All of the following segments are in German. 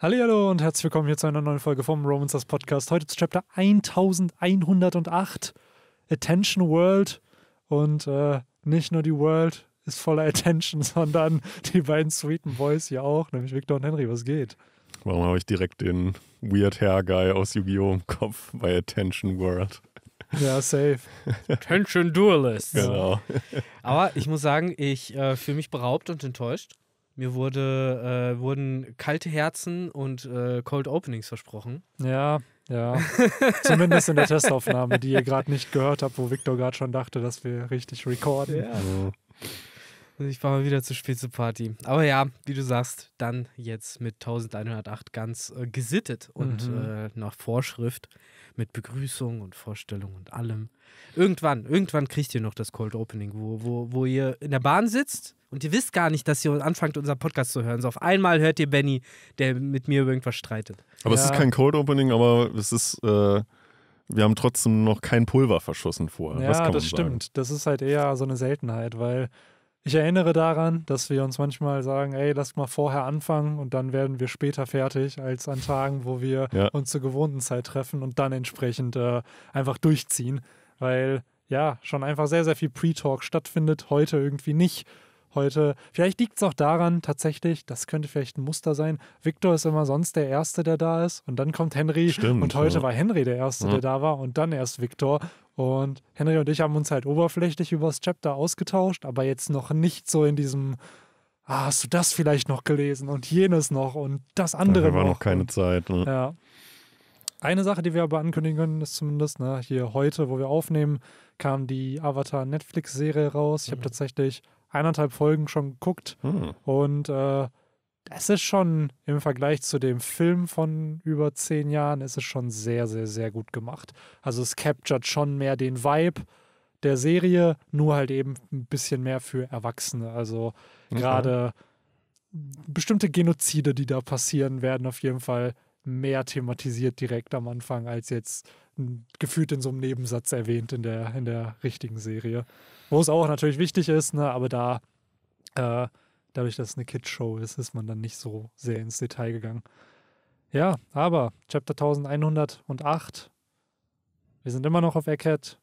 Hallo und herzlich willkommen hier zu einer neuen Folge vom Romans das Podcast. Heute zu Chapter 1108 Attention World und äh, nicht nur die World ist voller Attention, sondern die beiden sweeten Boys hier auch, nämlich Victor und Henry. Was geht? Warum habe ich direkt den Weird Hair Guy aus Yu-Gi-Oh! im Kopf bei Attention World? Ja, safe. Attention Duelists. Genau. Aber ich muss sagen, ich äh, fühle mich beraubt und enttäuscht. Mir wurde, äh, wurden kalte Herzen und äh, Cold Openings versprochen. Ja, ja. Zumindest in der Testaufnahme, die ihr gerade nicht gehört habt, wo Victor gerade schon dachte, dass wir richtig recorden. Ja. Also ich war mal wieder zu spät zur Party. Aber ja, wie du sagst, dann jetzt mit 1108 ganz äh, gesittet und mhm. Äh, nach Vorschrift mit Begrüßung und Vorstellung und allem. Irgendwann, irgendwann kriegt ihr noch das Cold Opening, wo, wo, wo ihr in der Bahn sitzt und ihr wisst gar nicht, dass ihr anfangt, unseren Podcast zu hören. So auf einmal hört ihr Benny, der mit mir über irgendwas streitet. Aber ja. es ist kein Cold Opening, aber es ist. Äh, wir haben trotzdem noch kein Pulver verschossen vorher. Ja, das, das stimmt. Das ist halt eher so eine Seltenheit, weil ich erinnere daran, dass wir uns manchmal sagen, ey, lass mal vorher anfangen und dann werden wir später fertig, als an Tagen, wo wir ja. uns zur gewohnten Zeit treffen und dann entsprechend äh, einfach durchziehen, weil ja schon einfach sehr, sehr viel Pre-Talk stattfindet, heute irgendwie nicht heute. Vielleicht liegt es auch daran tatsächlich, das könnte vielleicht ein Muster sein. Victor ist immer sonst der Erste, der da ist und dann kommt Henry Stimmt, und heute ja. war Henry der Erste, ja. der da war und dann erst Victor. Und Henry und ich haben uns halt oberflächlich über das Chapter ausgetauscht, aber jetzt noch nicht so in diesem ah, hast du das vielleicht noch gelesen und jenes noch und das andere Da war noch. noch keine Zeit. Ne? Ja. Eine Sache, die wir aber ankündigen können, ist zumindest ne, hier heute, wo wir aufnehmen, kam die Avatar-Netflix-Serie raus. Ich habe mhm. tatsächlich eineinhalb Folgen schon geguckt. Hm. Und äh, es ist schon im Vergleich zu dem Film von über zehn Jahren, es ist schon sehr, sehr, sehr gut gemacht. Also es captured schon mehr den Vibe der Serie, nur halt eben ein bisschen mehr für Erwachsene. Also gerade bestimmte Genozide, die da passieren, werden auf jeden Fall mehr thematisiert direkt am Anfang als jetzt gefühlt in so einem Nebensatz erwähnt in der, in der richtigen Serie. Wo es auch natürlich wichtig ist, ne? aber da, äh, dadurch, dass es eine Kids-Show ist, ist man dann nicht so sehr ins Detail gegangen. Ja, aber Chapter 1108. Wir sind immer noch auf Eckhead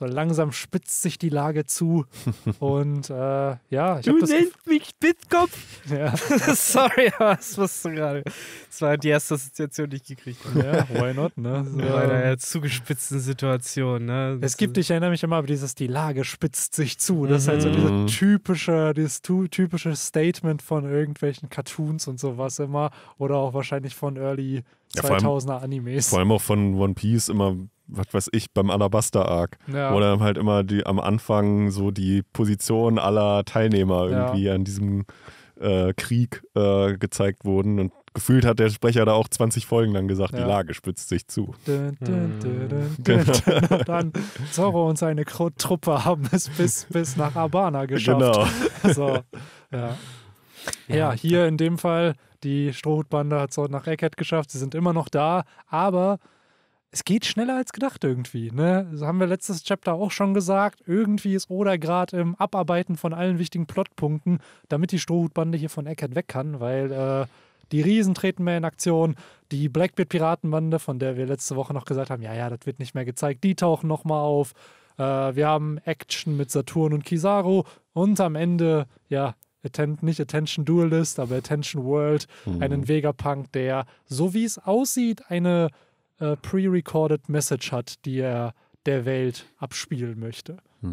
so langsam spitzt sich die Lage zu. Und äh, ja, ich Du das nennst mich Spitzkopf! Ja. Sorry, was musst du gerade? Das war die erste Situation, die ich gekriegt habe. Ja, why not, ne? So. Ja, bei der zugespitzten Situation, ne? es gibt, ich erinnere mich immer, aber dieses, die Lage spitzt sich zu. Das mhm. ist halt so dieses mhm. typische, dieses typische Statement von irgendwelchen Cartoons und sowas immer. Oder auch wahrscheinlich von Early 2000er vor allem, Animes. Vor allem auch von One Piece immer was weiß ich, beim Alabaster Arc. Ja. Wo dann halt immer die, am Anfang so die Position aller Teilnehmer irgendwie ja. an diesem äh, Krieg äh, gezeigt wurden. Und gefühlt hat der Sprecher da auch 20 Folgen lang gesagt, ja. die Lage spitzt sich zu. Dün, dün, dün, genau. Dann Zorro und seine Truppe haben es bis, bis nach Habana geschafft. Genau. So, ja. ja, hier in dem Fall, die Strohhutbande hat es nach Eckhead geschafft, sie sind immer noch da, aber es geht schneller als gedacht irgendwie. Ne? Das haben wir letztes Chapter auch schon gesagt. Irgendwie ist Oda gerade im Abarbeiten von allen wichtigen Plotpunkten, damit die Strohhutbande hier von Eckert weg kann, weil äh, die Riesen treten mehr in Aktion, die Blackbeard-Piratenbande, von der wir letzte Woche noch gesagt haben, ja, ja, das wird nicht mehr gezeigt, die tauchen nochmal auf. Äh, wir haben Action mit Saturn und Kizaru und am Ende, ja, Attent, nicht Attention Duelist, aber Attention World, mhm. einen Vegapunk, der, so wie es aussieht, eine äh, pre-recorded Message hat, die er der Welt abspielen möchte. Mhm.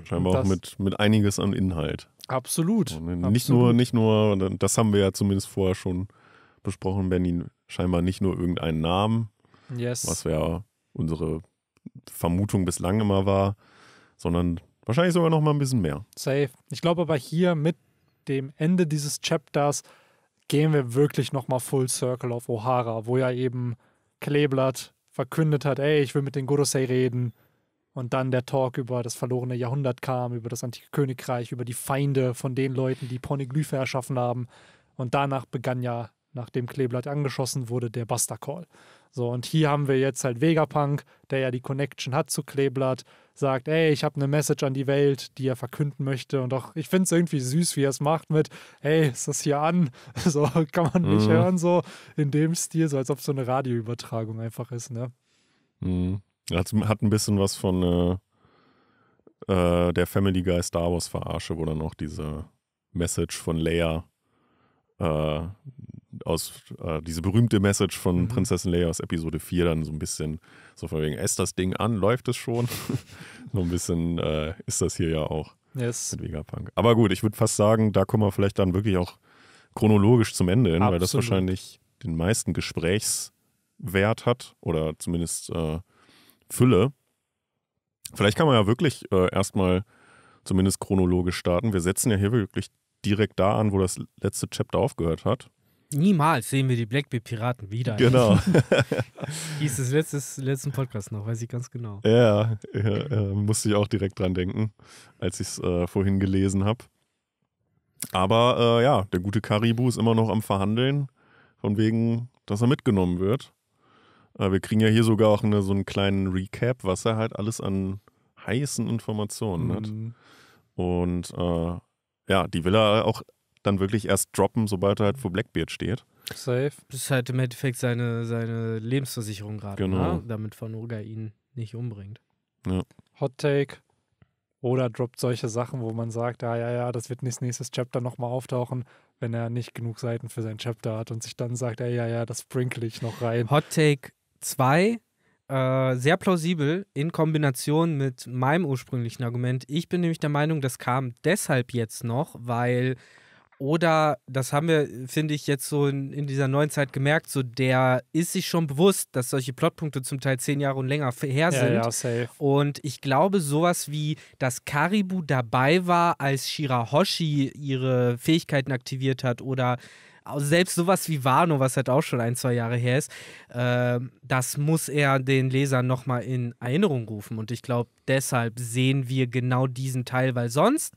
mhm. Scheinbar das, auch mit, mit einiges an Inhalt. Absolut. nicht absolut. nur, ne, nicht nur, das haben wir ja zumindest vorher schon besprochen, Benny, scheinbar nicht nur irgendeinen Namen, yes. was ja unsere Vermutung bislang immer war, sondern wahrscheinlich sogar noch mal ein bisschen mehr. Safe. Ich glaube aber hier mit dem Ende dieses Chapters gehen wir wirklich noch mal full circle auf O'Hara, wo ja eben Kleeblatt verkündet hat, ey, ich will mit den Gorosei reden. Und dann der Talk über das verlorene Jahrhundert kam, über das antike Königreich, über die Feinde von den Leuten, die Pornoglyphe erschaffen haben. Und danach begann ja, nachdem Kleeblatt angeschossen wurde, der Buster Call. So, und hier haben wir jetzt halt Vegapunk, der ja die Connection hat zu Kleeblatt, sagt, ey, ich habe eine Message an die Welt, die er verkünden möchte. Und auch, ich finde es irgendwie süß, wie er es macht mit, ey, ist das hier an? So, kann man nicht mhm. hören, so in dem Stil, so als ob es so eine Radioübertragung einfach ist, ne? Mhm. Hat, hat ein bisschen was von äh, äh, der Family Guy Star Wars Verarsche, wo dann auch diese Message von Leia äh, aus äh, diese berühmte Message von mhm. Prinzessin Leia aus Episode 4 dann so ein bisschen so von wegen, ess das Ding an, läuft es schon. Nur ein bisschen äh, ist das hier ja auch yes. mit Vegapunk. Aber gut, ich würde fast sagen, da kommen wir vielleicht dann wirklich auch chronologisch zum Ende hin, weil das wahrscheinlich den meisten Gesprächswert hat oder zumindest äh, Fülle. Vielleicht kann man ja wirklich äh, erstmal zumindest chronologisch starten. Wir setzen ja hier wirklich direkt da an, wo das letzte Chapter aufgehört hat. Niemals sehen wir die Blackbeard-Piraten wieder. Genau. Hieß es letztes, letzten Podcast noch, weiß ich ganz genau. Ja, äh, musste ich auch direkt dran denken, als ich es äh, vorhin gelesen habe. Aber äh, ja, der gute Karibu ist immer noch am Verhandeln, von wegen, dass er mitgenommen wird. Äh, wir kriegen ja hier sogar auch eine, so einen kleinen Recap, was er halt alles an heißen Informationen mhm. hat. Und äh, ja, die will er auch dann wirklich erst droppen, sobald er halt vor Blackbeard steht. Safe. Das ist halt im Endeffekt seine, seine Lebensversicherung gerade, genau. ne? damit Oga ihn nicht umbringt. Ja. Hot Take. Oder droppt solche Sachen, wo man sagt, ja, ah, ja, ja, das wird nicht nächstes Chapter nochmal auftauchen, wenn er nicht genug Seiten für sein Chapter hat und sich dann sagt, ja, ja, ja, das sprinkle ich noch rein. Hot Take 2, äh, sehr plausibel in Kombination mit meinem ursprünglichen Argument. Ich bin nämlich der Meinung, das kam deshalb jetzt noch, weil oder, das haben wir, finde ich, jetzt so in, in, dieser neuen Zeit gemerkt, so der ist sich schon bewusst, dass solche Plotpunkte zum Teil zehn Jahre und länger her sind. Ja, ja, safe. Und ich glaube, sowas wie, dass Karibu dabei war, als Shirahoshi ihre Fähigkeiten aktiviert hat oder selbst sowas wie Wano, was halt auch schon ein, zwei Jahre her ist, äh, das muss er den Lesern nochmal in Erinnerung rufen. Und ich glaube, deshalb sehen wir genau diesen Teil, weil sonst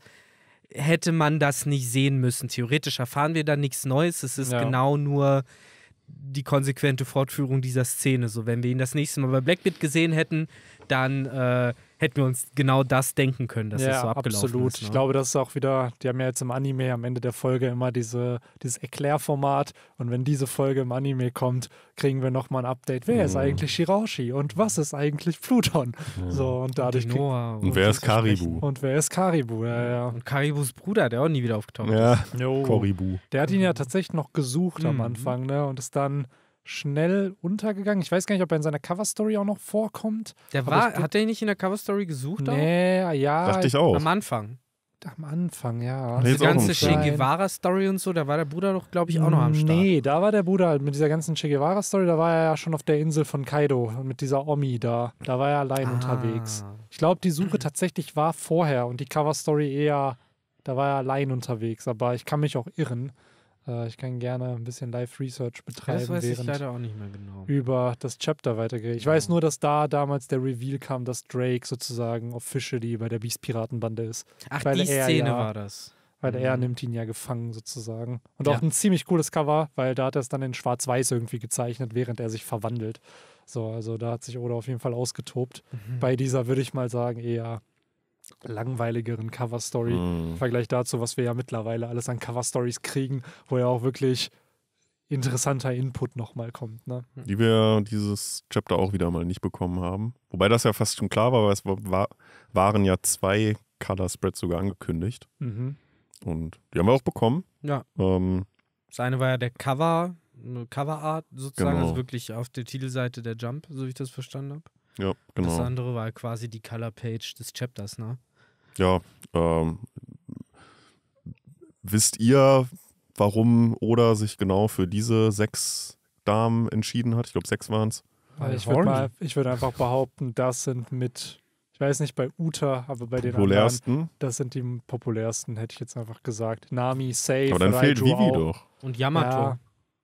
hätte man das nicht sehen müssen. Theoretisch erfahren wir da nichts Neues. Es ist ja. genau nur die konsequente Fortführung dieser Szene. So, wenn wir ihn das nächste Mal bei Blackbeard gesehen hätten, dann äh, hätten wir uns genau das denken können, dass ja, das so abgelaufen absolut. ist. Absolut. Ne? Ich glaube, das ist auch wieder, die haben ja jetzt im Anime am Ende der Folge immer diese, dieses Erklärformat. Und wenn diese Folge im Anime kommt, kriegen wir nochmal ein Update. Wer mhm. ist eigentlich Shirashi und was ist eigentlich Pluton? Mhm. So, und dadurch. Und, Noah, und, und wer ist Karibu? Und wer ist Karibu, ja, ja. Und Karibus Bruder, der auch nie wieder aufgetaucht ja. ist. Ja, no. Koribu. Der hat ihn ja tatsächlich noch gesucht mhm. am Anfang, ne? Und ist dann schnell untergegangen. Ich weiß gar nicht, ob er in seiner Coverstory auch noch vorkommt. Der war, hat er ihn nicht in der Coverstory gesucht? Nee, auch? ja. Dachte ich auch. Am Anfang. Am Anfang, ja. Nee, Diese ganze Che Guevara-Story und so, da war der Bruder doch, glaube ich, auch noch am Start. Nee, da war der Bruder halt mit dieser ganzen Che Guevara-Story, da war er ja schon auf der Insel von Kaido mit dieser Omi da. Da war er allein ah. unterwegs. Ich glaube, die Suche tatsächlich war vorher und die Cover-Story eher, da war er allein unterwegs, aber ich kann mich auch irren. Äh, ich kann gerne ein bisschen Live-Research betreiben. Das weiß ich leider auch nicht mehr genau. Über das Chapter weitergeht. Ich genau. weiß nur, dass da damals der Reveal kam, dass Drake sozusagen officially bei der Beast-Piratenbande ist. Ach, weil die Szene ja, war das. Weil mhm. er nimmt ihn ja gefangen sozusagen. Und ja. auch ein ziemlich cooles Cover, weil da hat er es dann in schwarz-weiß irgendwie gezeichnet, während er sich verwandelt. So, also da hat sich Oda auf jeden Fall ausgetobt. Mhm. Bei dieser würde ich mal sagen, eher langweiligeren Cover-Story mm. im Vergleich dazu, was wir ja mittlerweile alles an Cover-Stories kriegen, wo ja auch wirklich interessanter Input nochmal kommt. Ne? Hm. Die wir dieses Chapter auch wieder mal nicht bekommen haben. Wobei das ja fast schon klar war, weil es war, waren ja zwei Color-Spreads sogar angekündigt. Mhm. Und die haben wir auch bekommen. Ja. Ähm, das eine war ja der Cover, eine Cover Art sozusagen, genau. also wirklich auf der Titelseite der Jump, so wie ich das verstanden habe. Ja, genau. Das andere war quasi die Color Page des Chapters, ne? Ja, ähm, wisst ihr, warum Oda sich genau für diese sechs Damen entschieden hat? Ich glaube, sechs waren es. Ich würde würd einfach behaupten, das sind mit, ich weiß nicht, bei Uta, aber bei den populärsten. anderen, das sind die populärsten, hätte ich jetzt einfach gesagt. Nami, Safe, Aber dann Raiju fehlt Vivi doch. Und Yamato.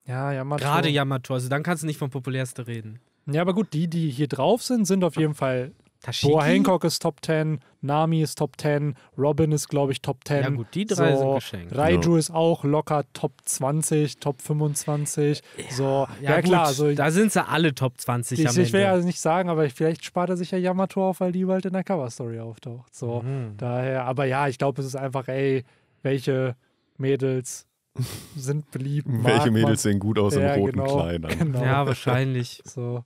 Ja, ja Yamato. Gerade Yamato, also dann kannst du nicht vom populärsten reden. Ja, aber gut, die, die hier drauf sind, sind auf jeden Fall. Tashiki? Boa Hancock ist Top 10, Nami ist Top 10, Robin ist, glaube ich, Top 10. Ja, gut, die drei so, sind geschenkt. Raiju ja. ist auch locker Top 20, Top 25. Ja, so, ja, ja klar. Gut, so, also da sind sie alle Top 20. Ich, ich will ja also nicht sagen, aber vielleicht spart er sich ja Yamato auf, weil die bald in der Cover-Story auftaucht. So, mhm. daher, aber ja, ich glaube, es ist einfach, ey, welche Mädels sind belieben. Welche Mädels man. sehen gut aus ja, im genau. roten genau, Kleidern? Genau. Ja, wahrscheinlich. so.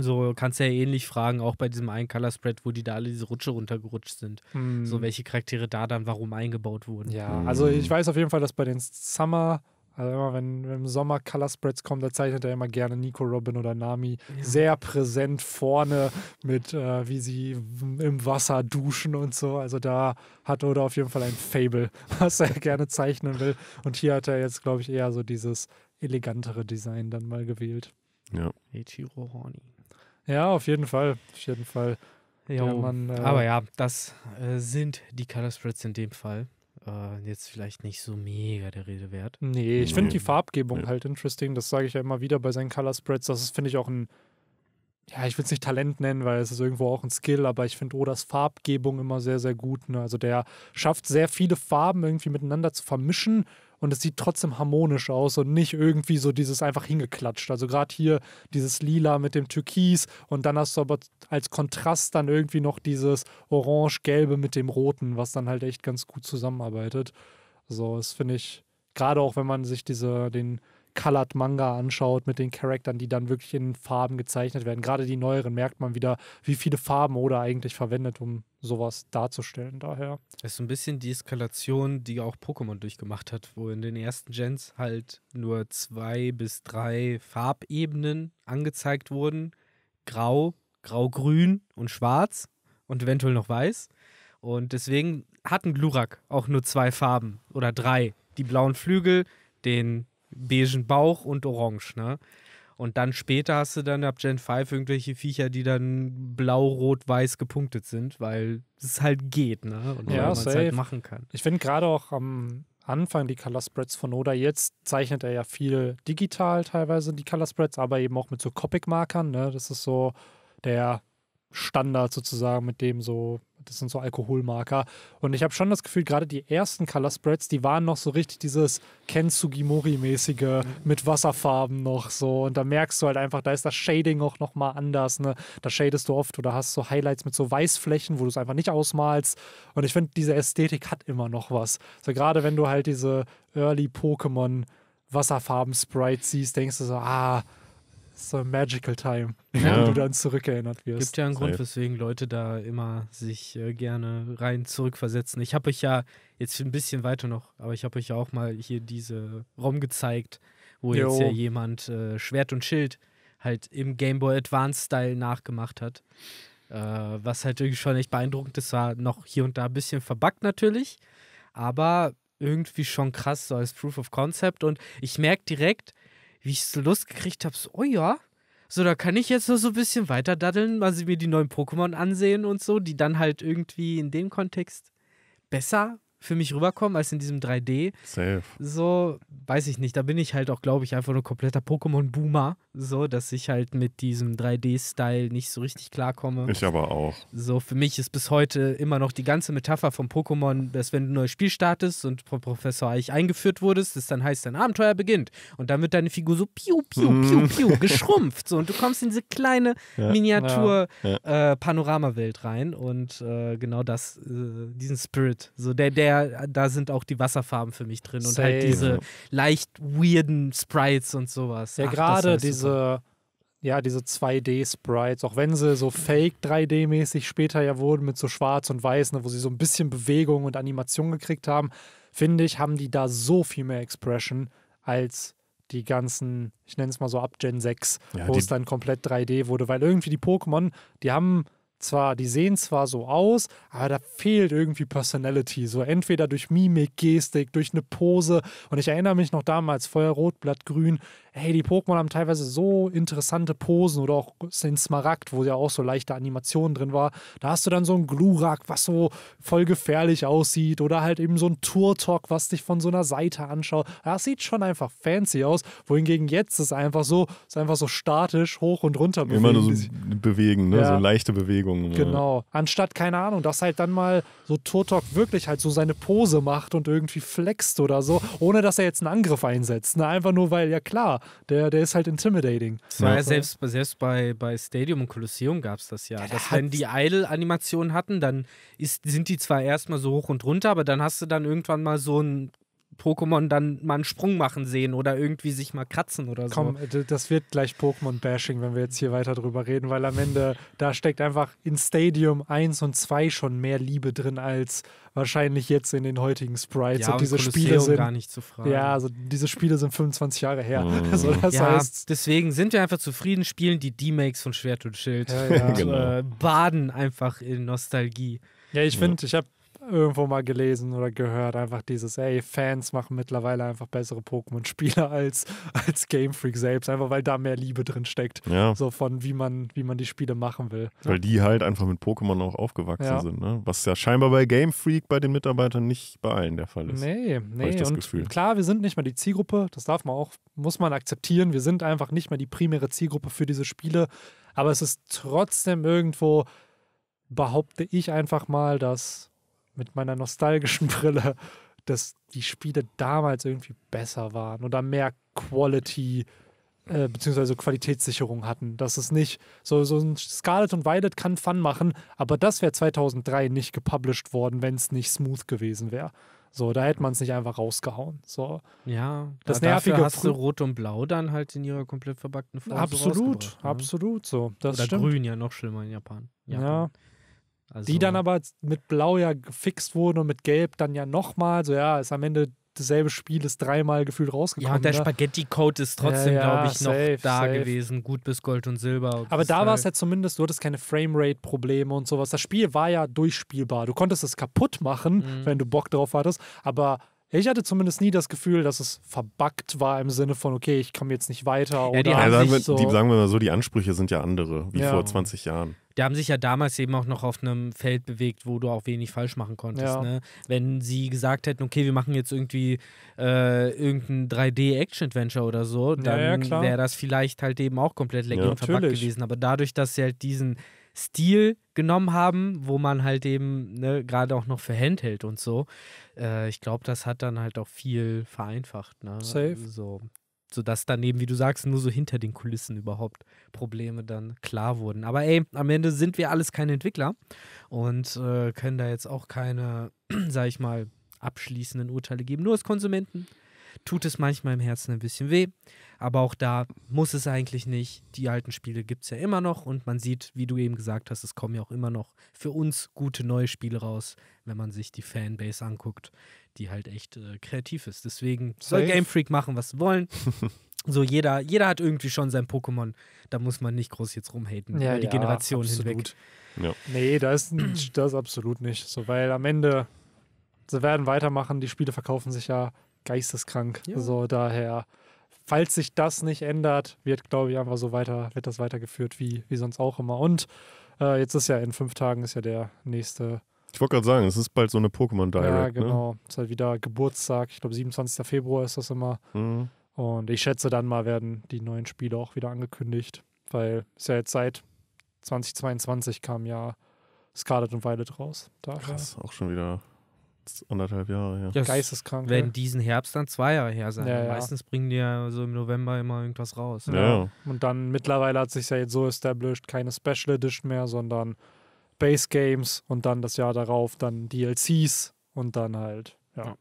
So kannst du ja ähnlich fragen, auch bei diesem einen Color Spread, wo die da alle diese Rutsche runtergerutscht sind. Mm. So welche Charaktere da dann warum eingebaut wurden. Ja, also ich weiß auf jeden Fall, dass bei den Summer also immer, wenn, wenn im Sommer Color Spreads kommen, da zeichnet er immer gerne Nico, Robin oder Nami ja. sehr präsent vorne mit, äh, wie sie im Wasser duschen und so. Also da hat Oda auf jeden Fall ein Fable, was er gerne zeichnen will. Und hier hat er jetzt, glaube ich, eher so dieses elegantere Design dann mal gewählt. Ja. Ichiro Horny. Ja, auf jeden Fall. Auf jeden Fall. Jo, man, äh, aber ja, das äh, sind die Color Spreads in dem Fall äh, jetzt vielleicht nicht so mega der Rede wert. Nee, ich finde die Farbgebung ja. halt interesting. Das sage ich ja immer wieder bei seinen Color Spreads. Das ist, finde ich, auch ein, ja, ich will es nicht Talent nennen, weil es ist irgendwo auch ein Skill, aber ich finde Odas Farbgebung immer sehr, sehr gut. Ne? Also der schafft sehr viele Farben irgendwie miteinander zu vermischen und es sieht trotzdem harmonisch aus und nicht irgendwie so dieses einfach hingeklatscht. Also gerade hier dieses Lila mit dem Türkis und dann hast du aber als Kontrast dann irgendwie noch dieses Orange-Gelbe mit dem Roten, was dann halt echt ganz gut zusammenarbeitet. So, also das finde ich, gerade auch wenn man sich diese, den Colored Manga anschaut mit den Charaktern, die dann wirklich in Farben gezeichnet werden, gerade die neueren, merkt man wieder, wie viele Farben Oda eigentlich verwendet, um sowas darzustellen. Daher. Das ist so ein bisschen die Eskalation, die auch Pokémon durchgemacht hat, wo in den ersten Gens halt nur zwei bis drei Farbebenen angezeigt wurden. Grau, grau-grün und schwarz und eventuell noch weiß. Und deswegen hatten Glurak auch nur zwei Farben oder drei. Die blauen Flügel, den beigen Bauch und orange, ne? Und dann später hast du dann ab Gen 5 irgendwelche Viecher, die dann blau, rot, weiß gepunktet sind, weil es halt geht, ne? Und ja, man es halt machen kann. Ich finde gerade auch am Anfang die Color Spreads von Oda, jetzt zeichnet er ja viel digital teilweise die Color Spreads, aber eben auch mit so Copic-Markern, ne? Das ist so der Standard sozusagen, mit dem so, das sind so Alkoholmarker. Und ich habe schon das Gefühl, gerade die ersten Color Spreads, die waren noch so richtig dieses Kensugimori-mäßige mhm. mit Wasserfarben noch so. Und da merkst du halt einfach, da ist das Shading auch nochmal anders. Ne? Da shadest du oft oder hast so Highlights mit so Weißflächen, wo du es einfach nicht ausmalst. Und ich finde, diese Ästhetik hat immer noch was. So gerade wenn du halt diese Early Pokémon Wasserfarben-Sprites siehst, denkst du so, ah, so ein Magical Time, ja. wo du dann zurückerinnert wirst. Gibt ja einen Grund, weswegen Leute da immer sich äh, gerne rein zurückversetzen. Ich habe euch ja jetzt ein bisschen weiter noch, aber ich habe euch ja auch mal hier diese ROM gezeigt, wo jo. jetzt ja jemand äh, Schwert und Schild halt im Game Boy Advance Style nachgemacht hat. Äh, was halt irgendwie schon echt beeindruckend ist, war noch hier und da ein bisschen verbuggt natürlich, aber irgendwie schon krass so als Proof of Concept und ich merke direkt, wie ich so Lust gekriegt habe, so, oh ja, so, da kann ich jetzt noch so ein bisschen weiter daddeln, mal also mir die neuen Pokémon ansehen und so, die dann halt irgendwie in dem Kontext besser für mich rüberkommen als in diesem 3D. Safe. So, weiß ich nicht. Da bin ich halt auch, glaube ich, einfach nur kompletter Pokémon-Boomer. So, dass ich halt mit diesem 3D-Style nicht so richtig klarkomme. Ich aber auch. So, für mich ist bis heute immer noch die ganze Metapher von Pokémon, dass wenn du ein neues Spiel startest und von Professor Eich eingeführt wurdest, das dann heißt, dein Abenteuer beginnt. Und dann wird deine Figur so piu, piu, mhm. piu, piu, geschrumpft. So, und du kommst in diese kleine ja. Miniatur-Panoramawelt ja. äh, rein. Und äh, genau das, äh, diesen Spirit. So, der, der sehr, da sind auch die Wasserfarben für mich drin und halt diese leicht weirden Sprites und sowas. Ja, gerade diese, ja, diese 2D-Sprites, auch wenn sie so fake 3D-mäßig später ja wurden mit so schwarz und weiß, ne, wo sie so ein bisschen Bewegung und Animation gekriegt haben, finde ich, haben die da so viel mehr Expression als die ganzen, ich nenne es mal so ab Gen 6, ja, wo es dann komplett 3D wurde, weil irgendwie die Pokémon, die haben zwar, die sehen zwar so aus, aber da fehlt irgendwie Personality. So entweder durch Mimik, Gestik, durch eine Pose. Und ich erinnere mich noch damals, Feuerrot, Blattgrün, hey, die Pokémon haben teilweise so interessante Posen oder auch in Smaragd, wo ja auch so leichte Animationen drin war. Da hast du dann so ein Glurak, was so voll gefährlich aussieht oder halt eben so ein Turtok, was dich von so einer Seite anschaut. Das sieht schon einfach fancy aus, wohingegen jetzt ist einfach so, ist einfach so statisch hoch und runter bewegen. Immer nur so bewegen, ne? Ja. so leichte Bewegungen. Genau. Anstatt, keine Ahnung, dass halt dann mal so Turtok wirklich halt so seine Pose macht und irgendwie flext oder so, ohne dass er jetzt einen Angriff einsetzt. Ne? Einfach nur, weil, ja klar, der, der ist halt intimidating. Das ja selbst, selbst bei, bei Stadium und Kolosseum gab es das ja. ja dass wenn die Idle-Animationen hatten, dann ist, sind die zwar erstmal so hoch und runter, aber dann hast du dann irgendwann mal so ein Pokémon dann mal einen Sprung machen sehen oder irgendwie sich mal kratzen oder so. Komm, das wird gleich Pokémon-Bashing, wenn wir jetzt hier weiter drüber reden, weil am Ende, da steckt einfach in Stadium 1 und 2 schon mehr Liebe drin als wahrscheinlich jetzt in den heutigen Sprites. Ja, und diese Spiele sind gar nicht zu fragen. Ja, also diese Spiele sind 25 Jahre her. Mhm. Also das ja, heißt, deswegen sind wir einfach zufrieden, spielen die Demakes von Schwert und Schild. Ja, ja. genau. äh, baden einfach in Nostalgie. Ja, ich finde, ich habe irgendwo mal gelesen oder gehört. Einfach dieses, ey, Fans machen mittlerweile einfach bessere Pokémon-Spiele als, als Game Freak selbst, einfach weil da mehr Liebe drin steckt. Ja. So von wie man, wie man die Spiele machen will. Weil die halt einfach mit Pokémon auch aufgewachsen ja. sind, ne? Was ja scheinbar bei Game Freak bei den Mitarbeitern nicht bei allen der Fall ist. Nee, nee. Ich Das und Gefühl. klar, wir sind nicht mehr die Zielgruppe, das darf man auch, muss man akzeptieren. Wir sind einfach nicht mehr die primäre Zielgruppe für diese Spiele. Aber es ist trotzdem irgendwo behaupte ich einfach mal, dass mit meiner nostalgischen Brille, dass die Spiele damals irgendwie besser waren oder mehr Quality äh, beziehungsweise Qualitätssicherung hatten. Dass es nicht so, so ein Scarlet und Violet kann Fun machen, aber das wäre 2003 nicht gepublished worden, wenn es nicht smooth gewesen wäre. So, da hätte man es nicht einfach rausgehauen. So. Ja, das da nervige dafür hast du Rot und Blau dann halt in ihrer komplett verbackten Form. Absolut, so ne? absolut so. Das Oder stimmt. Grün ja noch schlimmer in Japan. Japan. Ja. Also die dann aber mit Blau ja gefixt wurden und mit Gelb dann ja nochmal. So, ja, ist am Ende dasselbe Spiel ist dreimal gefühlt rausgekommen. Ja, und der ne? Spaghetti-Code ist trotzdem, ja, ja, glaube ich, safe, noch da safe. gewesen. Gut bis Gold und Silber. Aber da äh, war es ja zumindest, du hattest keine Framerate-Probleme und sowas. Das Spiel war ja durchspielbar. Du konntest es kaputt machen, mhm. wenn du Bock drauf hattest. Aber ich hatte zumindest nie das Gefühl, dass es verbuggt war im Sinne von, okay, ich komme jetzt nicht weiter. Ja, die, oder ja, sagen, wir, so. die, sagen wir mal so, die Ansprüche sind ja andere, wie vor 20 Jahren die haben sich ja damals eben auch noch auf einem Feld bewegt, wo du auch wenig falsch machen konntest. Ja. Ne? Wenn sie gesagt hätten, okay, wir machen jetzt irgendwie äh, irgendein 3D-Action-Adventure oder so, dann ja, ja, wäre das vielleicht halt eben auch komplett lecker und verpackt gewesen. Aber dadurch, dass sie halt diesen Stil genommen haben, wo man halt eben ne, gerade auch noch für Handheld und so. Äh, ich glaube, das hat dann halt auch viel vereinfacht. Ne? Safe. So, sodass daneben, wie du sagst, nur so hinter den Kulissen überhaupt Probleme dann klar wurden. Aber ey, am Ende sind wir alles keine Entwickler und äh, können da jetzt auch keine, sag ich mal, abschließenden Urteile geben. Nur als Konsumenten tut es manchmal im Herzen ein bisschen weh, aber auch da muss es eigentlich nicht. Die alten Spiele gibt es ja immer noch und man sieht, wie du eben gesagt hast, es kommen ja auch immer noch für uns gute neue Spiele raus, wenn man sich die Fanbase anguckt, die halt echt äh, kreativ ist. Deswegen soll Game Freak machen, was sie wollen. so, jeder, jeder hat irgendwie schon sein Pokémon. Da muss man nicht groß jetzt rumhaten, ja, die ja, Generation absolut. hinweg. Ja. Nee, das, ist, das absolut nicht. So, weil am Ende, sie werden weitermachen, die Spiele verkaufen sich ja geisteskrank. Ja. So, daher, falls sich das nicht ändert, wird, glaube ich, einfach so weiter, wird das weitergeführt, wie, wie sonst auch immer. Und äh, jetzt ist ja in fünf Tagen ist ja der nächste ich wollte gerade sagen, es ist bald so eine Pokémon Direct. Ja, ne? genau. Ne? Ist halt wieder Geburtstag. Ich glaube, 27. Februar ist das immer. Mhm. Und ich schätze, dann mal werden die neuen Spiele auch wieder angekündigt, weil es ja jetzt seit 2022 kam ja Scarlet und Violet raus. Daher. Krass, auch schon wieder anderthalb Jahre her. Ja, Geisteskrank. Wenn ne? diesen Herbst dann zwei Jahre her sein. Ja, ja. Meistens bringen die ja so im November immer irgendwas raus. Ja. ja. Und dann mittlerweile hat sich ja jetzt so established, keine Special Edition mehr, sondern Base Games und dann das Jahr darauf dann DLCs und dann halt, ja.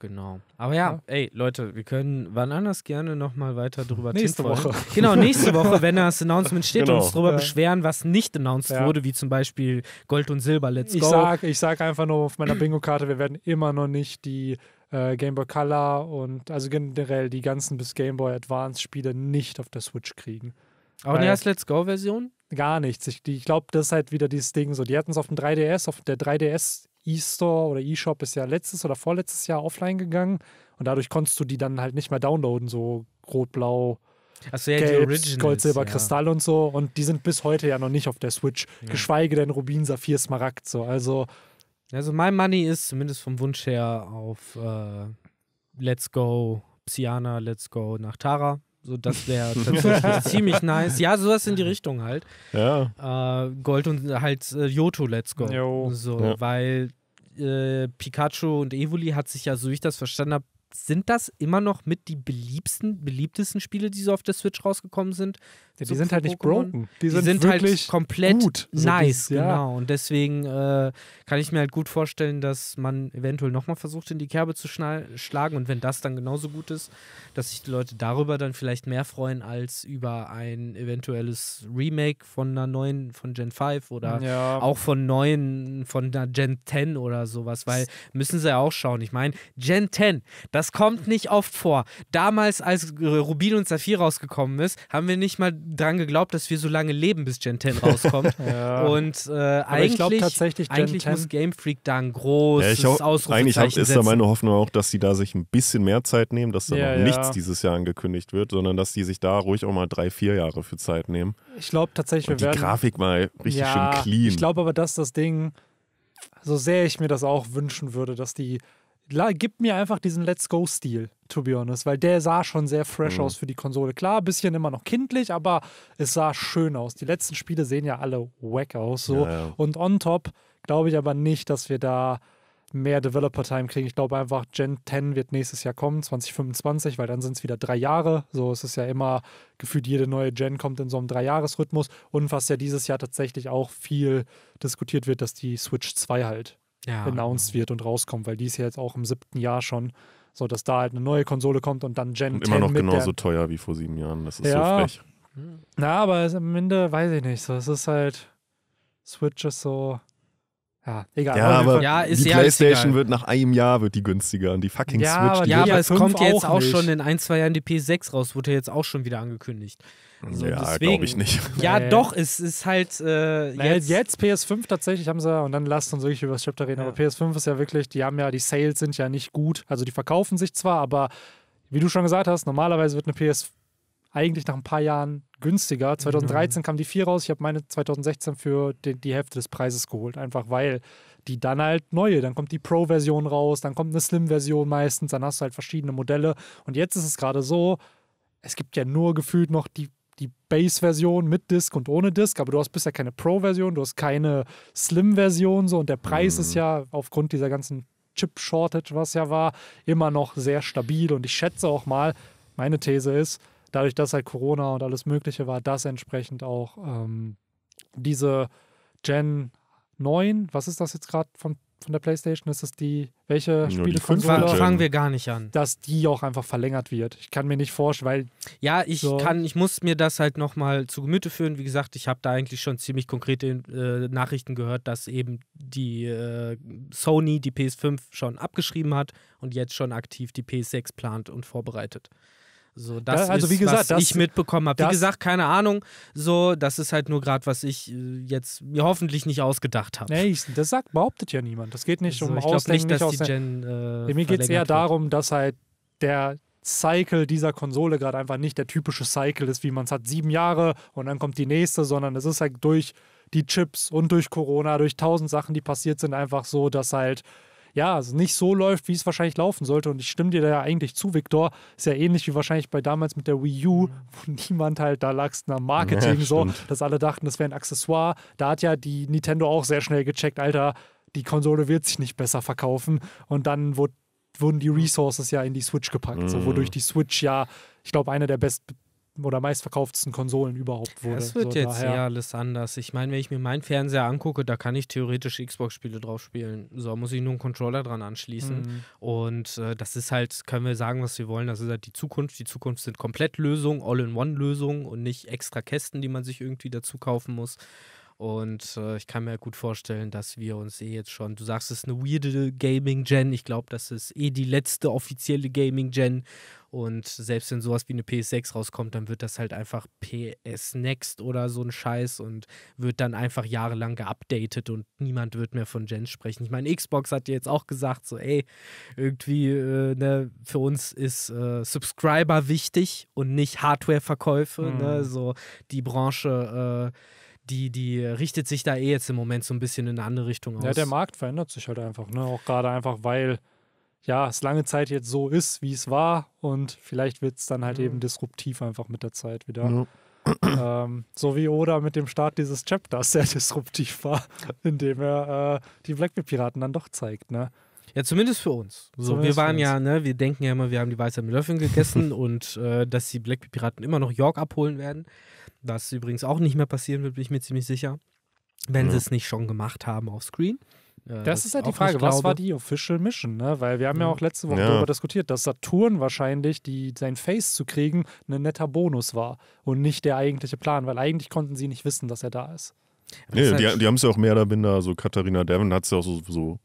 Genau. Aber ja, ja, ey, Leute, wir können wann anders gerne nochmal weiter drüber Nächste Woche. Genau, nächste Woche, wenn das Announcement steht, genau. uns drüber ja. beschweren, was nicht announced ja. wurde, wie zum Beispiel Gold und Silber, let's ich go. Sag, ich sag einfach nur auf meiner Bingo-Karte, wir werden immer noch nicht die äh, Game Boy Color und also generell die ganzen bis Game Boy Advance-Spiele nicht auf der Switch kriegen. Aber die heißt Let's Go-Version? Gar nichts. Ich, ich glaube, das ist halt wieder dieses Ding so. Die hatten es auf dem 3DS, auf der 3DS E-Store oder E-Shop ist ja letztes oder vorletztes Jahr offline gegangen und dadurch konntest du die dann halt nicht mehr downloaden, so rot-blau. Achso, ja, Gold, Silber, ja. Kristall und so. Und die sind bis heute ja noch nicht auf der Switch. Ja. Geschweige denn Rubin, Saphir, Smaragd. So. Also, also mein Money ist zumindest vom Wunsch her auf äh, Let's Go Psyana, Let's Go nach Tara. So, das wäre tatsächlich ziemlich nice. Ja, sowas in die Richtung halt. Ja. Äh, Gold und äh, halt äh, Yoto, let's go. Jo. So, ja. weil äh, Pikachu und Evoli hat sich ja, so wie ich das verstanden habe, sind das immer noch mit die beliebsten, beliebtesten Spiele, die so auf der Switch rausgekommen sind. Ja, so die sind halt nicht broken. Die, die sind, sind halt komplett gut. nice, so ja. genau. Und deswegen äh, kann ich mir halt gut vorstellen, dass man eventuell nochmal versucht, in die Kerbe zu schlagen. Und wenn das dann genauso gut ist, dass sich die Leute darüber dann vielleicht mehr freuen als über ein eventuelles Remake von einer neuen, von Gen 5 oder ja. auch von neuen, von einer Gen 10 oder sowas. Weil müssen sie ja auch schauen. Ich meine, Gen 10, das das kommt nicht oft vor. Damals, als Rubin und Saphir rausgekommen ist, haben wir nicht mal dran geglaubt, dass wir so lange leben, bis Gen 10 rauskommt. ja. Und äh, eigentlich, glaub, tatsächlich eigentlich muss Game Freak da ein großes ja, Ausrufezeichen Eigentlich ist da meine Hoffnung auch, dass sie da sich ein bisschen mehr Zeit nehmen, dass da ja, noch nichts dieses Jahr angekündigt wird, sondern dass die sich da ruhig auch mal drei, vier Jahre für Zeit nehmen. Ich glaube tatsächlich, und wir werden... die Grafik mal richtig schön clean. Ich glaube aber, dass das Ding so sehr ich mir das auch wünschen würde, dass die gibt mir einfach diesen Let's Go-Stil, to be honest, weil der sah schon sehr fresh mhm. aus für die Konsole. Klar, ein bisschen immer noch kindlich, aber es sah schön aus. Die letzten Spiele sehen ja alle wack aus. So. Ja, ja. Und on top glaube ich aber nicht, dass wir da mehr Developer-Time kriegen. Ich glaube einfach, Gen 10 wird nächstes Jahr kommen, 2025, weil dann sind es wieder drei Jahre. So es ist ja immer gefühlt, jede neue Gen kommt in so einem Dreijahresrhythmus. Und was ja dieses Jahr tatsächlich auch viel diskutiert wird, dass die Switch 2 halt ja, announced wird und rauskommt, weil die ist ja jetzt auch im siebten Jahr schon. So, dass da halt eine neue Konsole kommt und dann Gen und immer noch genauso teuer wie vor sieben Jahren. Das ist ja. so frech. Na, aber am Ende weiß ich nicht. So, es ist halt, Switch ist so, ja, egal. Ja, aber ja, die ja, PlayStation wird nach einem Jahr wird die günstiger und die fucking ja, Switch. Aber, ja, aber es kommt jetzt auch, auch schon in ein, zwei Jahren die PS6 raus, wurde ja jetzt auch schon wieder angekündigt. Also ja, glaube ich nicht. Ja, nee. doch, es ist halt äh, naja, jetzt, jetzt, PS5 tatsächlich haben sie, und dann lasst uns wirklich über das Chapter reden, ja. aber PS5 ist ja wirklich, die haben ja, die Sales sind ja nicht gut. Also die verkaufen sich zwar, aber wie du schon gesagt hast, normalerweise wird eine PS 5 eigentlich nach ein paar Jahren günstiger. 2013 mhm. kam die 4 raus, ich habe meine 2016 für die, die, Hälfte des Preises geholt, einfach weil die dann halt neue, dann kommt die Pro-Version raus, dann kommt eine Slim-Version meistens, dann hast du halt verschiedene Modelle. Und jetzt ist es gerade so, es gibt ja nur gefühlt noch die, die Base-Version mit Disk und ohne Disk, aber du hast bisher keine Pro-Version, du hast keine Slim-Version so und der Preis mhm. ist ja aufgrund dieser ganzen Chip-Shortage, was ja war, immer noch sehr stabil und ich schätze auch mal, meine These ist, dadurch, dass halt Corona und alles Mögliche war, dass entsprechend auch ähm, diese Gen 9, was ist das jetzt gerade von, von der PlayStation? Ist es die, welche Nur Spiele? Die fangen wir gar nicht an. Dass die auch einfach verlängert wird. Ich kann mir nicht vorstellen, weil. Ja, ich so kann, ich muss mir das halt nochmal zu Gemüte führen. Wie gesagt, ich habe da eigentlich schon ziemlich konkrete äh, Nachrichten gehört, dass eben die äh, Sony die PS5 schon abgeschrieben hat und jetzt schon aktiv die PS6 plant und vorbereitet. So, das ja, also ist, wie gesagt, was ich mitbekommen habe. Wie gesagt, keine Ahnung. So, das ist halt nur gerade, was ich äh, jetzt mir hoffentlich nicht ausgedacht habe. Nee, das sagt, behauptet ja niemand. Das geht nicht also, um ich Ausdenken. Nicht, dass die Gen, äh, mir geht es eher wird. darum, dass halt der Cycle dieser Konsole gerade einfach nicht der typische Cycle ist, wie man es hat, sieben Jahre und dann kommt die nächste, sondern es ist halt durch die Chips und durch Corona, durch tausend Sachen, die passiert sind, einfach so, dass halt ja, also nicht so läuft, wie es wahrscheinlich laufen sollte. Und ich stimme dir da ja eigentlich zu, Victor. Ist ja ähnlich wie wahrscheinlich bei damals mit der Wii U, wo niemand halt da lag am Marketing ja, so, dass alle dachten, das wäre ein Accessoire. Da hat ja die Nintendo auch sehr schnell gecheckt, Alter, die Konsole wird sich nicht besser verkaufen. Und dann wurde wurden die Resources ja in die Switch gepackt, mhm. so, wodurch die Switch ja, ich glaube, einer der besten oder meistverkauftesten Konsolen überhaupt wurde. Das wird so jetzt daher. ja alles anders. Ich meine, wenn ich mir meinen Fernseher angucke, da kann ich theoretisch Xbox-Spiele drauf spielen. So muss ich nur einen Controller dran anschließen. Mhm. Und äh, das ist halt, können wir sagen, was wir wollen, das ist halt die Zukunft. Die Zukunft sind Komplettlösungen, All-in-One-Lösungen und nicht extra Kästen, die man sich irgendwie dazu kaufen muss. Und äh, ich kann mir halt gut vorstellen, dass wir uns eh jetzt schon, du sagst, es ist eine weirde Gaming-Gen. Ich glaube, das ist eh die letzte offizielle Gaming-Gen. Und selbst wenn sowas wie eine PS6 rauskommt, dann wird das halt einfach PS Next oder so ein Scheiß und wird dann einfach jahrelang geupdatet und niemand wird mehr von Gen sprechen. Ich meine, Xbox hat ja jetzt auch gesagt, so, ey, irgendwie, äh, ne, für uns ist äh, Subscriber wichtig und nicht Hardware-Verkäufe, ne? mhm. ne, so die Branche, äh, die, die richtet sich da eh jetzt im Moment so ein bisschen in eine andere Richtung aus. Ja, der Markt verändert sich halt einfach, ne? Auch gerade einfach, weil ja, es lange Zeit jetzt so ist, wie es war und vielleicht wird es dann halt mhm. eben disruptiv einfach mit der Zeit wieder. Mhm. Ähm, so wie Oda mit dem Start dieses Chapters sehr disruptiv war, indem er äh, die Blackbeard-Piraten dann doch zeigt, ne? Ja, zumindest für uns. So, zumindest wir waren ja, ne, wir denken ja immer, wir haben die Weisheit mit Löffeln gegessen und äh, dass die Blackbeard-Piraten immer noch York abholen werden. Was übrigens auch nicht mehr passieren wird, bin ich mir ziemlich sicher, wenn ja. sie es nicht schon gemacht haben auf Screen. Äh, das ist halt die Frage, was war die Official Mission? Ne? Weil wir haben ja, auch letzte Woche ja. darüber diskutiert, dass Saturn wahrscheinlich die, sein Face zu kriegen ein netter Bonus war und nicht der eigentliche Plan, weil eigentlich konnten sie nicht wissen, dass er da ist. Nee, ist halt die, die haben es ja auch mehr oder minder, so Katharina Devon hat es ja auch so, so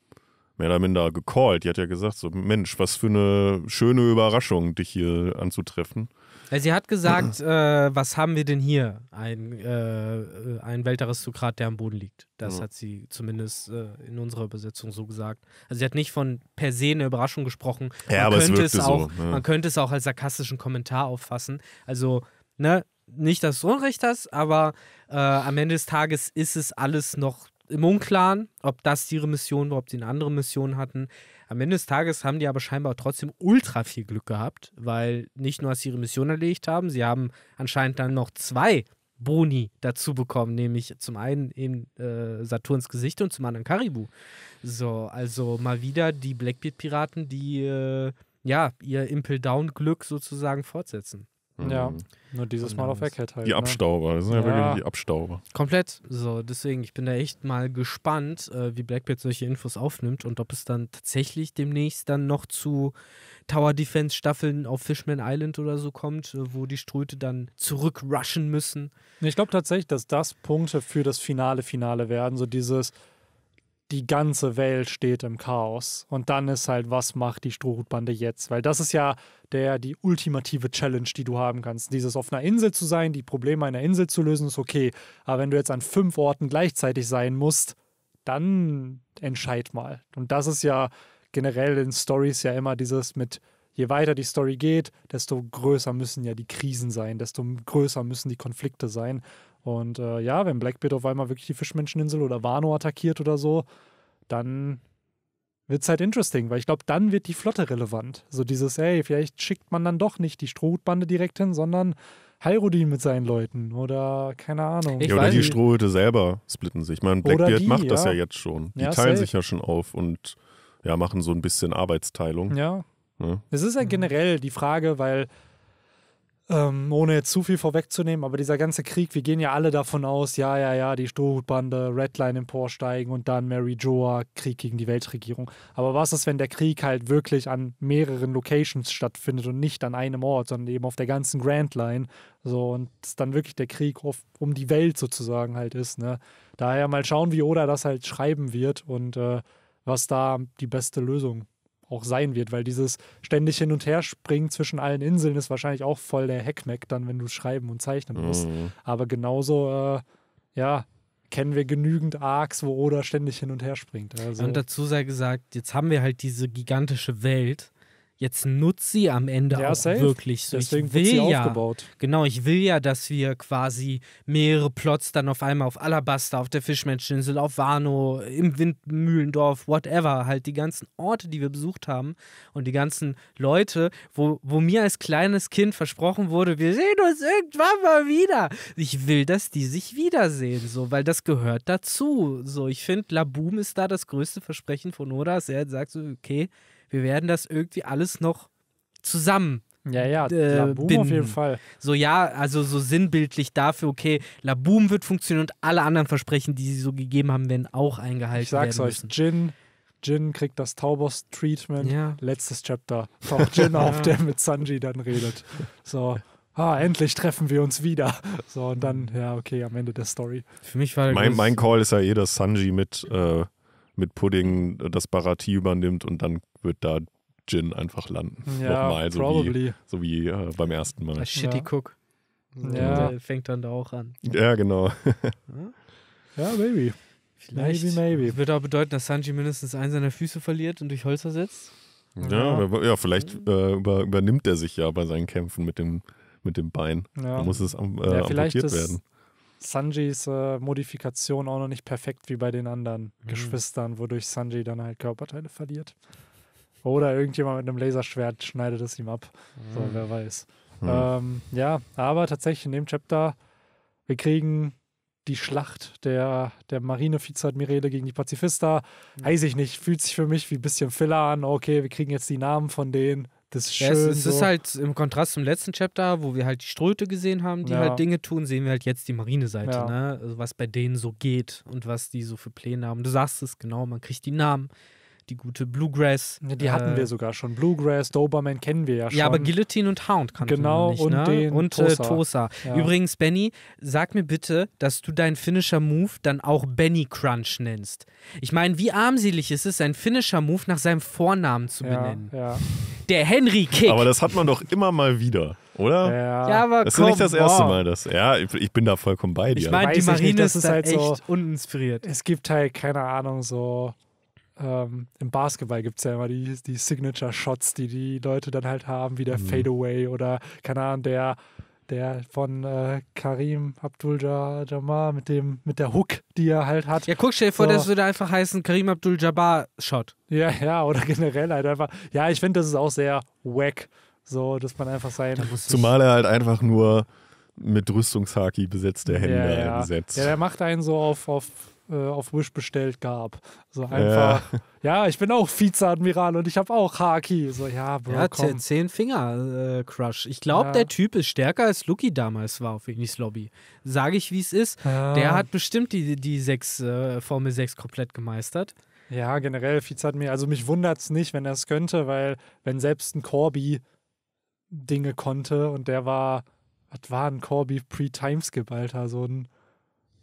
mehr oder minder gecallt. Die hat ja gesagt: so, Mensch, was für eine schöne Überraschung, dich hier anzutreffen. Weil sie hat gesagt, äh, was haben wir denn hier? Ein, äh, ein Weltaristokrat, der am Boden liegt. Das ja. hat sie zumindest äh, in unserer Übersetzung so gesagt. Also sie hat nicht von per se eine Überraschung gesprochen. Man ja, aber es, es auch, so. Ja. Man könnte es auch als sarkastischen Kommentar auffassen. Also, ne, nicht, dass du Unrecht hast, aber äh, am Ende des Tages ist es alles noch im Unklaren, ob das ihre Mission war, ob sie eine andere Mission hatten. Am Ende des Tages haben die aber scheinbar trotzdem ultra viel Glück gehabt, weil nicht nur, dass sie ihre Mission erledigt haben, sie haben anscheinend dann noch zwei Boni dazu bekommen, nämlich zum einen eben äh, Saturns Gesicht und zum anderen Karibu. So, also mal wieder die Blackbeard-Piraten, die äh, ja ihr Impel Down-Glück sozusagen fortsetzen. Ja, mhm. nur dieses Mal auf Eckhead halt. Die ne? Abstauber, das sind ja, ja, wirklich die Abstauber. Komplett. So, deswegen, ich bin da echt mal gespannt, äh, wie Blackbeard solche Infos aufnimmt und ob es dann tatsächlich demnächst dann noch zu Tower Defense Staffeln auf Fishman Island oder so kommt, äh, wo die Ströte dann zurückrushen müssen. Ich glaube tatsächlich, dass das Punkte für das Finale Finale werden, so dieses die ganze Welt steht im Chaos. Und dann ist halt, was macht die Strohhutbande jetzt? Weil das ist ja der, die ultimative Challenge, die du haben kannst. Dieses auf einer Insel zu sein, die Probleme einer Insel zu lösen, ist okay. Aber wenn du jetzt an fünf Orten gleichzeitig sein musst, dann entscheid mal. Und das ist ja generell in Stories ja immer dieses mit, je weiter die Story geht, desto größer müssen ja die Krisen sein, desto größer müssen die Konflikte sein. Und äh, ja, wenn Blackbeard auf einmal wirklich die Fischmenscheninsel oder Wano attackiert oder so, dann wird es halt interesting, weil ich glaube, dann wird die Flotte relevant. So dieses, hey, vielleicht schickt man dann doch nicht die Strohhutbande direkt hin, sondern Heirodin mit seinen Leuten oder keine Ahnung. Ich ja, oder die nicht. Strohhüte selber splitten sich. Ich meine, Blackbeard die, macht ja. das ja jetzt schon. Die ja, teilen safe. sich ja schon auf und ja, machen so ein bisschen Arbeitsteilung. Ja. ja. Ne? Es ist ja generell die Frage, weil ähm, ohne jetzt zu viel vorwegzunehmen, aber dieser ganze Krieg, wir gehen ja alle davon aus, ja, ja, ja, die Strohhutbande, Redline emporsteigen und dann Mary Joa, Krieg gegen die Weltregierung. Aber was ist, wenn der Krieg halt wirklich an mehreren Locations stattfindet und nicht an einem Ort, sondern eben auf der ganzen Grand Line? So, und es dann wirklich der Krieg auf, um die Welt sozusagen halt ist, ne? Daher mal schauen, wie Oda das halt schreiben wird und äh, was da die beste Lösung ist auch sein wird, weil dieses ständig hin und her springen zwischen allen Inseln ist wahrscheinlich auch voll der Heckmeck dann, wenn du schreiben und zeichnen musst. Mhm. Aber genauso, äh, ja, kennen wir genügend Arcs, wo Oda ständig hin und her springt. Also und dazu sei gesagt, jetzt haben wir halt diese gigantische Welt, jetzt nutzt sie am Ende ja, auch safe. wirklich so. Deswegen ich will sie ja, aufgebaut. Genau, ich will ja, dass wir quasi mehrere Plots dann auf einmal auf Alabaster, auf der Fischmenscheninsel, auf Warnow, im Windmühlendorf, whatever, halt die ganzen Orte, die wir besucht haben und die ganzen Leute, wo, wo mir als kleines Kind versprochen wurde, wir sehen uns irgendwann mal wieder. Ich will, dass die sich wiedersehen, so, weil das gehört dazu. So, ich finde, Laboom ist da das größte Versprechen von Oda, dass er jetzt sagt so, okay, wir werden das irgendwie alles noch zusammen ja, ja, äh, Laboom binden. auf jeden Fall. So, ja, also so sinnbildlich dafür, okay, Laboom wird funktionieren und alle anderen Versprechen, die sie so gegeben haben, werden auch eingehalten. Ich sag's werden euch, Jin, Jin kriegt das Taubos-Treatment. Ja. Letztes Chapter. Taucht Jin auf, der mit Sanji dann redet. So. Ah, endlich treffen wir uns wieder. So, und dann, ja, okay, am Ende der Story. Für mich war mein, mein Call ist ja eh, dass Sanji mit äh, mit Pudding das Barati übernimmt und dann wird da Gin einfach landen. Ja, Nochmal, so probably. wie, so wie äh, beim ersten Mal. A shitty ja. Cook. Ja. Der fängt dann da auch an. Ja, genau. ja, maybe. Vielleicht maybe, maybe. würde auch bedeuten, dass Sanji mindestens einen seiner Füße verliert und durch Holz ersetzt. Ja, ja. ja vielleicht äh, über, übernimmt er sich ja bei seinen Kämpfen mit dem, mit dem Bein. Ja. Dann muss es am, äh, ja, amputiert das, werden. Sanjis äh, Modifikation auch noch nicht perfekt wie bei den anderen mhm. Geschwistern, wodurch Sanji dann halt Körperteile verliert. Oder irgendjemand mit einem Laserschwert schneidet es ihm ab. Mhm. So, wer weiß. Mhm. Ähm, ja, aber tatsächlich in dem Chapter, wir kriegen die Schlacht der, der Marinevizadmirale gegen die Pazifista. Mhm. Weiß ich nicht, fühlt sich für mich wie ein bisschen Filler an. Okay, wir kriegen jetzt die Namen von denen. Das ist schön. Ja, es, es so. ist halt im Kontrast zum letzten Chapter, wo wir halt die Ströte gesehen haben, die halt ja. halt Dinge tun, sehen wir halt jetzt die Marineseite, ja. ne? Also was bei denen so geht und was die so für Pläne haben. Du sagst es genau, man kriegt die Namen die gute Bluegrass. Ja, die äh, hatten wir sogar schon. Bluegrass, Doberman kennen wir ja schon. Ja, aber Guillotine und Hound kannten genau, wir nicht. Genau, und, ne? Den und äh, Tosa. Äh, Tosa. Ja. Übrigens, Benny, sag mir bitte, dass du deinen Finisher-Move dann auch Benny Crunch nennst. Ich meine, wie armselig ist es, seinen Finisher-Move nach seinem Vornamen zu benennen? Ja. Der Henry Kick. Aber das hat man doch immer mal wieder oder? Ja, ja aber Das ist komm, nicht das erste wow. Mal, dass. Ja, ich, ich, bin da vollkommen bei dir. Ich meine, die Marine nicht, ist halt echt so, uninspiriert. Es gibt halt, keine Ahnung, so ähm, im Basketball gibt es ja immer die, die Signature-Shots, die die Leute dann halt haben, wie der mhm. Fadeaway oder, keine Ahnung, der, der von äh, Karim Abdul-Jabbar mit, mit der Hook, die er halt hat. Ja, guck, dir vor, das würde einfach heißen Karim Abdul-Jabbar-Shot. Ja, ja, oder generell halt einfach. Ja, ich finde, das ist auch sehr wack, so, dass man einfach sein. Zumal er halt einfach nur mit Rüstungshaki besetzte Hände ja, ja. einsetzt. Ja, der macht einen so auf, auf äh, auf Wish bestellt gab. So einfach, ja, ja ich bin auch Vizeadmiral und ich habe auch Haki. So, ja, Bro, ja, komm. zehn Finger äh, Crush. Ich glaube, ja. der Typ ist stärker als Lucky damals war auf Ignis Lobby. Sage ich, wie es ist. Ja. Der hat bestimmt die, die sechs, äh, Formel 6 komplett gemeistert. Ja, generell, Vize hat also mich wundert es nicht, wenn er es könnte, weil wenn selbst ein Corby Dinge konnte und der war, was war ein Corby Pre-Timeskip, Alter, so ein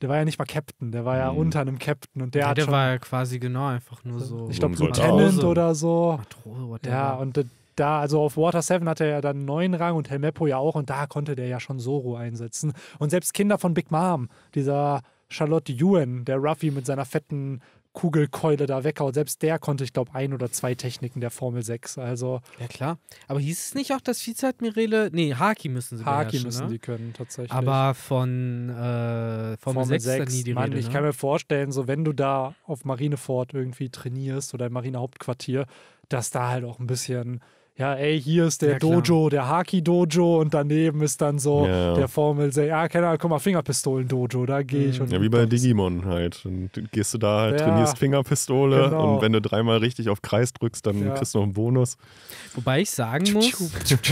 der war ja nicht mal Captain, der war ja mhm. unter einem Captain und der ja, hat der war ja quasi genau einfach nur so. Ich glaube, Lieutenant oder so. Matrose, Ja, und da, also auf Water 7 hatte er ja dann neuen Rang und Helmeppo ja auch und da konnte der ja schon Soro einsetzen. Und selbst Kinder von Big Mom, dieser Charlotte Ewan, der Ruffy mit seiner fetten Kugelkeule da weghaut. Selbst der konnte, ich glaube, ein oder zwei Techniken der Formel 6. Also ja, klar. Aber hieß es nicht auch, dass Vizeadmirale. Nee, Haki müssen sie Haki müssen ne? die können, tatsächlich. Aber von äh, Formel, Formel 6, 6 nie die Mann, Rede, ne? ich kann mir vorstellen, so wenn du da auf Marineford irgendwie trainierst oder im Marinehauptquartier, dass da halt auch ein bisschen ja, ey, hier ist der ja, Dojo, der Haki-Dojo und daneben ist dann so ja. der Formel 6, ah, keine Ahnung, guck mal, Fingerpistolen-Dojo, da gehe ich. Mhm. Und ja, wie bei Digimon halt. Dann gehst du da halt, ja, trainierst Fingerpistole genau. und wenn du dreimal richtig auf Kreis drückst, dann kriegst du noch einen Bonus. Wobei ich sagen muss,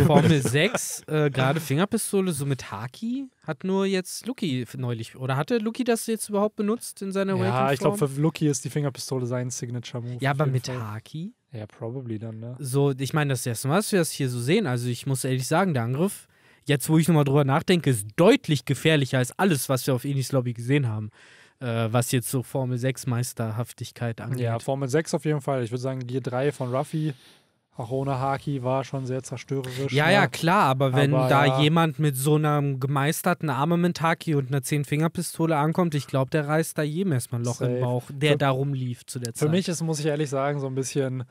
Formel 6, äh, gerade Fingerpistole, so mit Haki, hat nur jetzt Lucky neulich, oder hatte Lucky das jetzt überhaupt benutzt in seiner Ja, ich glaube, für Lucky ist die Fingerpistole sein Signature-Move. Ja, aber mit Fall. Haki? Ja, probably dann, ne? So, ich meine, das erste Mal, dass wir das hier so sehen. Also, ich muss ehrlich sagen, der Angriff, jetzt wo ich nochmal drüber nachdenke, ist deutlich gefährlicher als alles, was wir auf Enis Lobby gesehen haben. Äh, was jetzt so Formel 6 Meisterhaftigkeit angeht. Ja, Formel 6 auf jeden Fall. Ich würde sagen, G3 von Ruffy Arona Haki war schon sehr zerstörerisch. Ja, ne? ja, klar, aber wenn aber, da ja. jemand mit so einem gemeisterten Armament Haki und einer Zehn-Finger-Pistole ankommt, ich glaube, der reißt da jedem erstmal ein Loch Safe. im Bauch, der für, darum lief zu der Zeit. Für mich ist, muss ich ehrlich sagen, so ein bisschen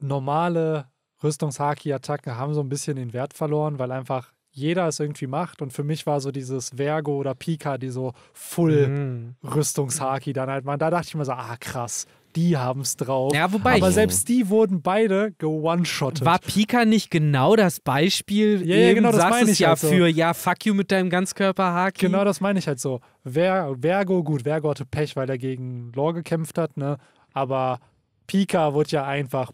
normale Rüstungs-Haki-Attacken haben so ein bisschen den Wert verloren, weil einfach jeder es irgendwie macht. Und für mich war so dieses Vergo oder Pika, die so Full-Rüstungs-Haki mhm. dann halt waren. Da dachte ich mir so, ah krass, die haben es drauf. Ja, wobei. Aber selbst die wurden beide geone-shottet. War Pika nicht genau das Beispiel? Ja, ja genau das meine ich ja halt so. für ja, fuck you mit deinem ganzkörper -Haki. Genau das meine ich halt so. Ver Vergo, gut, Vergo hatte Pech, weil er gegen Lore gekämpft hat, ne? Aber Pika wurde ja einfach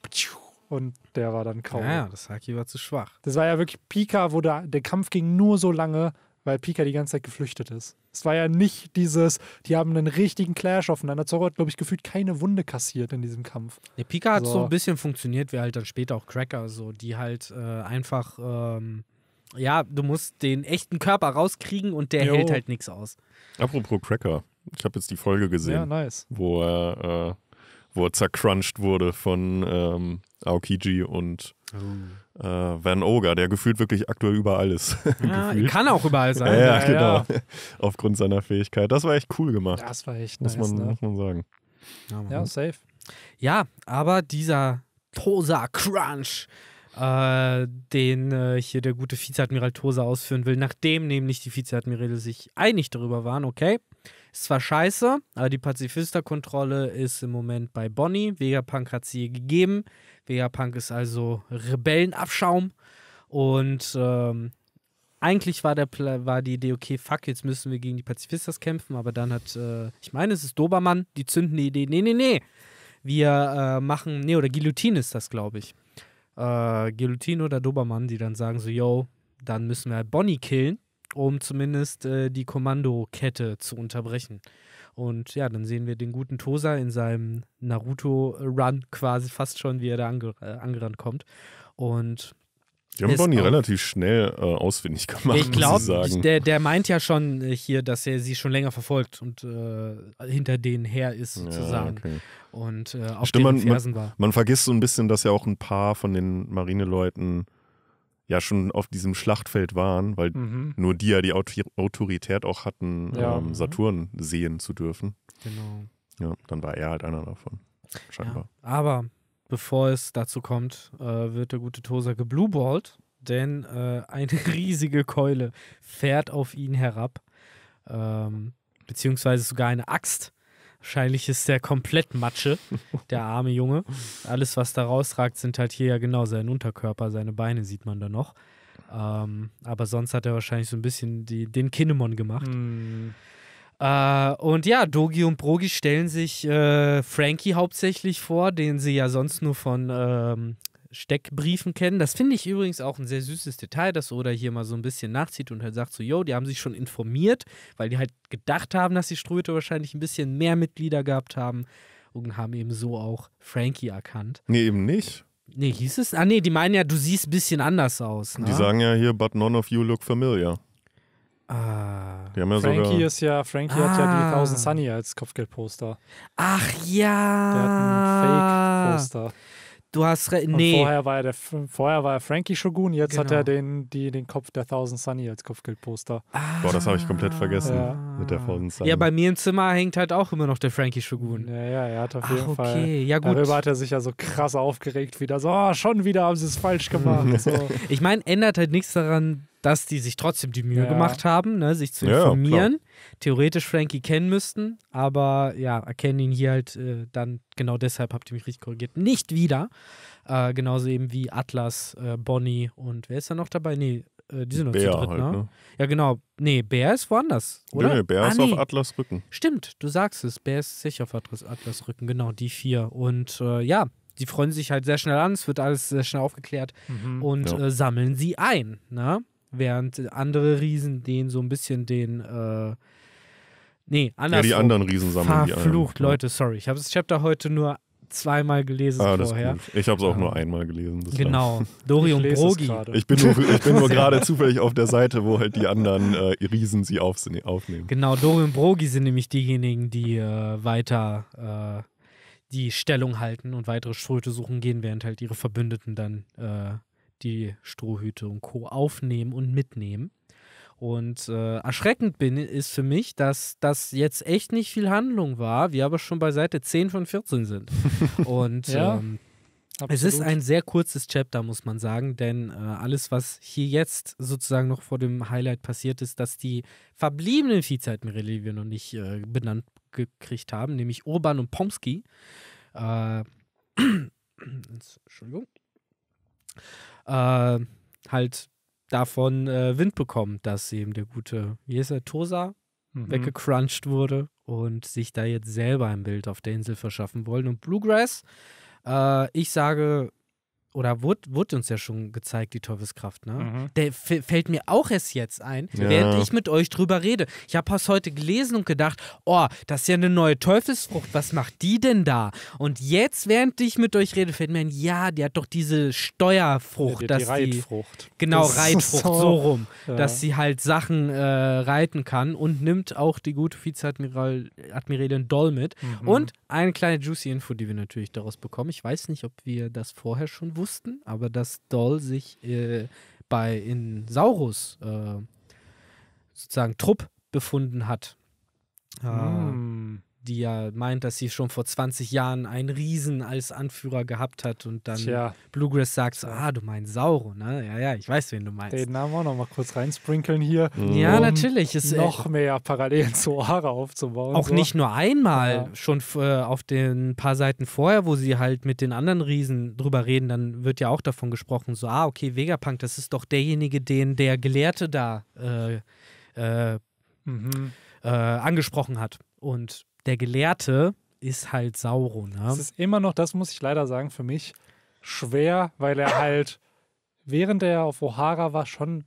und der war dann kaum. Ja, das Haki war zu schwach. Das war ja wirklich Pika, wo der Kampf ging nur so lange, weil Pika die ganze Zeit geflüchtet ist. Es war ja nicht dieses, die haben einen richtigen Clash aufeinander. Zorro hat, glaube ich, gefühlt keine Wunde kassiert in diesem Kampf. Nee, Pika hat so. so also ein bisschen funktioniert, wie halt dann später auch Cracker, so, die halt äh, einfach, ähm, ja, du musst den echten Körper rauskriegen und der jo. hält halt nichts aus. Apropos Cracker, ich habe jetzt die Folge gesehen, ja, nice. wo er, äh, wo er zercrunched wurde von, ähm, Aokiji und oh. äh, Van Oga, der gefühlt wirklich aktuell überall ist. Ja, ah, kann auch überall sein. ja, ja, genau. Ja. Aufgrund seiner Fähigkeit. Das war echt cool gemacht. Das war echt muss nice. Man, ne? Muss man sagen. Ja, ja, safe. Ja, aber dieser Tosa Crunch, äh, den äh, hier der gute Vizeadmiral Tosa ausführen will, nachdem nämlich die Vizeadmirale sich einig darüber waren, okay, ist zwar scheiße, aber die Pazifisterkontrolle ist im Moment bei Bonnie. Vegapunk hat sie gegeben. Vegapunk ist also Rebellenabschaum. Und ähm, eigentlich war, der war die Idee, okay, fuck, jetzt müssen wir gegen die Pazifistas kämpfen, aber dann hat, äh, ich meine, es ist Dobermann, die zündende Idee, nee, nee, nee, wir äh, machen, nee, oder Guillotine ist das, glaube ich. Äh, Guillotine oder Dobermann, die dann sagen so, yo, dann müssen wir Bonnie killen um zumindest äh, die Kommandokette zu unterbrechen. Und ja, dann sehen wir den guten Tosa in seinem Naruto-Run quasi fast schon, wie er da ange äh, angerannt kommt. Und die haben Bonnie relativ schnell äh, ausfindig gemacht. Ich glaube, der, der meint ja schon äh, hier, dass er sie schon länger verfolgt und äh, hinter denen her ist, sozusagen. Ja, okay. Und äh, auf Stimmt, deren man, Fersen war. Man vergisst so ein bisschen, dass ja auch ein paar von den Marineleuten ja schon auf diesem Schlachtfeld waren, weil mhm. nur die ja die Autorität auch hatten, ja. ähm, mhm. Saturn sehen zu dürfen. Genau. Ja, dann war er halt einer davon. Scheinbar. Ja, aber bevor es dazu kommt, äh, wird der gute Tosa geblueballt, denn äh, eine riesige Keule fährt auf ihn herab, ähm, beziehungsweise sogar eine Axt Wahrscheinlich ist der komplett Matsche, der arme Junge. Alles, was da rausragt, sind halt hier ja genau sein Unterkörper, seine Beine sieht man da noch. Ähm, aber sonst hat er wahrscheinlich so ein bisschen die, den Kinemon gemacht. Mm. Äh, und ja, Dogi und Brogi stellen sich äh, Frankie hauptsächlich vor, den sie ja sonst nur von ähm, Steckbriefen kennen. Das finde ich übrigens auch ein sehr süßes Detail, dass Oda hier mal so ein bisschen nachzieht und halt sagt so, yo, die haben sich schon informiert, weil die halt gedacht haben, dass die Ströte wahrscheinlich ein bisschen mehr Mitglieder gehabt haben und haben eben so auch Frankie erkannt. Nee, eben nicht. Nee, hieß es? Ah, nee, die meinen ja, du siehst ein bisschen anders aus. Ne? Die sagen ja hier, but none of you look familiar. Ah. die haben Ja Frankie ist ja, Frankie ah. hat ja die 1000 ah. Sunny als Kopfgeldposter. Ach ja. Der hat ein Fake-Poster. Du hast re nee. vorher war er der vorher war er Frankie Shogun, jetzt genau. hat er den, die, den Kopf der Thousand Sunny als Kopfgeldposter. Ah. Boah, das habe ich komplett vergessen ja. Ah. mit der Thousand Sunny. Ja, bei mir im Zimmer hängt halt auch immer noch der Frankie Shogun. Ja, ja, er hat auf Ach, jeden okay. Fall. Ja, gut. Darüber hat er sich ja so krass aufgeregt wieder. So, oh, schon wieder haben sie es falsch gemacht. so. Ich meine, ändert halt nichts daran, dass die sich trotzdem die Mühe ja. gemacht haben, ne, sich zu informieren. Ja, Theoretisch Frankie kennen müssten, aber ja, erkennen ihn hier halt äh, dann, genau deshalb habt ihr mich richtig korrigiert, nicht wieder. Äh, genauso eben wie Atlas, äh, Bonnie und wer ist da noch dabei? Nee, äh, die sind noch Bär zu dritt, halt, ne? ne? Ja, genau. Nee, Bär ist woanders, oder? Nee, Bär ah, ist nee. auf Atlas Rücken. Stimmt, du sagst es. Bär ist sicher auf Atlas, Atlas Rücken, genau, die vier. Und äh, ja, die freuen sich halt sehr schnell an, es wird alles sehr schnell aufgeklärt mhm, und ja. äh, sammeln sie ein. Ne? während andere Riesen den so ein bisschen den äh, nee, anders Ja, die anderen Riesen sammeln Verflucht, die anderen. Leute, sorry. Ich habe das Chapter heute nur zweimal gelesen ah, vorher. Ich habe es auch ähm, nur einmal gelesen. genau. Lang. Dorian Brogi. Ich bin nur, ich bin nur gerade zufällig auf der Seite, wo halt die anderen äh, Riesen sie aufnehmen. Genau, Dorian Brogi sind nämlich diejenigen, die äh, weiter äh, die Stellung halten und weitere Schröte suchen gehen, während halt ihre Verbündeten dann äh, die Strohhüte und Co. aufnehmen und mitnehmen. Und äh, erschreckend bin, ist für mich, dass das jetzt echt nicht viel Handlung war, wir aber schon bei Seite 10 von 14 sind. und ja, ähm, es ist ein sehr kurzes Chapter, muss man sagen, denn äh, alles, was hier jetzt sozusagen noch vor dem Highlight passiert ist, dass die verbliebenen Vizeadmiräle wir noch nicht äh, benannt gekriegt haben, nämlich Urban und Pomsky. Äh, Entschuldigung äh, halt davon äh, Wind bekommen, dass eben der gute, wie ist er, Tosa mhm. weggecrunched wurde und sich da jetzt selber ein Bild auf der Insel verschaffen wollen. Und Bluegrass, äh, ich sage, oder wurde, wurde, uns ja schon gezeigt, die Teufelskraft, ne? Mhm. Der fällt mir auch erst jetzt ein, ja. während ich mit euch drüber rede. Ich habe es heute gelesen und gedacht, oh, das ist ja eine neue Teufelsfrucht, was macht die denn da? Und jetzt, während ich mit euch rede, fällt mir ein, ja, die hat doch diese Steuerfrucht, ja, die, dass die Reitfrucht. genau, das Reitfrucht, so, so rum, ja. dass sie halt Sachen äh, reiten kann und nimmt auch die gute Vizeadmiralin Doll mit. Mhm. Und eine kleine juicy Info, die wir natürlich daraus bekommen. Ich weiß nicht, ob wir das vorher schon wussten wussten, aber dass Doll sich äh, bei in Saurus äh, sozusagen Trupp befunden hat. Mm die ja meint, dass sie schon vor 20 Jahren einen Riesen als Anführer gehabt hat und dann Tja. Bluegrass sagt, so, ah, du meinst Sauron, ne? Ja, ja, ich weiß, wen du meinst. Den Namen auch noch mal kurz reinsprinkeln hier. Mhm. Ja, natürlich. Ist, äh, noch mehr Parallelen zu Ohara aufzubauen. Auch so. nicht nur einmal, ja. schon äh, auf den paar Seiten vorher, wo sie halt mit den anderen Riesen drüber reden, dann wird ja auch davon gesprochen, so, ah, okay, Vegapunk, das ist doch derjenige, den der Gelehrte da äh, äh, mhm. Äh, angesprochen hat. Und der Gelehrte ist halt Sauron. Ne? Es ist immer noch, das muss ich leider sagen, für mich schwer, weil er halt, während er auf O'Hara war, schon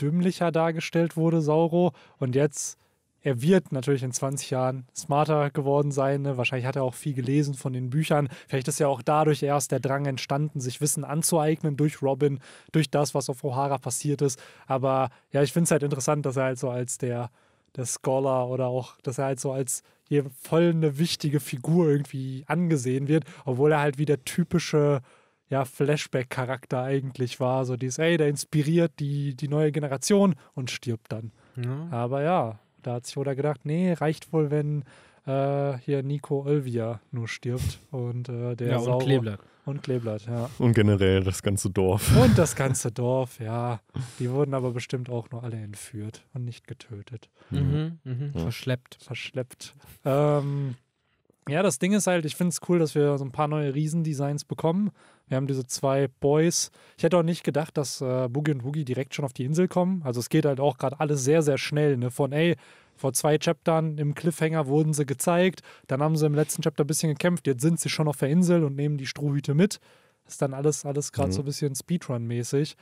dümmlicher dargestellt wurde, Sauro. Und jetzt, er wird natürlich in 20 Jahren smarter geworden sein. Ne? Wahrscheinlich hat er auch viel gelesen von den Büchern. Vielleicht ist ja auch dadurch erst der Drang entstanden, sich Wissen anzueignen durch Robin, durch das, was auf O'Hara passiert ist. Aber ja, ich finde es halt interessant, dass er halt so als der der Scholar oder auch, dass er halt so als hier voll eine wichtige Figur irgendwie angesehen wird, obwohl er halt wie der typische ja, Flashback-Charakter eigentlich war. So dieses, ey, der inspiriert die, die neue Generation und stirbt dann. Ja. Aber ja, da hat sich Oda gedacht, nee, reicht wohl, wenn äh, hier Nico Olvia nur stirbt und äh, der ja, und und und Kleeblatt, ja. Und generell das ganze Dorf. Und das ganze Dorf, ja. Die wurden aber bestimmt auch nur alle entführt und nicht getötet. Mhm, mhm. mhm. Ja. Verschleppt. Verschleppt. Ähm, ja, das Ding ist halt, ich finde es cool, dass wir so ein paar neue Riesendesigns bekommen. Wir haben diese zwei Boys. Ich hätte auch nicht gedacht, dass äh, Boogie und Woogie direkt schon auf die Insel kommen. Also es geht halt auch gerade alles sehr, sehr schnell. Ne? Von ey, vor zwei Chaptern im Cliffhanger wurden sie gezeigt, dann haben sie im letzten Chapter ein bisschen gekämpft, jetzt sind sie schon auf der Insel und nehmen die Strohhüte mit. ist dann alles, alles gerade mhm. so ein bisschen Speedrun-mäßig.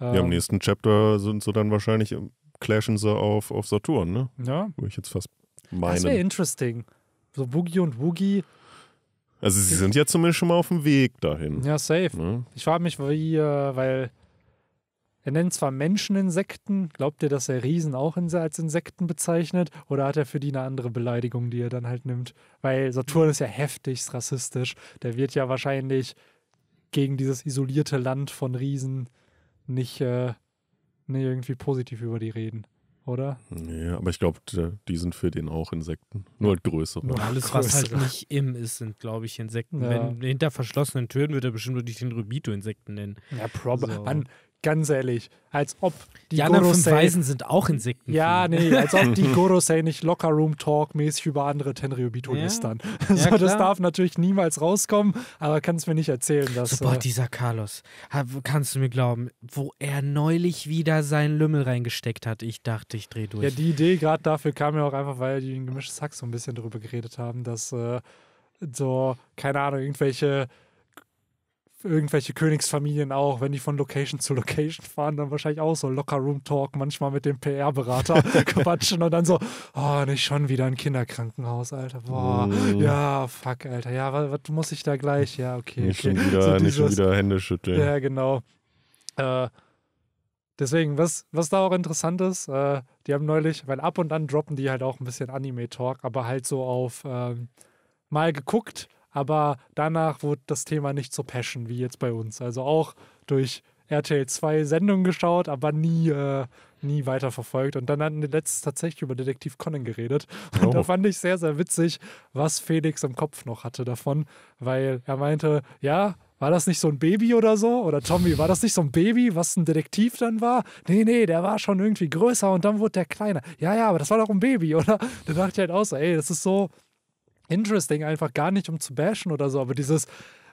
Ähm, ja, im ähm, nächsten Chapter sind sie dann wahrscheinlich, ähm, clashen sie auf, auf Saturn, ne? Ja. Wo ich jetzt fast meine. Das wäre interesting. So Boogie und Woogie also sie sind ja zumindest schon mal auf dem Weg dahin. Ja, safe. Ja. Ne? Ich frage mich, wie, äh, weil er nennt zwar Menschen Insekten. glaubt ihr, dass er Riesen auch als Insekten bezeichnet? Oder hat er für die eine andere Beleidigung, die er dann halt nimmt? Weil Saturn ist ja heftigst rassistisch. Der wird ja wahrscheinlich gegen dieses isolierte Land von Riesen nicht, äh, nicht irgendwie positiv über die reden oder? Nee, aber ich glaube, die sind für den auch Insekten. Nur halt größere. Nur alles, was halt größere. halt nicht im ist, sind, glaube ich, Insekten. Ja. Wenn hinter verschlossenen Türen wird er bestimmt nicht den Rubito-Insekten nennen. Ja, probably. So ganz ehrlich, als ob die, die anderen Gorosei, fünf Weisen sind auch Insekten. Ja, nee, als ob die Gorosei nicht lockerroom Talk mäßig über andere Tenryubito ja. Ja, so, das darf natürlich niemals rauskommen, aber kannst mir nicht erzählen, dass so, boah, äh, dieser Carlos, kannst du mir glauben, wo er neulich wieder seinen Lümmel reingesteckt hat, ich dachte, ich drehe durch. Ja, die Idee gerade dafür kam ja auch einfach, weil die in gemischtes Hack so ein bisschen drüber geredet haben, dass äh, so keine Ahnung, irgendwelche irgendwelche Königsfamilien auch, wenn die von Location zu Location fahren, dann wahrscheinlich auch so locker Room Talk, manchmal mit dem PR-Berater quatschen und dann so, oh, nicht schon wieder ein Kinderkrankenhaus, Alter. Boah, mm. ja, fuck, Alter. Ja, was, was, muss ich da gleich? Ja, okay. Nicht, okay. Schon, wieder, so dieses, schon wieder Hände schütteln. Ja, genau. Äh, deswegen, was, was da auch interessant ist, äh, die haben neulich, weil ab und an droppen die halt auch ein bisschen Anime-Talk, aber halt so auf ähm, mal geguckt aber danach wurde das Thema nicht so passion wie jetzt bei uns. Also auch durch RTL 2 Sendungen geschaut, aber nie, äh, nie weiter verfolgt. Und dann hatten wir letztens tatsächlich über Detektiv Conan geredet. Und oh. da fand ich sehr, sehr witzig, was Felix im Kopf noch hatte davon, weil er meinte, ja, war das nicht so ein Baby oder so? Oder Tommy, war das nicht so ein Baby, was ein Detektiv dann war? Nee, nee, der war schon irgendwie größer und dann wurde der kleiner. Ja, ja, aber das war doch ein Baby, oder? Da dachte ich halt auch so, ey, das ist so, interesting, einfach gar nicht, um zu bashen oder so, aber dieses,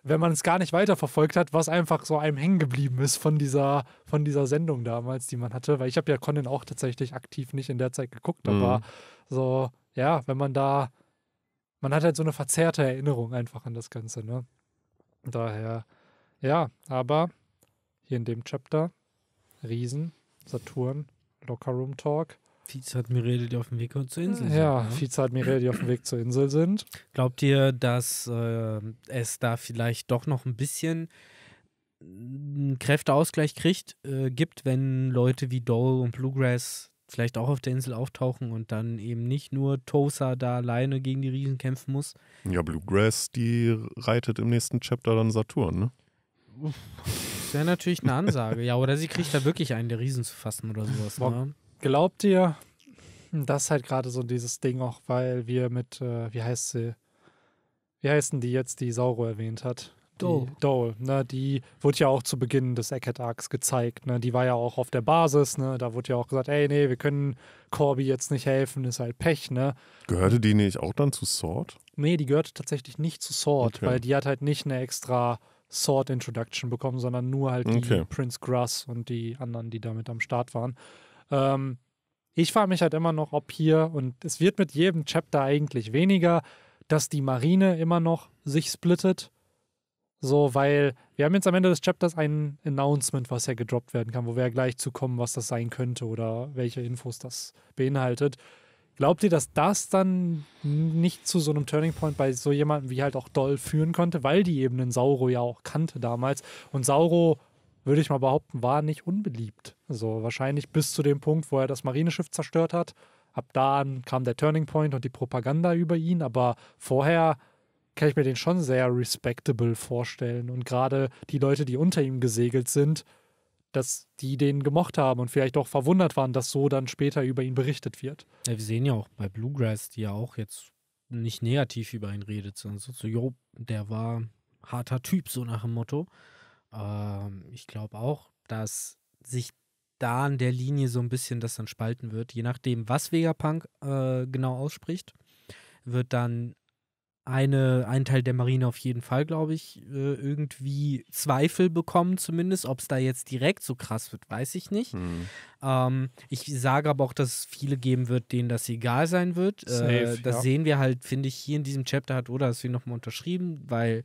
wenn man es gar nicht weiterverfolgt hat, was einfach so einem hängen geblieben ist von dieser, von dieser Sendung damals, die man hatte, weil ich habe ja Conan auch tatsächlich aktiv nicht in der Zeit geguckt, mhm. aber so, ja, wenn man da, man hat halt so eine verzerrte Erinnerung einfach an das Ganze, ne? Daher, ja, aber hier in dem Chapter, Riesen, Saturn, Locker Room Talk, viel Zeit Mireli, die auf dem Weg zur Insel sind. Ja, ne? viel Zeit hat die auf dem Weg zur Insel sind. Glaubt ihr, dass äh, es da vielleicht doch noch ein bisschen einen Kräfteausgleich kriegt, äh, gibt, wenn Leute wie Dole und Bluegrass vielleicht auch auf der Insel auftauchen und dann eben nicht nur Tosa da alleine gegen die Riesen kämpfen muss? Ja, Bluegrass, die reitet im nächsten Chapter dann Saturn, ne? Das wäre natürlich eine Ansage. ja, oder sie kriegt da wirklich einen der Riesen zu fassen oder sowas. Ne? Glaubt ihr, das ist halt gerade so dieses Ding auch, weil wir mit, äh, wie heißt sie, wie heißen die jetzt, die Sauro erwähnt hat? Dole. Dole, ne, die wurde ja auch zu Beginn des Eckhead Arcs gezeigt, ne, die war ja auch auf der Basis, ne, da wurde ja auch gesagt, ey, nee, wir können Corby jetzt nicht helfen, ist halt Pech, ne. Gehörte die nicht auch dann zu Sword? Nee, die gehörte tatsächlich nicht zu Sword, okay. weil die hat halt nicht eine extra Sword Introduction bekommen, sondern nur halt die Prince Grass und die anderen, die damit am Start waren. Ähm, ich frage mich halt immer noch, ob hier, und es wird mit jedem Chapter eigentlich weniger, dass die Marine immer noch sich splittet. So, weil wir haben jetzt am Ende des Chapters ein Announcement, was ja gedroppt werden kann, wo wir ja gleich zukommen, was das sein könnte oder welche Infos das beinhaltet. Glaubt ihr, dass das dann nicht zu so einem Turning Point bei so jemandem wie halt auch Doll führen konnte, weil die eben den Sauro ja auch kannte damals und Sauro würde ich mal behaupten, war nicht unbeliebt. So also wahrscheinlich bis zu dem Punkt, wo er das Marineschiff zerstört hat. Ab da an kam der Turning Point und die Propaganda über ihn, aber vorher kann ich mir den schon sehr respectable vorstellen. Und gerade die Leute, die unter ihm gesegelt sind, dass die den gemocht haben und vielleicht auch verwundert waren, dass so dann später über ihn berichtet wird. Ja, wir sehen ja auch bei Bluegrass, die ja auch jetzt nicht negativ über ihn redet, sondern so, so, jo, der war harter Typ, so nach dem Motto. Ähm, ich glaube auch, dass sich da an der Linie so ein bisschen das dann spalten wird. Je nachdem, was Vegapunk äh, genau ausspricht, wird dann eine, ein Teil der Marine auf jeden Fall, glaube ich, äh, irgendwie Zweifel bekommen, zumindest. Ob es da jetzt direkt so krass wird, weiß ich nicht. Hm. Ähm, ich sage aber auch, dass es viele geben wird, denen das egal sein wird. Safe, äh, das ja. sehen wir halt, finde ich, hier in diesem Chapter hat Oda das hier nochmal unterschrieben, weil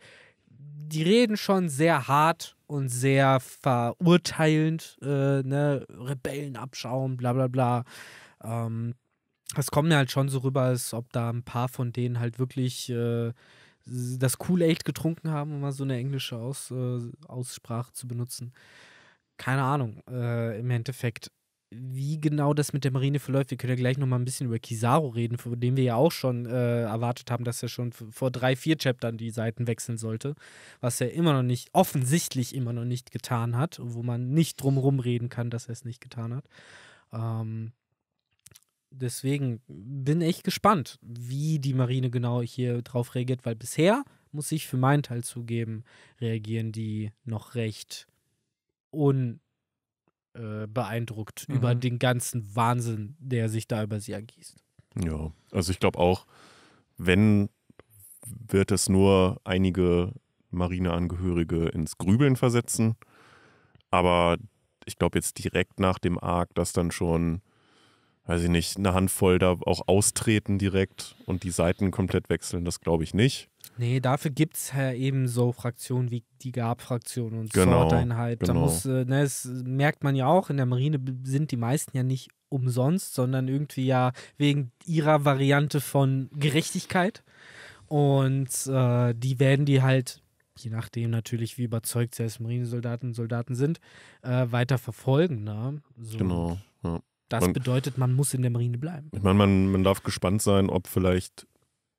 die reden schon sehr hart und sehr verurteilend, äh, ne, Rebellen abschauen, bla bla bla. Ähm, das kommt mir halt schon so rüber, als ob da ein paar von denen halt wirklich äh, das Kool-Aid getrunken haben, um mal so eine englische Aus, äh, Aussprache zu benutzen. Keine Ahnung, äh, im Endeffekt wie genau das mit der Marine verläuft. Wir können ja gleich nochmal ein bisschen über Kizaru reden, von dem wir ja auch schon äh, erwartet haben, dass er schon vor drei, vier Chaptern die Seiten wechseln sollte, was er immer noch nicht, offensichtlich immer noch nicht getan hat, wo man nicht drumherum reden kann, dass er es nicht getan hat. Ähm, deswegen bin ich gespannt, wie die Marine genau hier drauf reagiert, weil bisher, muss ich für meinen Teil zugeben, reagieren die noch recht un äh, beeindruckt mhm. über den ganzen Wahnsinn, der sich da über sie ergießt. Ja, also ich glaube auch, wenn wird es nur einige Marineangehörige ins Grübeln versetzen. Aber ich glaube jetzt direkt nach dem Arc, dass dann schon, weiß ich nicht, eine Handvoll da auch austreten direkt und die Seiten komplett wechseln, das glaube ich nicht. Nee, dafür gibt es ja eben so Fraktionen wie die GAB-Fraktion und genau, Sorteinheit. Genau. Da muss, äh, ne, das merkt man ja auch, in der Marine sind die meisten ja nicht umsonst, sondern irgendwie ja wegen ihrer Variante von Gerechtigkeit. Und äh, die werden die halt, je nachdem natürlich, wie überzeugt sie als Marinesoldaten und Soldaten sind, äh, weiter verfolgen. Ne? So. Genau. Ja. Das man, bedeutet, man muss in der Marine bleiben. Ich meine, man, man darf gespannt sein, ob vielleicht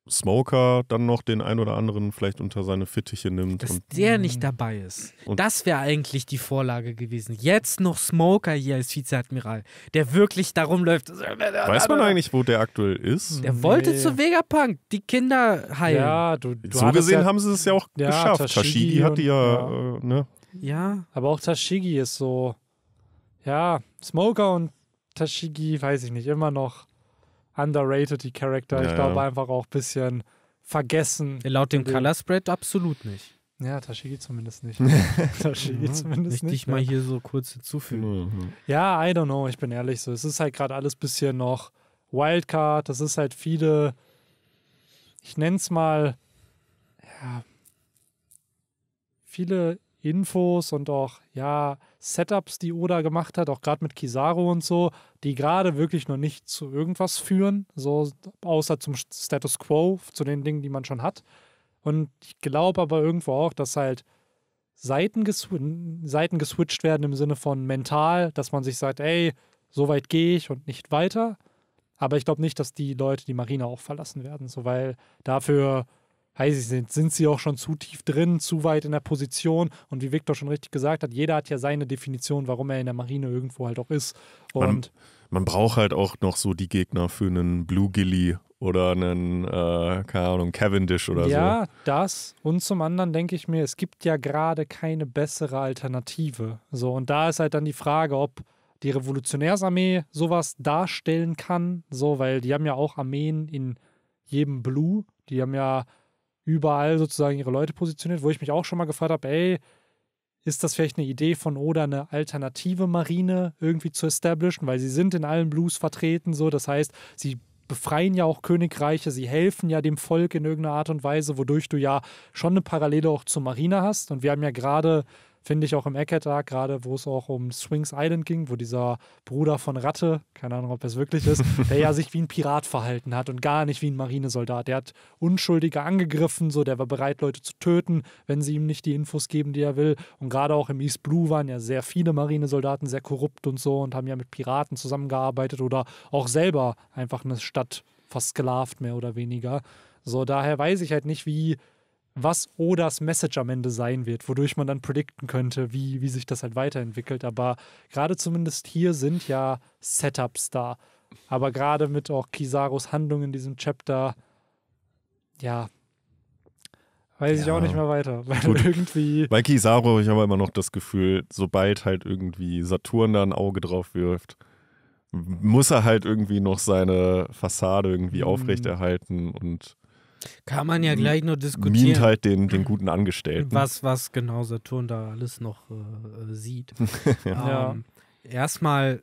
Smoker dann noch den ein oder anderen vielleicht unter seine Fittiche nimmt. Dass der nicht dabei ist. das wäre eigentlich die Vorlage gewesen. Jetzt noch Smoker hier als Vizeadmiral, der wirklich darum läuft. Weiß man eigentlich, wo der aktuell ist? Der wollte nee. zu Vegapunk die Kinder heilen. Ja, du, du so gesehen ja, haben sie es ja auch ja, geschafft. Tashigi, Tashigi hatte ja, ja. Äh, ne? Ja. Aber auch Tashigi ist so. Ja, Smoker und Tashigi, weiß ich nicht, immer noch underrated, die Charakter. Ja, ich glaube ja. einfach auch ein bisschen vergessen. Laut dem Color Spread absolut nicht. Ja, Tashigi zumindest nicht. Tashigi zumindest nicht. Ich mal hier so kurz hinzufügen. Ja, I don't know, ich bin ehrlich so. Es ist halt gerade alles ein bisschen noch Wildcard. Das ist halt viele, ich nenne es mal, ja, viele Infos und auch ja Setups, die Oda gemacht hat, auch gerade mit Kisaro und so, die gerade wirklich noch nicht zu irgendwas führen, so außer zum Status Quo, zu den Dingen, die man schon hat. Und ich glaube aber irgendwo auch, dass halt Seiten, gesw Seiten geswitcht werden im Sinne von mental, dass man sich sagt, ey, so weit gehe ich und nicht weiter. Aber ich glaube nicht, dass die Leute die Marine auch verlassen werden, so weil dafür heiß sind. Sind sie auch schon zu tief drin, zu weit in der Position? Und wie Viktor schon richtig gesagt hat, jeder hat ja seine Definition, warum er in der Marine irgendwo halt auch ist. Und man, man braucht halt auch noch so die Gegner für einen Blue Gilly oder einen, äh, keine Ahnung, Cavendish oder ja, so. Ja, das. Und zum anderen denke ich mir, es gibt ja gerade keine bessere Alternative. So, und da ist halt dann die Frage, ob die Revolutionärsarmee sowas darstellen kann, so, weil die haben ja auch Armeen in jedem Blue. Die haben ja überall sozusagen ihre Leute positioniert, wo ich mich auch schon mal gefragt habe, ey, ist das vielleicht eine Idee von Oda, eine alternative Marine irgendwie zu establishen, weil sie sind in allen Blues vertreten, so, das heißt, sie befreien ja auch Königreiche, sie helfen ja dem Volk in irgendeiner Art und Weise, wodurch du ja schon eine Parallele auch zur Marine hast. Und wir haben ja gerade Finde ich auch im Eckertag, gerade wo es auch um Swings Island ging, wo dieser Bruder von Ratte, keine Ahnung, ob es wirklich ist, der ja sich wie ein Pirat verhalten hat und gar nicht wie ein Marinesoldat. Der hat Unschuldige angegriffen, so der war bereit, Leute zu töten, wenn sie ihm nicht die Infos geben, die er will. Und gerade auch im East Blue waren ja sehr viele Marinesoldaten sehr korrupt und so und haben ja mit Piraten zusammengearbeitet oder auch selber einfach eine Stadt versklavt, mehr oder weniger. So, daher weiß ich halt nicht, wie was Odas Message am Ende sein wird, wodurch man dann predikten könnte, wie, wie sich das halt weiterentwickelt. Aber gerade zumindest hier sind ja Setups da. Aber gerade mit auch Kisaros Handlung in diesem Chapter, ja, weiß ja. ich auch nicht mehr weiter. Weil irgendwie. Bei Kisaru habe ich aber immer noch das Gefühl, sobald halt irgendwie Saturn da ein Auge drauf wirft, muss er halt irgendwie noch seine Fassade irgendwie mhm. aufrechterhalten und kann man ja gleich noch diskutieren. Mient halt den, den guten Angestellten. Was, was genau Saturn da alles noch äh, äh sieht. ja. ähm, Erstmal,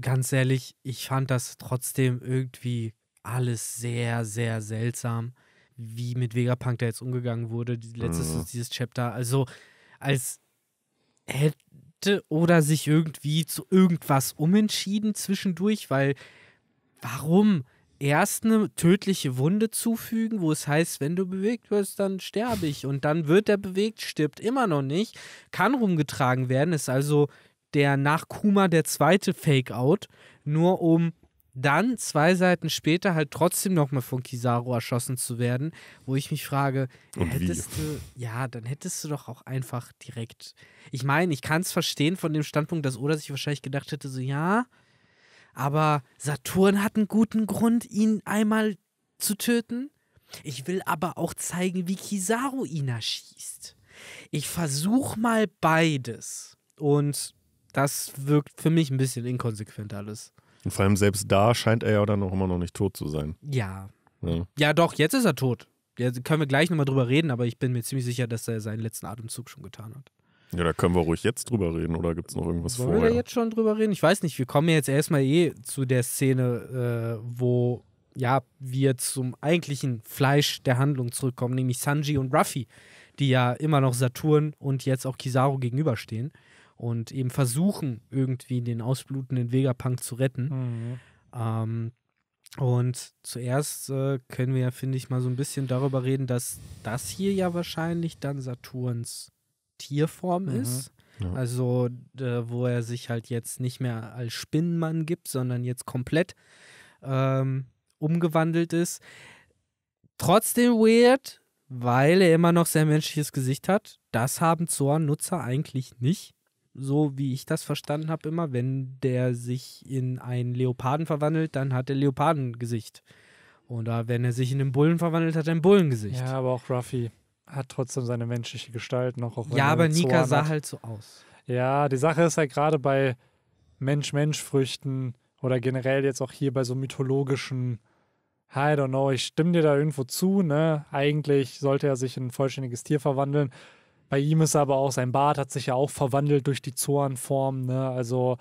ganz ehrlich, ich fand das trotzdem irgendwie alles sehr, sehr seltsam, wie mit Vegapunk da jetzt umgegangen wurde. Letztes mhm. dieses Chapter. Also, als hätte oder sich irgendwie zu irgendwas umentschieden zwischendurch, weil warum? erst eine tödliche Wunde zufügen, wo es heißt, wenn du bewegt wirst, dann sterbe ich. Und dann wird er bewegt, stirbt immer noch nicht, kann rumgetragen werden, ist also der nach Kuma der zweite Fake-Out, nur um dann zwei Seiten später halt trotzdem nochmal von Kizaru erschossen zu werden, wo ich mich frage, Und hättest wie? du, ja, dann hättest du doch auch einfach direkt. Ich meine, ich kann es verstehen von dem Standpunkt, dass Oda sich wahrscheinlich gedacht hätte, so, ja, aber Saturn hat einen guten Grund, ihn einmal zu töten. Ich will aber auch zeigen, wie Kizaru ihn erschießt. Ich versuche mal beides. Und das wirkt für mich ein bisschen inkonsequent alles. Und vor allem selbst da scheint er ja dann auch immer noch nicht tot zu sein. Ja. Ja, ja doch, jetzt ist er tot. Jetzt können wir gleich nochmal drüber reden, aber ich bin mir ziemlich sicher, dass er seinen letzten Atemzug schon getan hat. Ja, da können wir ruhig jetzt drüber reden, oder gibt es noch irgendwas Wollen vorher? Wollen wir jetzt schon drüber reden? Ich weiß nicht, wir kommen jetzt erstmal eh zu der Szene, äh, wo ja, wir zum eigentlichen Fleisch der Handlung zurückkommen, nämlich Sanji und Ruffy, die ja immer noch Saturn und jetzt auch Kizaru gegenüberstehen und eben versuchen, irgendwie den ausblutenden Vegapunk zu retten. Mhm. Ähm, und zuerst äh, können wir ja, finde ich, mal so ein bisschen darüber reden, dass das hier ja wahrscheinlich dann Saturns Tierform mhm. ist. Ja. Also, wo er sich halt jetzt nicht mehr als Spinnenmann gibt, sondern jetzt komplett ähm, umgewandelt ist. Trotzdem weird, weil er immer noch sein menschliches Gesicht hat. Das haben Zorn-Nutzer eigentlich nicht. So wie ich das verstanden habe, immer, wenn der sich in einen Leoparden verwandelt, dann hat er Leopardengesicht. Oder wenn er sich in einen Bullen verwandelt, hat er ein Bullengesicht. Ja, aber auch Ruffy hat trotzdem seine menschliche Gestalt noch. Auch ja, aber Nika sah halt so aus. Ja, die Sache ist halt gerade bei Mensch-Mensch-Früchten oder generell jetzt auch hier bei so mythologischen, I don't know, ich stimme dir da irgendwo zu, ne? Eigentlich sollte er sich in ein vollständiges Tier verwandeln. Bei ihm ist aber auch, sein Bart hat sich ja auch verwandelt durch die Zornform, ne? Also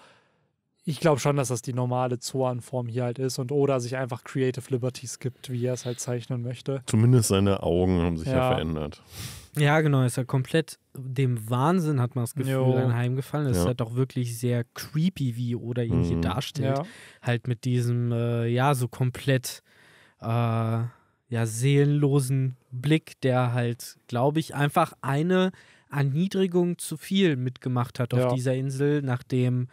ich glaube schon, dass das die normale Zoan-Form hier halt ist und Oda sich einfach Creative Liberties gibt, wie er es halt zeichnen möchte. Zumindest seine Augen haben sich ja, ja verändert. Ja, genau, ist ja komplett dem Wahnsinn, hat man das Gefühl, heimgefallen. Es ja. ist halt auch wirklich sehr creepy, wie Oda ihn mhm. hier darstellt. Ja. Halt mit diesem, äh, ja, so komplett, äh, ja, seelenlosen Blick, der halt, glaube ich, einfach eine Erniedrigung zu viel mitgemacht hat auf dieser Insel, nachdem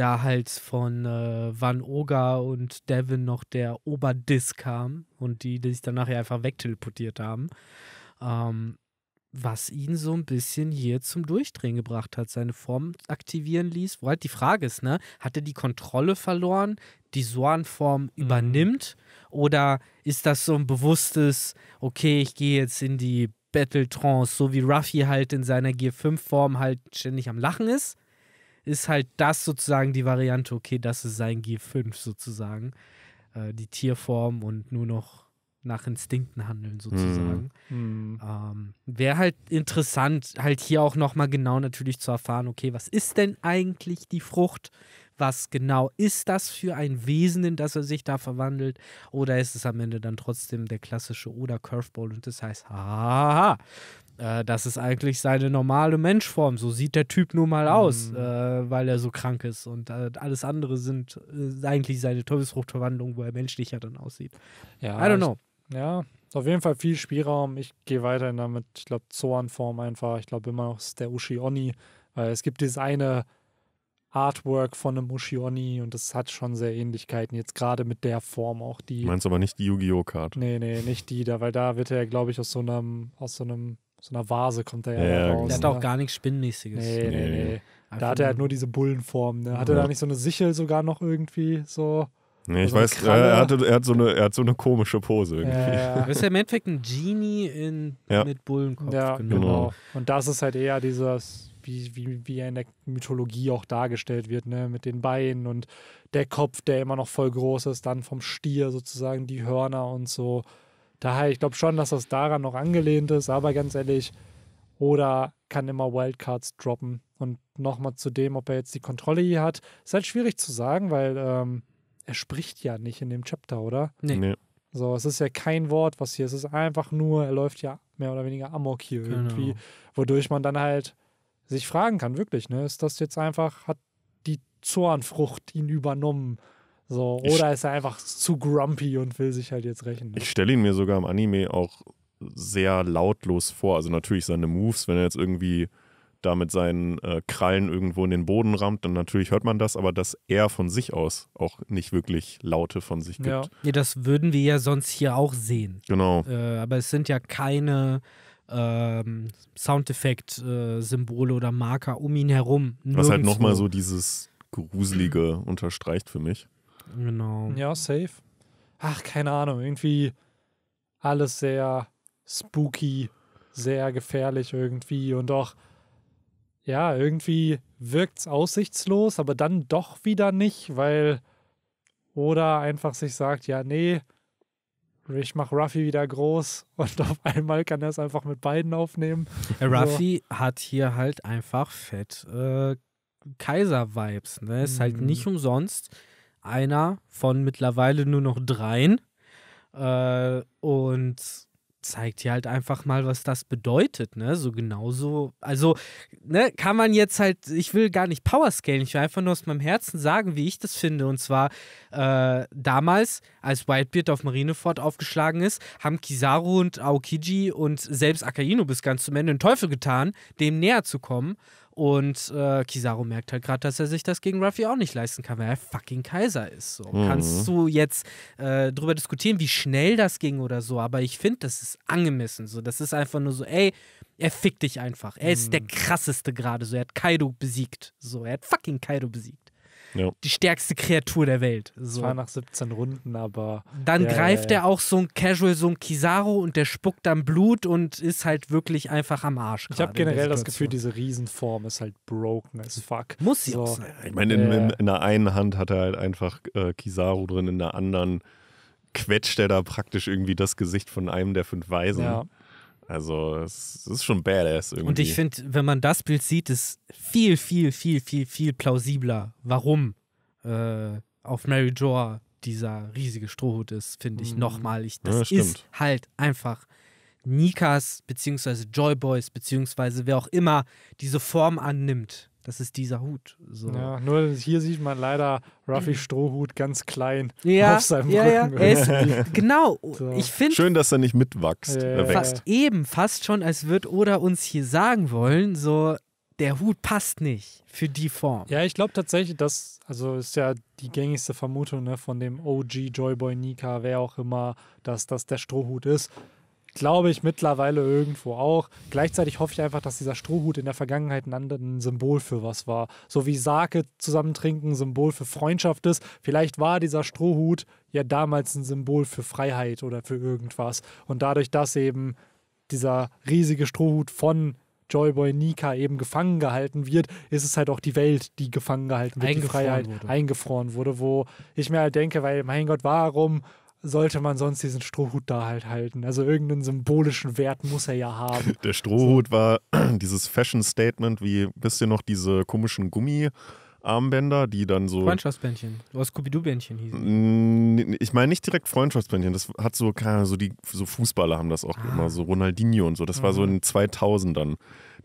da halt von äh, Van Oga und Devin noch der Oberdiss kam und die, die sich dann nachher einfach wegteleportiert haben. Ähm, was ihn so ein bisschen hier zum Durchdrehen gebracht hat, seine Form aktivieren ließ. Wo halt die Frage ist, ne, hat er die Kontrolle verloren, die Soan-Form mhm. übernimmt? Oder ist das so ein bewusstes, okay, ich gehe jetzt in die Battle Trance, so wie Ruffy halt in seiner Gear 5-Form halt ständig am Lachen ist? ist halt das sozusagen die Variante, okay, das ist sein G5 sozusagen. Äh, die Tierform und nur noch nach Instinkten handeln mhm. sozusagen. Mhm. Ähm, Wäre halt interessant, halt hier auch nochmal genau natürlich zu erfahren, okay, was ist denn eigentlich die Frucht? Was genau ist das für ein Wesen, in das er sich da verwandelt? Oder ist es am Ende dann trotzdem der klassische oder Curveball und das heißt, haha, äh, das ist eigentlich seine normale Menschform. So sieht der Typ nun mal aus, mhm. äh, weil er so krank ist. Und äh, alles andere sind äh, eigentlich seine Teufelsfruchtverwandlung, wo er menschlicher dann aussieht. Ja, I don't know. Ich, ja, auf jeden Fall viel Spielraum. Ich gehe weiterhin damit, ich glaube, Zornform einfach. Ich glaube immer noch ist der Ushioni. Weil es gibt dieses eine Artwork von einem Ushioni und das hat schon sehr Ähnlichkeiten, jetzt gerade mit der Form auch die. Du meinst aber nicht die Yu-Gi-Oh! Card? Nee, nee, nicht die da, weil da wird er, glaube ich, aus so einem, aus so einem so einer Vase kommt er ja, ja genau. raus. Der hat auch ne? gar nichts Spinnmäßiges. Nee, nee, nee. nee. Da hat er halt nur diese Bullenform. Ne? Hat er da nicht so eine Sichel sogar noch irgendwie so? Nee, ich so also weiß, äh, er, hatte, er, hat so eine, er hat so eine komische Pose irgendwie. Ja, ja. Das ist ja im Endeffekt ein Genie in, ja. mit Bullenkopf. Ja, genau. genau. genau. Und das ist halt eher dieses, wie, wie, wie er in der Mythologie auch dargestellt wird, ne? mit den Beinen und der Kopf, der immer noch voll groß ist, dann vom Stier sozusagen die Hörner und so. Daher, ich glaube schon, dass das daran noch angelehnt ist, aber ganz ehrlich, oder kann immer Wildcards droppen. Und nochmal zu dem, ob er jetzt die Kontrolle hier hat, ist halt schwierig zu sagen, weil ähm, er spricht ja nicht in dem Chapter, oder? Nee. nee. So, es ist ja kein Wort, was hier ist. Es ist einfach nur, er läuft ja mehr oder weniger Amok hier genau. irgendwie, wodurch man dann halt sich fragen kann, wirklich, ne? Ist das jetzt einfach, hat die Zornfrucht ihn übernommen? So, oder ich, ist er einfach zu grumpy und will sich halt jetzt rächen. Ne? Ich stelle ihn mir sogar im Anime auch sehr lautlos vor. Also natürlich seine Moves, wenn er jetzt irgendwie da mit seinen äh, Krallen irgendwo in den Boden rammt, dann natürlich hört man das, aber dass er von sich aus auch nicht wirklich Laute von sich gibt. Ja, ja das würden wir ja sonst hier auch sehen. Genau. Äh, aber es sind ja keine ähm, Soundeffekt-Symbole äh, oder Marker um ihn herum. Nirgendwo. Was halt nochmal so dieses Gruselige unterstreicht für mich. Genau. Ja, safe. Ach, keine Ahnung, irgendwie alles sehr spooky, sehr gefährlich irgendwie und doch, ja, irgendwie wirkt es aussichtslos, aber dann doch wieder nicht, weil oder einfach sich sagt, ja, nee, ich mach Ruffy wieder groß und auf einmal kann er es einfach mit beiden aufnehmen. Ruffy so. hat hier halt einfach fett äh, Kaiser-Vibes. Ne? Ist halt mhm. halt nicht umsonst einer von mittlerweile nur noch dreien äh, und zeigt dir halt einfach mal, was das bedeutet, ne? So genauso, also, ne, kann man jetzt halt, ich will gar nicht powerscalen, ich will einfach nur aus meinem Herzen sagen, wie ich das finde. Und zwar äh, damals, als Whitebeard auf Marineford aufgeschlagen ist, haben Kizaru und Aokiji und selbst Akainu bis ganz zum Ende den Teufel getan, dem näher zu kommen. Und äh, Kizaru merkt halt gerade, dass er sich das gegen Ruffy auch nicht leisten kann, weil er fucking Kaiser ist. So. Mhm. Kannst du jetzt äh, drüber diskutieren, wie schnell das ging oder so, aber ich finde, das ist angemessen. So. Das ist einfach nur so, ey, er fickt dich einfach. Er mhm. ist der krasseste gerade. So, er hat Kaido besiegt. So, er hat fucking Kaido besiegt. Ja. Die stärkste Kreatur der Welt. So. Das nach 17 Runden, aber. Dann ja, greift ja, er auch so ein Casual, so ein Kizaru und der spuckt dann Blut und ist halt wirklich einfach am Arsch. Ich habe generell das Gefühl, diese Riesenform ist halt broken as fuck. Muss sie so. auch sein. Ich meine, in, in, in, der einen Hand hat er halt einfach äh, Kizaru drin, in der anderen quetscht er da praktisch irgendwie das Gesicht von einem der fünf Weisen. Ja. Also es ist schon badass irgendwie. Und ich finde, wenn man das Bild sieht, ist viel, viel, viel, viel, viel plausibler, warum äh, auf Mary Joa dieser riesige Strohhut ist, finde ich mhm. nochmal. Ich, das ja, ist halt einfach Nikas beziehungsweise Joyboys beziehungsweise wer auch immer diese Form annimmt das ist dieser Hut. So. Ja, nur hier sieht man leider Ruffy mhm. Strohhut ganz klein ja, auf seinem ja, Rücken. Ja. Ist, genau. So. Ich find, Schön, dass er nicht mitwächst. Ja, fast eben, fast schon, als wird Oda uns hier sagen wollen, so der Hut passt nicht für die Form. Ja, ich glaube tatsächlich, das also ist ja die gängigste Vermutung ne, von dem OG Joyboy Nika, wer auch immer, dass das der Strohhut ist glaube ich, mittlerweile irgendwo auch. Gleichzeitig hoffe ich einfach, dass dieser Strohhut in der Vergangenheit ein, ein Symbol für was war. So wie Sake zusammentrinken ein Symbol für Freundschaft ist. Vielleicht war dieser Strohhut ja damals ein Symbol für Freiheit oder für irgendwas. Und dadurch, dass eben dieser riesige Strohhut von Joyboy Nika eben gefangen gehalten wird, ist es halt auch die Welt, die gefangen gehalten wird, die Freiheit wurde. eingefroren wurde, wo ich mir halt denke, weil mein Gott, warum sollte man sonst diesen Strohhut da halt halten? Also irgendeinen symbolischen Wert muss er ja haben. Der Strohhut so. war dieses Fashion-Statement, wie wisst ihr noch, diese komischen Gummi Armbänder, die dann so. Freundschaftsbändchen. was hast doo bändchen hießen. Ich meine nicht direkt Freundschaftsbändchen. Das hat so, keine, so die so Fußballer haben das auch ah. immer, so Ronaldinho und so. Das mhm. war so mhm. in 2000 ern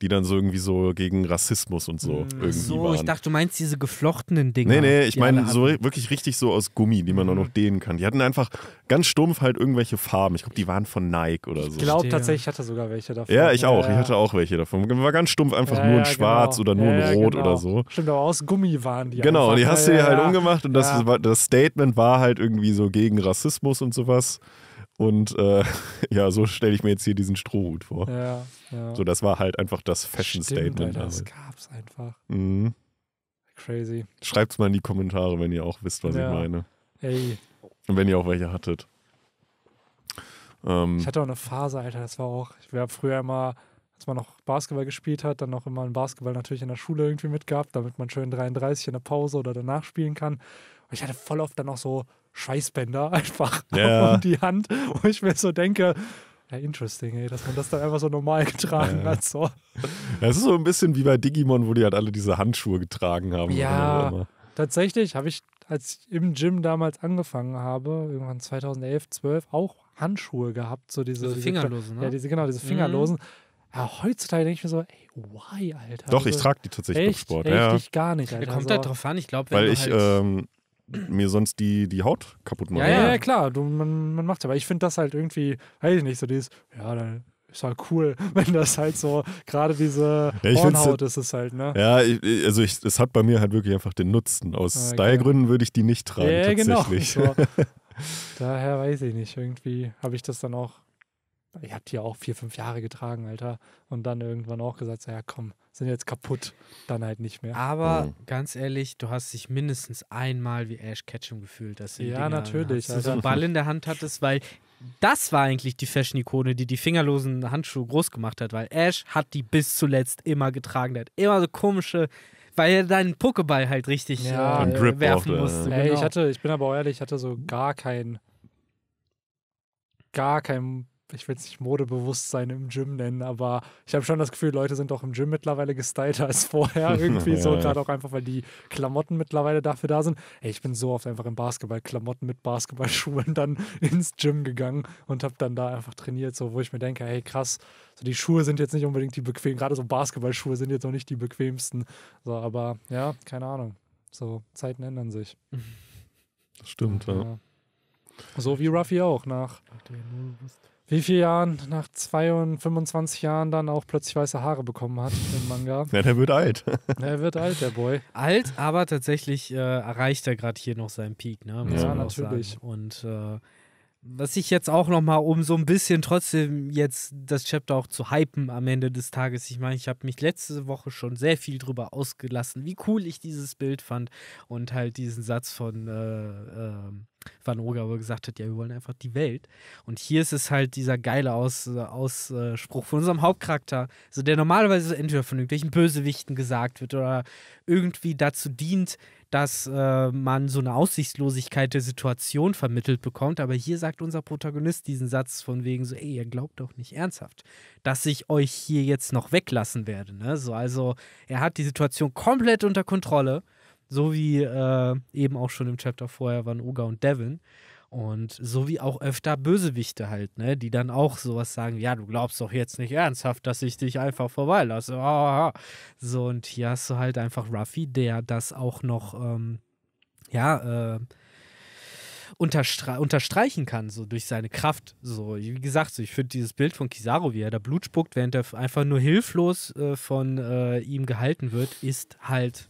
die dann so irgendwie so gegen Rassismus und so mhm. irgendwie so, waren. ich dachte, du meinst diese geflochtenen Dinger. Nee, nee, ich meine so wirklich richtig so aus Gummi, die man mhm. auch hm. noch dehnen kann. Die hatten einfach ganz stumpf halt irgendwelche Farben. Ich glaube, die waren von Nike oder so. Ich glaube tatsächlich, ich hatte sogar welche davon. Ja, ich auch. Ja, Ich hatte auch welche davon. War ganz stumpf einfach ja, nur in schwarz genau. oder nur in rot genau. oder so. Stimmt, aber aus Gummi waren die. Genau, einfach. die hast du dir halt umgemacht und das, das Statement war halt irgendwie so gegen Rassismus und sowas. Und äh, ja, so stelle ich mir jetzt hier diesen Strohhut vor. Ja, ja. So, das war halt einfach das Fashion-Statement. Das gab es einfach. Mhm. Crazy. Schreibt es mal in die Kommentare, wenn ihr auch wisst, was ja. ich meine. Ey. Und wenn ihr auch welche hattet. Ähm, ich hatte auch eine Phase, Alter, das war auch, ich habe früher immer, als man noch Basketball gespielt hat, dann noch immer ein Basketball natürlich in der Schule irgendwie mitgehabt, damit man schön 33 in der Pause oder danach spielen kann. Und ich hatte voll oft dann auch so Schweißbänder einfach yeah. um die Hand, wo ich mir so denke, ja, interesting, ey, dass man das dann einfach so normal getragen ja. hat. So. Das ist so ein bisschen wie bei Digimon, wo die halt alle diese Handschuhe getragen haben. Ja, tatsächlich habe ich, als ich im Gym damals angefangen habe, irgendwann 2011, 12, auch Handschuhe gehabt. So diese, also Fingerlosen, diese, ne? Ja, diese, genau, diese Fingerlosen. Mhm. Ja, heutzutage denke ich mir so, ey, why, Alter? Doch, also, ich trage die tatsächlich echt, beim Sport. Echt, ja. ich gar nicht, Alter. Der kommt halt also, halt drauf an, ich glaube, wenn Weil ich, halt ähm, mir sonst die, die Haut kaputt machen. Ja, ja, ja klar, du, man, man macht ja, aber ich finde das halt irgendwie, weiß ich nicht, so dieses, ja, dann ist halt cool, wenn das halt so, gerade diese ja, Hornhaut ist es halt, ne? Ja, ich, also ich, es hat bei mir halt wirklich einfach den Nutzen. Aus ja, ah, genau. Stylegründen würde ich die nicht tragen, ja, genau. tatsächlich. Genau, so. Daher weiß ich nicht, irgendwie habe ich das dann auch ich habe die auch vier, fünf Jahre getragen, Alter. Und dann irgendwann auch gesagt, so, ja komm, sind jetzt kaputt, dann halt nicht mehr. Aber mhm. ganz ehrlich, du hast dich mindestens einmal wie Ash Ketchum gefühlt, dass du ja natürlich, dass du so einen Ball in der Hand hattest, weil das war eigentlich die Fashion-Ikone, die die fingerlosen Handschuhe groß gemacht hat, weil Ash hat die bis zuletzt immer getragen. Der hat immer so komische, weil er deinen Pokéball halt richtig ja, äh, Grip werfen auch, musste. Ey, genau. ich hatte, ich bin aber ehrlich, ich hatte so gar kein, gar kein ich will es nicht Modebewusstsein im Gym nennen, aber ich habe schon das Gefühl, Leute sind doch im Gym mittlerweile gestylter als vorher. Irgendwie ja, so, ja. gerade auch einfach, weil die Klamotten mittlerweile dafür da sind. Ey, ich bin so oft einfach in Klamotten mit Basketballschuhen dann ins Gym gegangen und habe dann da einfach trainiert, so wo ich mir denke, hey krass, so die Schuhe sind jetzt nicht unbedingt die bequemsten, gerade so Basketballschuhe sind jetzt noch nicht die bequemsten. So, aber ja, keine Ahnung. So, Zeiten ändern sich. Das stimmt, ja. ja. So wie Ruffy auch nach. Warte, wie vielen Jahren, nach 22, 25 Jahren dann auch plötzlich weiße Haare bekommen hat im Manga. Ja, der wird alt. der wird alt, der Boy. Alt, aber tatsächlich äh, erreicht er gerade hier noch seinen Peak, ne? Muss ja, natürlich. Sagen. Und äh, was ich jetzt auch nochmal, um so ein bisschen trotzdem jetzt das Chapter auch zu hypen am Ende des Tages. Ich meine, ich habe mich letzte Woche schon sehr viel drüber ausgelassen, wie cool ich dieses Bild fand und halt diesen Satz von äh, äh, Van Oga, wo er gesagt hat, ja, wir wollen einfach die Welt. Und hier ist es halt dieser geile Aus, äh, Ausspruch von unserem Hauptcharakter, also der normalerweise entweder von irgendwelchen Bösewichten gesagt wird oder irgendwie dazu dient, dass äh, man so eine Aussichtslosigkeit der Situation vermittelt bekommt. Aber hier sagt unser Protagonist diesen Satz von wegen so, ey, ihr glaubt doch nicht ernsthaft, dass ich euch hier jetzt noch weglassen werde. Ne? So, also er hat die Situation komplett unter Kontrolle, so wie äh, eben auch schon im Chapter vorher waren Oga und Devin. Und so wie auch öfter Bösewichte halt, ne, die dann auch sowas sagen, ja, du glaubst doch jetzt nicht ernsthaft, dass ich dich einfach vorbeilasse. Ah, ah, ah. so, und hier hast du halt einfach Ruffy, der das auch noch, ähm, ja, äh, unterstre unterstreichen kann, so durch seine Kraft. So, wie gesagt, so, ich finde dieses Bild von Kizaru, wie er da Blut spuckt, während er einfach nur hilflos äh, von äh, ihm gehalten wird, ist halt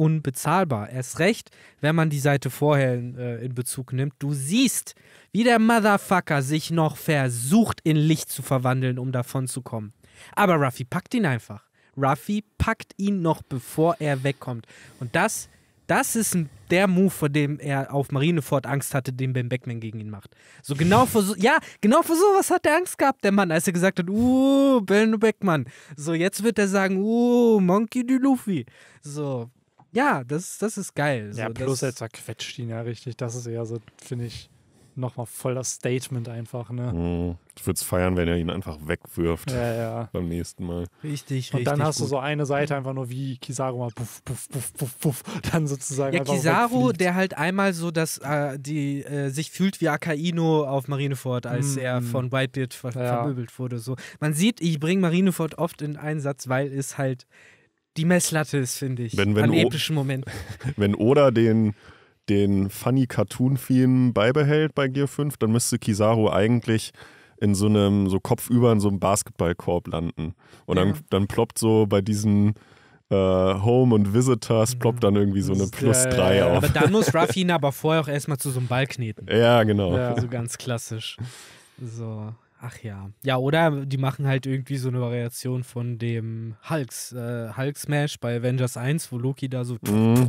unbezahlbar. Erst recht, wenn man die Seite vorher in, äh, in Bezug nimmt. Du siehst, wie der Motherfucker sich noch versucht, in Licht zu verwandeln, um davon zu kommen. Aber Ruffy packt ihn einfach. Ruffy packt ihn noch, bevor er wegkommt. Und das, das ist der Move, vor dem er auf Marineford Angst hatte, den Ben Beckman gegen ihn macht. So genau vor so, ja, genau vor sowas hat er Angst gehabt, der Mann, als er gesagt hat, uh, Ben Beckman. So, jetzt wird er sagen, uh, Monkey D. Luffy. So, ja, das, das ist geil. Ja, so, plus er zerquetscht ihn ja richtig. Das ist eher so, finde ich, nochmal voll das Statement einfach. Ne? Mhm. Ich würde es feiern, wenn er ihn einfach wegwirft ja, ja. beim nächsten Mal. Richtig, richtig. Und dann hast gut. du so eine Seite einfach nur wie Kizaru mal puff, puff, puff, puff, puff, dann sozusagen. Ja, Kizaru, der halt einmal so, dass äh, die äh, sich fühlt wie Akaino auf Marineford, als mm. er mhm. von Whitebeard ver ja. vermöbelt wurde. So. Man sieht, ich bringe Marineford oft in einen Satz, weil es halt die Messlatte ist, finde ich. Wenn, wenn an epischen Moment. wenn Oda den, den funny cartoon film beibehält bei Gear 5, dann müsste Kizaru eigentlich in so einem, so kopfüber in so einem Basketballkorb landen. Und ja. dann, dann ploppt so bei diesen äh, Home und Visitors ploppt dann irgendwie so eine Plus 3 ja, auf. Aber dann muss Ruffy ihn aber vorher auch erstmal zu so einem Ball kneten. Ja, genau. Ja. So ganz klassisch. So, Ach ja. Ja, oder die machen halt irgendwie so eine Variation von dem Hulks, äh, Hulk Smash bei Avengers 1, wo Loki da so mm.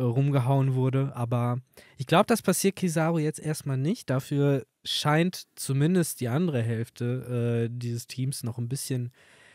rumgehauen wurde. Aber ich glaube, das passiert Kizaru jetzt erstmal nicht. Dafür scheint zumindest die andere Hälfte äh, dieses Teams noch ein bisschen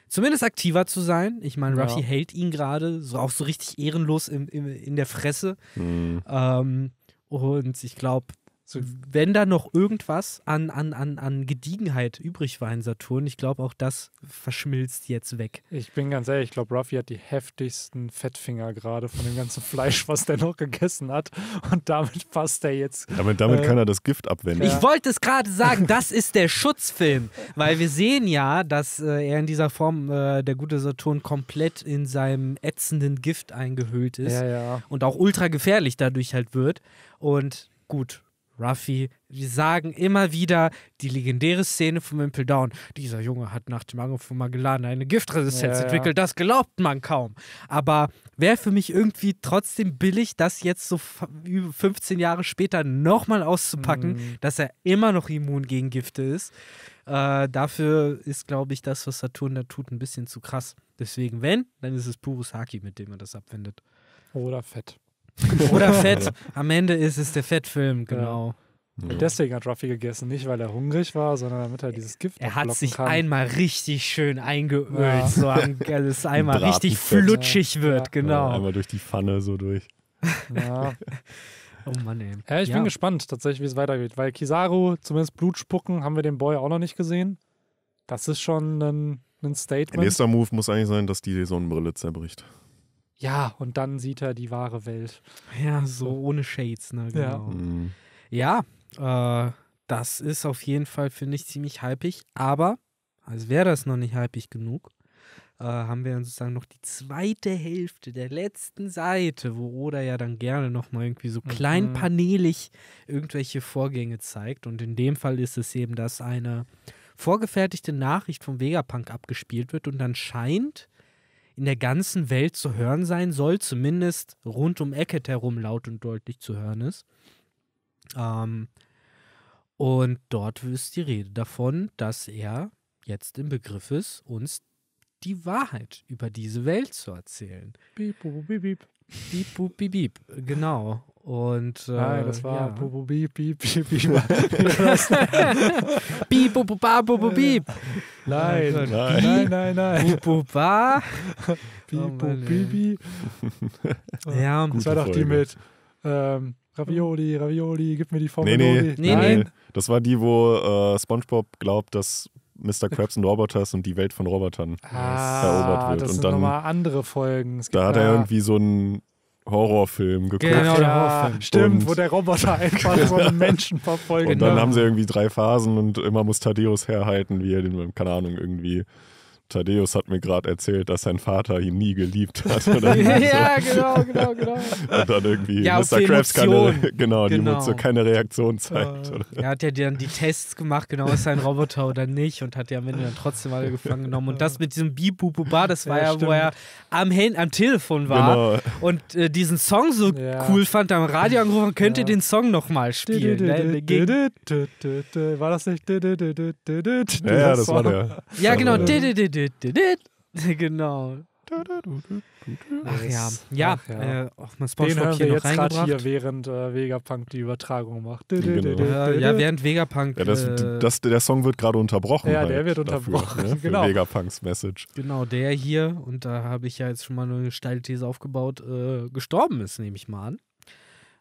zumindest aktiver zu sein. Ich meine, Ruffy ja. hält ihn gerade, so auch so richtig ehrenlos im, im, in der Fresse. Mm. Ähm, und ich glaube, so, wenn da noch irgendwas an, an, an, an Gediegenheit übrig war in Saturn, ich glaube, auch das verschmilzt jetzt weg. Ich bin ganz ehrlich, ich glaube, Ruffy hat die heftigsten Fettfinger gerade von dem ganzen Fleisch, was der noch gegessen hat. Und damit passt er jetzt. Damit, damit äh, kann er das Gift abwenden. Ich ja. wollte es gerade sagen, das ist der Schutzfilm. Weil wir sehen ja, dass äh, er in dieser Form, äh, der gute Saturn, komplett in seinem ätzenden Gift eingehüllt ist. Ja, ja. Und auch ultra gefährlich dadurch halt wird. Und gut, Ruffy. Wir sagen immer wieder die legendäre Szene von Wimpel Down. Dieser Junge hat nach dem Angriff von Magellan eine Giftresistenz ja, entwickelt. Ja. Das glaubt man kaum. Aber wäre für mich irgendwie trotzdem billig, das jetzt so 15 Jahre später nochmal auszupacken, mhm. dass er immer noch immun gegen Gifte ist. Äh, dafür ist, glaube ich, das, was Saturn da tut, ein bisschen zu krass. Deswegen, wenn, dann ist es pures Haki, mit dem er das abwendet. Oder Fett. Oder Fett. Am Ende ist es der Fettfilm, genau. Ja. Deswegen hat Ruffy gegessen, nicht weil er hungrig war, sondern damit er dieses Gift Er hat sich kann. einmal richtig schön eingeölt, ja. so am, dass es einmal richtig flutschig wird, ja. genau. einmal durch die Pfanne so durch. Ja. oh Mann, ey. Ja, ich bin gespannt tatsächlich, wie es weitergeht, weil Kizaru, zumindest Blutspucken, haben wir den Boy auch noch nicht gesehen. Das ist schon ein, ein Statement. Nächster Move muss eigentlich sein, dass die Sonnenbrille zerbricht. Ja, und dann sieht er die wahre Welt. Ja, so ohne Shades, ne? Genau. Ja, mhm. ja äh, das ist auf jeden Fall, finde ich, ziemlich hypig. Aber, als wäre das noch nicht hypig genug, äh, haben wir dann sozusagen noch die zweite Hälfte der letzten Seite, wo Oda ja dann gerne nochmal irgendwie so mhm. kleinpanelig irgendwelche Vorgänge zeigt. Und in dem Fall ist es eben, dass eine vorgefertigte Nachricht vom Vegapunk abgespielt wird und dann scheint in der ganzen Welt zu hören sein soll, zumindest rund um Eckett herum laut und deutlich zu hören ist. Ähm, und dort ist die Rede davon, dass er jetzt im Begriff ist, uns die Wahrheit über diese Welt zu erzählen. Beep, boop, beep, beep. Beep, boop, beep, beep. Genau. Und ah, äh, Nein, das war ja. Bubu Bieb, Bieb, Bieb, Bieb. Bieb, Bubu Ba, Bubu Bieb. Nein, nein, nein, nein. Bubu Ba. Oh Bibu Bibi. Ja, das war doch die mit ähm, Ravioli, Ravioli, gib mir die Formel. Nee, nee, nee, Das war die, wo äh, SpongeBob glaubt, dass Mr. Krabs ein Roboter ist und die Welt von Robotern ah, erobert wird. Das sind und nochmal andere Folgen. da hat er irgendwie so ein Horrorfilm geguckt. Genau, der Horrorfilm. Ja, stimmt, und wo der Roboter einfach so einen Menschen verfolgt. Und dann genau. haben sie irgendwie drei Phasen und immer muss Thaddeus herhalten, wie er den, keine Ahnung, irgendwie Thaddeus hat mir gerade erzählt, dass sein Vater ihn nie geliebt hat. Oder ja, genau, genau, genau. Und dann irgendwie ja, Mr. Krabs keine, genau, genau. Die Mutze keine Reaktion zeigt. Oder? Ja, hat ja dann die Tests gemacht, genau, ist er ein Roboter oder nicht und hat ja am Ende dann trotzdem alle gefangen genommen. Und das mit diesem Bibububa, das war ja, ja wo er am, Hand, am Telefon war genau. und äh, diesen Song so ja. cool fand, am Radio angerufen, könnt ihr den Song nochmal spielen? War das nicht? Ja, das war der. Ja, genau. Genau. Ach ja, ja. Ach, ja. Äh, auf mein Den hören wir jetzt gerade hier, während äh, Vegapunk die Übertragung macht. Genau. Äh, ja, während Vegapunk. Ja, das, äh, das, der Song wird gerade unterbrochen. Ja, halt der wird unterbrochen. Dafür, ne? genau. Vegapunks Message. Genau, der hier, und da habe ich ja jetzt schon mal eine steile These aufgebaut, äh, gestorben ist, nehme ich mal an.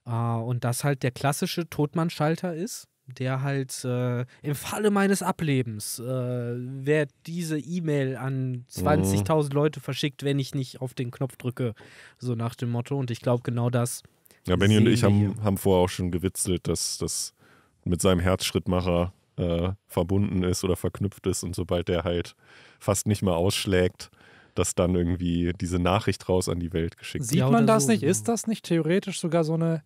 Äh, und das halt der klassische Todmannschalter ist der halt äh, im Falle meines Ablebens äh, wird diese E-Mail an 20.000 mhm. Leute verschickt, wenn ich nicht auf den Knopf drücke, so nach dem Motto. Und ich glaube, genau das. Ja, Benny und ich haben, haben vorher auch schon gewitzelt, dass das mit seinem Herzschrittmacher äh, verbunden ist oder verknüpft ist und sobald der halt fast nicht mal ausschlägt, dass dann irgendwie diese Nachricht raus an die Welt geschickt wird. Sieht man das so nicht? Genau. Ist das nicht theoretisch sogar so eine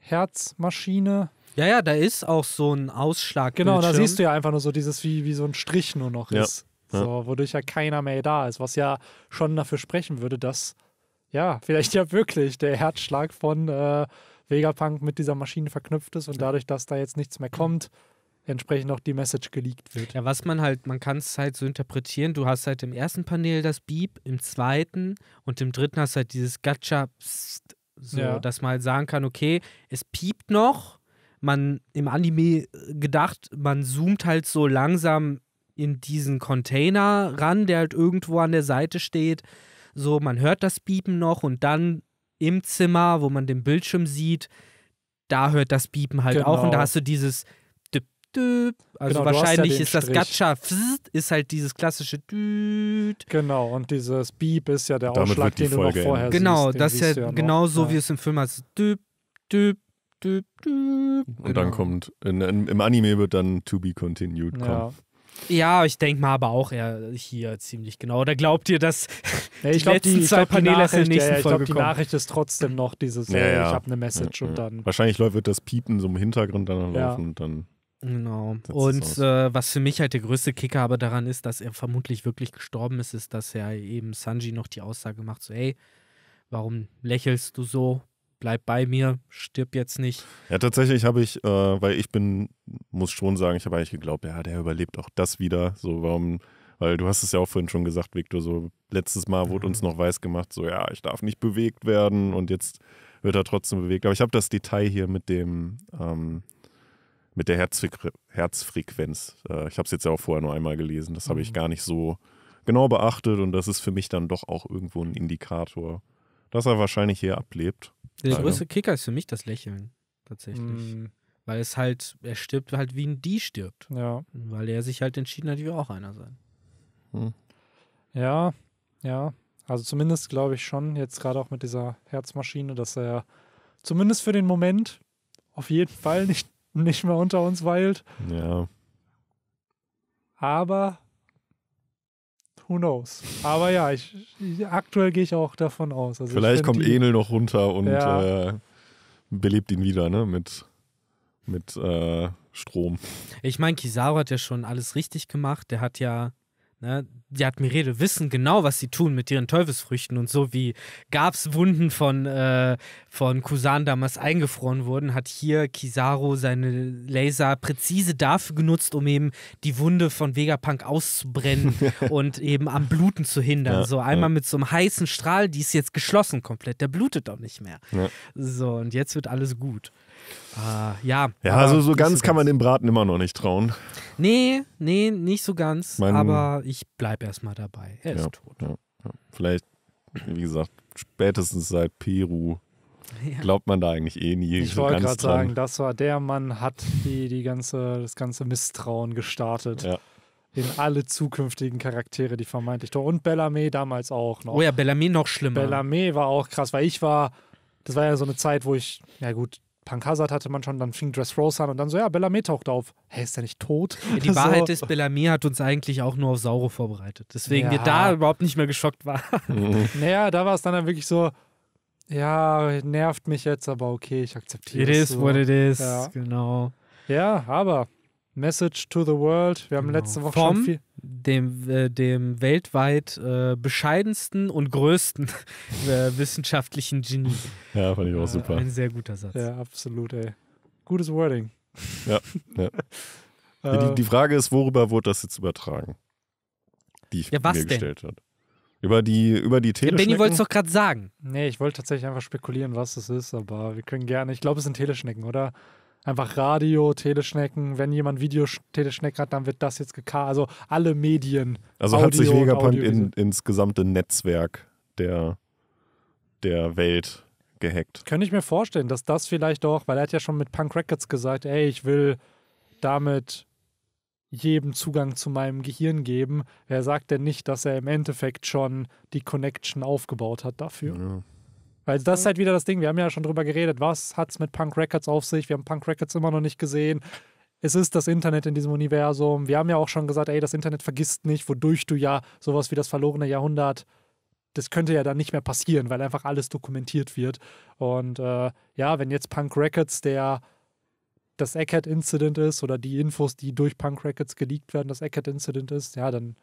Herzmaschine? Ja, ja, da ist auch so ein Ausschlag. Genau, da siehst du ja einfach nur so dieses, wie, wie so ein Strich nur noch ja. ist. So, wodurch ja keiner mehr da ist, was ja schon dafür sprechen würde, dass ja, vielleicht ja wirklich der Herzschlag von äh, Vegapunk mit dieser Maschine verknüpft ist und dadurch, dass da jetzt nichts mehr kommt, entsprechend auch die Message geleakt wird. Ja, was man halt, man kann es halt so interpretieren, du hast halt im ersten Panel das Beep, im zweiten und im dritten hast halt dieses Gacha, pst, so, ja. dass man halt sagen kann, okay, es piept noch, man im Anime gedacht, man zoomt halt so langsam in diesen Container ran, der halt irgendwo an der Seite steht. So, man hört das Biepen noch und dann im Zimmer, wo man den Bildschirm sieht, da hört das Biepen halt genau. auch und da genau. hast du dieses düp, düp. Also genau, wahrscheinlich ja ist das Gatscha ist halt dieses klassische Düt. Genau, und dieses Beep ist ja der Damit Ausschlag, den du noch vorher genau, siehst. Genau, das ist ja, ja genau so, ja. wie es im Film heißt. Düp, düp, düb, düb. Und dann genau. kommt, in, in, im Anime wird dann To Be Continued kommen. Ja. Ja, ich denke mal aber auch eher hier ziemlich genau. Oder glaubt ihr, dass ja, ich die letzten die, zwei Paneele aus der nächsten ja, ja, ich Folge die Nachricht ist trotzdem noch dieses, ja, äh, ja. ich habe eine Message und dann... Wahrscheinlich wird das Piepen so im Hintergrund dann laufen und dann... Genau. Und äh, was für mich halt der größte Kicker aber daran ist, dass er vermutlich wirklich gestorben ist, ist, dass er eben Sanji noch die Aussage macht, so, hey, warum lächelst du so? bleib bei mir, stirb jetzt nicht. Ja, tatsächlich habe ich, äh, weil ich bin, muss schon sagen, ich habe eigentlich geglaubt, ja, der überlebt auch das wieder. So, warum, weil du hast es ja auch vorhin schon gesagt, Victor, so letztes Mal wurde uns mhm. noch weiß gemacht, so ja, ich darf nicht bewegt werden und jetzt wird er trotzdem bewegt. Aber ich habe das Detail hier mit dem, ähm, mit der Herzfrequ Herzfrequenz. Äh, ich habe es jetzt ja auch vorher nur einmal gelesen. Das habe ich mhm. gar nicht so genau beachtet und das ist für mich dann doch auch irgendwo ein Indikator dass er wahrscheinlich hier ablebt. Der also. größte Kicker ist für mich das Lächeln, tatsächlich. Mm. Weil es halt, er stirbt halt wie ein Die stirbt. Ja. Weil er sich halt entschieden hat, ich will auch einer sein. Hm. Ja, ja. Also zumindest glaube ich schon, jetzt gerade auch mit dieser Herzmaschine, dass er zumindest für den Moment auf jeden Fall nicht, nicht mehr unter uns weilt. Ja. Aber Who knows? Aber ja, ich, ich, aktuell gehe ich auch davon aus. Also Vielleicht kommt Enel noch runter und ja. äh, belebt ihn wieder, ne? Mit, mit äh, Strom. Ich meine, Kizaru hat ja schon alles richtig gemacht. Der hat ja Ne? Die Admirale wissen genau, was sie tun mit ihren Teufelsfrüchten. Und so wie Gabs Wunden von, äh, von Kusan damals eingefroren wurden, hat hier Kizaru seine Laser präzise dafür genutzt, um eben die Wunde von Vegapunk auszubrennen und eben am Bluten zu hindern. Ja, so einmal ja. mit so einem heißen Strahl, die ist jetzt geschlossen komplett. Der blutet auch nicht mehr. Ja. So, und jetzt wird alles gut. Ah, ja. Ja, also so ganz so kann ganz. man dem Braten immer noch nicht trauen. Nee, nee, nicht so ganz. Mein, aber ich bleibe erstmal dabei. Er ist tot. Ja, ja. Vielleicht, wie gesagt, spätestens seit Peru glaubt man da eigentlich eh nie. Ich wollte gerade sagen, das war der Mann, hat die, die ganze, das ganze Misstrauen gestartet. Ja in alle zukünftigen Charaktere, die vermeintlich doch. Und Bellarmé damals auch noch. Oh ja, Bellarmé noch schlimmer. Bellarmé war auch krass, weil ich war, das war ja so eine Zeit, wo ich, ja gut, Punk Hazard hatte man schon, dann fing Dress Rose an und dann so, ja, Bellamy taucht auf. Hä, ist der nicht tot? Ja, die so. Wahrheit ist, Bellamy hat uns eigentlich auch nur auf Sauro vorbereitet. Deswegen ja. wir da überhaupt nicht mehr geschockt waren. Mhm. Naja, da war es dann, dann wirklich so, ja, nervt mich jetzt, aber okay, ich akzeptiere es. It is so. what it is, ja. genau. Ja, aber Message to the World. Wir haben genau. letzte Woche Vom? schon viel dem, äh, dem weltweit äh, bescheidensten und größten äh, wissenschaftlichen Genie. Ja, fand ich auch äh, super. Ein sehr guter Satz. Ja, absolut, ey. Gutes Wording. Ja, ja. die, äh. die, Frage ist, worüber wurde das jetzt übertragen? Die ich ja, mir denn? gestellt hat. Über die, über die Teleschnecken? Ja, Benni wollte es doch gerade sagen. Nee, ich wollte tatsächlich einfach spekulieren, was es ist, aber wir können gerne. Ich glaube, es sind Teleschnecken, oder? Einfach Radio, Teleschnecken. Wenn jemand Videoteleschneck hat, dann wird das jetzt gekarrt. Also alle Medien. Also Audio hat sich Vegapunk in, ins gesamte Netzwerk der, der Welt gehackt. Könnte ich mir vorstellen, dass das vielleicht auch, weil er hat ja schon mit Punk Records gesagt, ey, ich will damit jedem Zugang zu meinem Gehirn geben. Wer sagt denn nicht, dass er im Endeffekt schon die Connection aufgebaut hat dafür? Ja. Weil das ist halt wieder das Ding, wir haben ja schon drüber geredet, was hat es mit Punk Records auf sich? Wir haben Punk Records immer noch nicht gesehen. Es ist das Internet in diesem Universum. Wir haben ja auch schon gesagt, ey, das Internet vergisst nicht, wodurch du ja sowas wie das verlorene Jahrhundert, das könnte ja dann nicht mehr passieren, weil einfach alles dokumentiert wird. Und äh, ja, wenn jetzt Punk Records der das Eckhead-Incident ist oder die Infos, die durch Punk Records geleakt werden, das Eckhead-Incident ist, ja, dann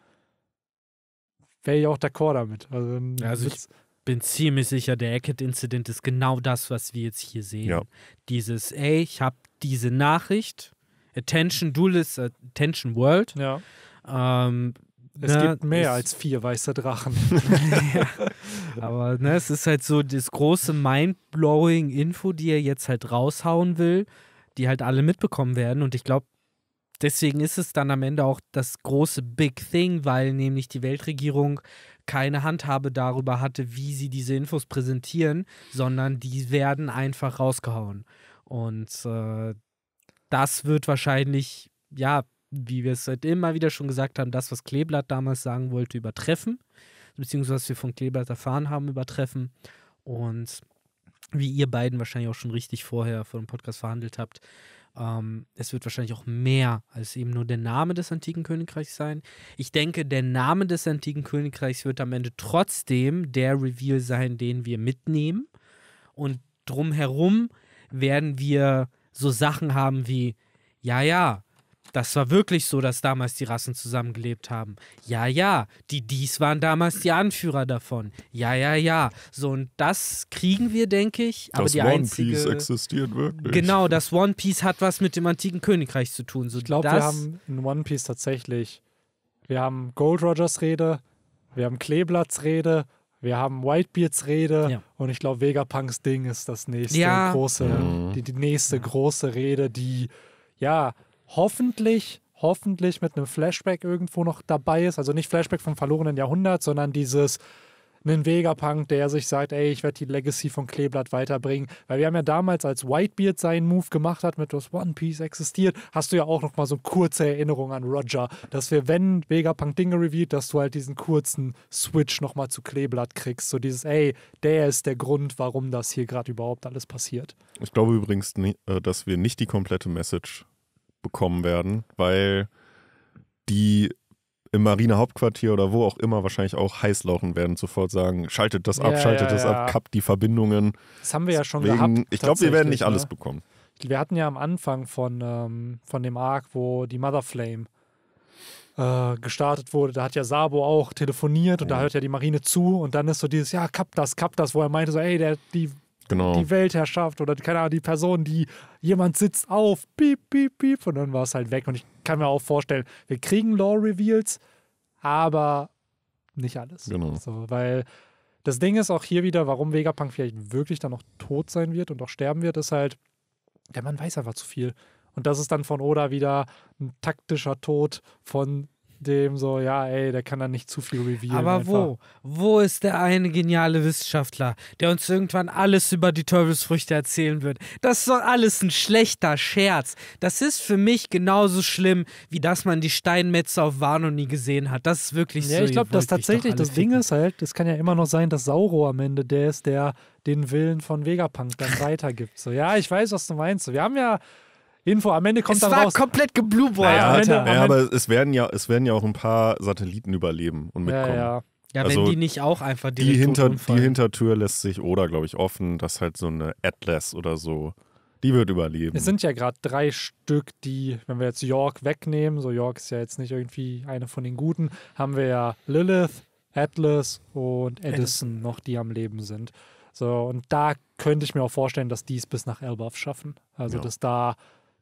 wäre ich auch d'accord damit. Also, also ich, bin ziemlich sicher, der Eckett-Inzident ist genau das, was wir jetzt hier sehen. Ja. Dieses, ey, ich habe diese Nachricht, Attention Duelist, Attention World. Ja. Ähm, es ne, gibt mehr es, als vier weiße Drachen. ja. Aber ne, es ist halt so das große mind-blowing Info, die er jetzt halt raushauen will, die halt alle mitbekommen werden. Und ich glaube, deswegen ist es dann am Ende auch das große Big Thing, weil nämlich die Weltregierung keine Handhabe darüber hatte, wie sie diese Infos präsentieren, sondern die werden einfach rausgehauen. Und äh, das wird wahrscheinlich, ja, wie wir es halt immer wieder schon gesagt haben, das, was Kleeblatt damals sagen wollte, übertreffen, beziehungsweise was wir von Kleeblatt erfahren haben, übertreffen. Und wie ihr beiden wahrscheinlich auch schon richtig vorher vor dem Podcast verhandelt habt, ähm, es wird wahrscheinlich auch mehr als eben nur der Name des antiken Königreichs sein. Ich denke, der Name des antiken Königreichs wird am Ende trotzdem der Reveal sein, den wir mitnehmen. Und drumherum werden wir so Sachen haben wie, ja, ja, das war wirklich so, dass damals die Rassen zusammengelebt haben. Ja, ja, die Dies waren damals die Anführer davon. Ja, ja, ja. So, und das kriegen wir, denke ich. Aber das die One einzige, Piece existiert wirklich. Genau, das One Piece hat was mit dem antiken Königreich zu tun. So, ich glaube, wir haben in One Piece tatsächlich, wir haben Gold Rogers Rede, wir haben Kleeblatts Rede wir haben Whitebeards Rede ja. und ich glaube, Vegapunks Ding ist das nächste ja. große, mhm. die, die nächste ja. große Rede, die ja hoffentlich, hoffentlich mit einem Flashback irgendwo noch dabei ist. Also nicht Flashback vom verlorenen Jahrhundert, sondern dieses einen Vegapunk, der sich sagt, ey, ich werde die Legacy von Kleeblatt weiterbringen. Weil wir haben ja damals, als Whitebeard seinen Move gemacht hat, mit was One Piece existiert, hast du ja auch nochmal so eine kurze Erinnerung an Roger, dass wir, wenn Vegapunk Dinge revealed, dass du halt diesen kurzen Switch nochmal zu Kleeblatt kriegst. So dieses, ey, der ist der Grund, warum das hier gerade überhaupt alles passiert. Ich glaube übrigens, äh, dass wir nicht die komplette Message bekommen werden, weil die im Marinehauptquartier oder wo auch immer wahrscheinlich auch heiß lauchen werden, sofort sagen, schaltet das ab, ja, schaltet ja, das ja. ab, kappt die Verbindungen. Das haben wir ja schon Wegen, gehabt. Ich glaube, wir werden nicht ne? alles bekommen. Wir hatten ja am Anfang von, ähm, von dem Arc, wo die Mother Flame äh, gestartet wurde, da hat ja Sabo auch telefoniert und da hört ja die Marine zu und dann ist so dieses, ja, kappt das, kappt das, wo er meinte so, ey, der, die genau. die Weltherrschaft oder keine Ahnung, die Person, die jemand sitzt auf, piep, piep, piep und dann war es halt weg. Und ich kann mir auch vorstellen, wir kriegen Lore-Reveals, aber nicht alles. Genau. So, weil das Ding ist auch hier wieder, warum Vegapunk vielleicht wirklich dann noch tot sein wird und auch sterben wird, ist halt, der Mann weiß einfach zu viel. Und das ist dann von Oda wieder ein taktischer Tod von dem so, ja, ey, der kann da nicht zu viel revealen. Aber einfach. wo? Wo ist der eine geniale Wissenschaftler, der uns irgendwann alles über die Teufelsfrüchte erzählen wird? Das ist doch alles ein schlechter Scherz. Das ist für mich genauso schlimm, wie dass man die Steinmetze auf Warno nie gesehen hat. Das ist wirklich ja, so. Ja, ich glaube, dass tatsächlich das Ding ist halt, es kann ja immer noch sein, dass Sauro am Ende der ist, der den Willen von Vegapunk dann weitergibt. So, ja, ich weiß, was du meinst. Wir haben ja Info, am Ende kommt es dann war raus. komplett geblueballt. Naja, Alter. Ende, ja, aber es werden ja, es werden ja auch ein paar Satelliten überleben und mitkommen. Ja, ja. Ja, also wenn die nicht auch einfach direkt die hinter, Die Hintertür lässt sich oder, glaube ich, offen, dass halt so eine Atlas oder so, die wird überleben. Es sind ja gerade drei Stück, die, wenn wir jetzt York wegnehmen, so York ist ja jetzt nicht irgendwie eine von den Guten, haben wir ja Lilith, Atlas und Edison, Edison. noch, die am Leben sind. So, und da könnte ich mir auch vorstellen, dass die es bis nach Elbaf schaffen. Also, ja. dass da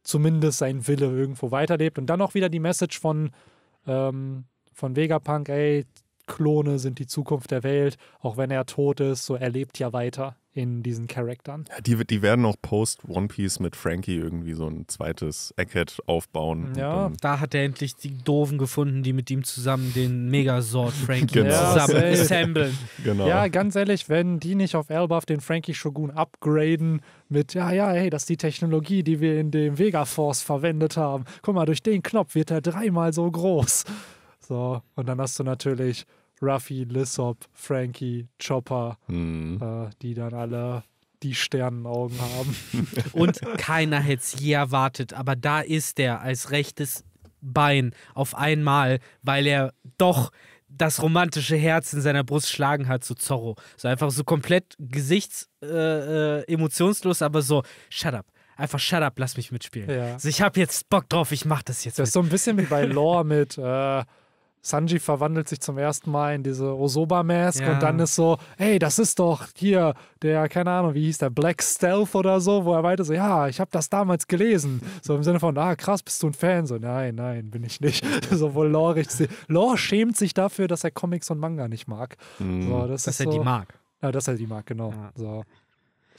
zumindest sein Wille irgendwo weiterlebt. Und dann auch wieder die Message von, ähm, von Vegapunk, ey, Klone sind die Zukunft der Welt, auch wenn er tot ist, so er lebt ja weiter in diesen Charaktern. Ja, die, die werden auch post One Piece mit Frankie irgendwie so ein zweites Eckhead aufbauen. Ja, da hat er endlich die Doofen gefunden, die mit ihm zusammen den Megasort Frankie genau. zusammen ja, assemblen. Genau. Ja, ganz ehrlich, wenn die nicht auf Elbaf den Frankie Shogun upgraden mit, ja, ja, hey, das ist die Technologie, die wir in dem Vega Force verwendet haben. Guck mal, durch den Knopf wird er dreimal so groß. So, und dann hast du natürlich Ruffy, Lissop, Frankie, Chopper, mhm. äh, die dann alle die Sternenaugen haben. und keiner hätte es je erwartet, aber da ist er als rechtes Bein auf einmal, weil er doch das romantische Herz in seiner Brust schlagen hat, so Zorro. So einfach so komplett gesichts äh, äh emotionslos, aber so, shut up einfach shut up, lass mich mitspielen. Ja. Also ich habe jetzt Bock drauf, ich mach das jetzt. Das mit. ist so ein bisschen wie bei Lore mit äh, Sanji verwandelt sich zum ersten Mal in diese Osoba-Mask ja. und dann ist so, hey, das ist doch hier der, keine Ahnung, wie hieß der, Black Stealth oder so, wo er weiter so, ja, ich habe das damals gelesen. So im Sinne von, ah, krass, bist du ein Fan? So, nein, nein, bin ich nicht. So, wo Lore richtig. Lore schämt sich dafür, dass er Comics und Manga nicht mag. Mhm. So, das dass er so, die mag. Ja, dass er die mag, genau. Ja. So.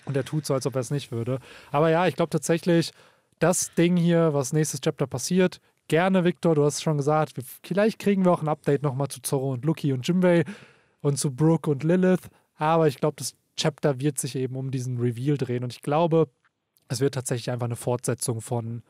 Und er tut so, als ob er es nicht würde. Aber ja, ich glaube tatsächlich, das Ding hier, was nächstes Chapter passiert, gerne, Victor. Du hast es schon gesagt. Vielleicht kriegen wir auch ein Update nochmal zu Zorro und Lucky und Jimbei und zu Brooke und Lilith. Aber ich glaube, das Chapter wird sich eben um diesen Reveal drehen. Und ich glaube, es wird tatsächlich einfach eine Fortsetzung von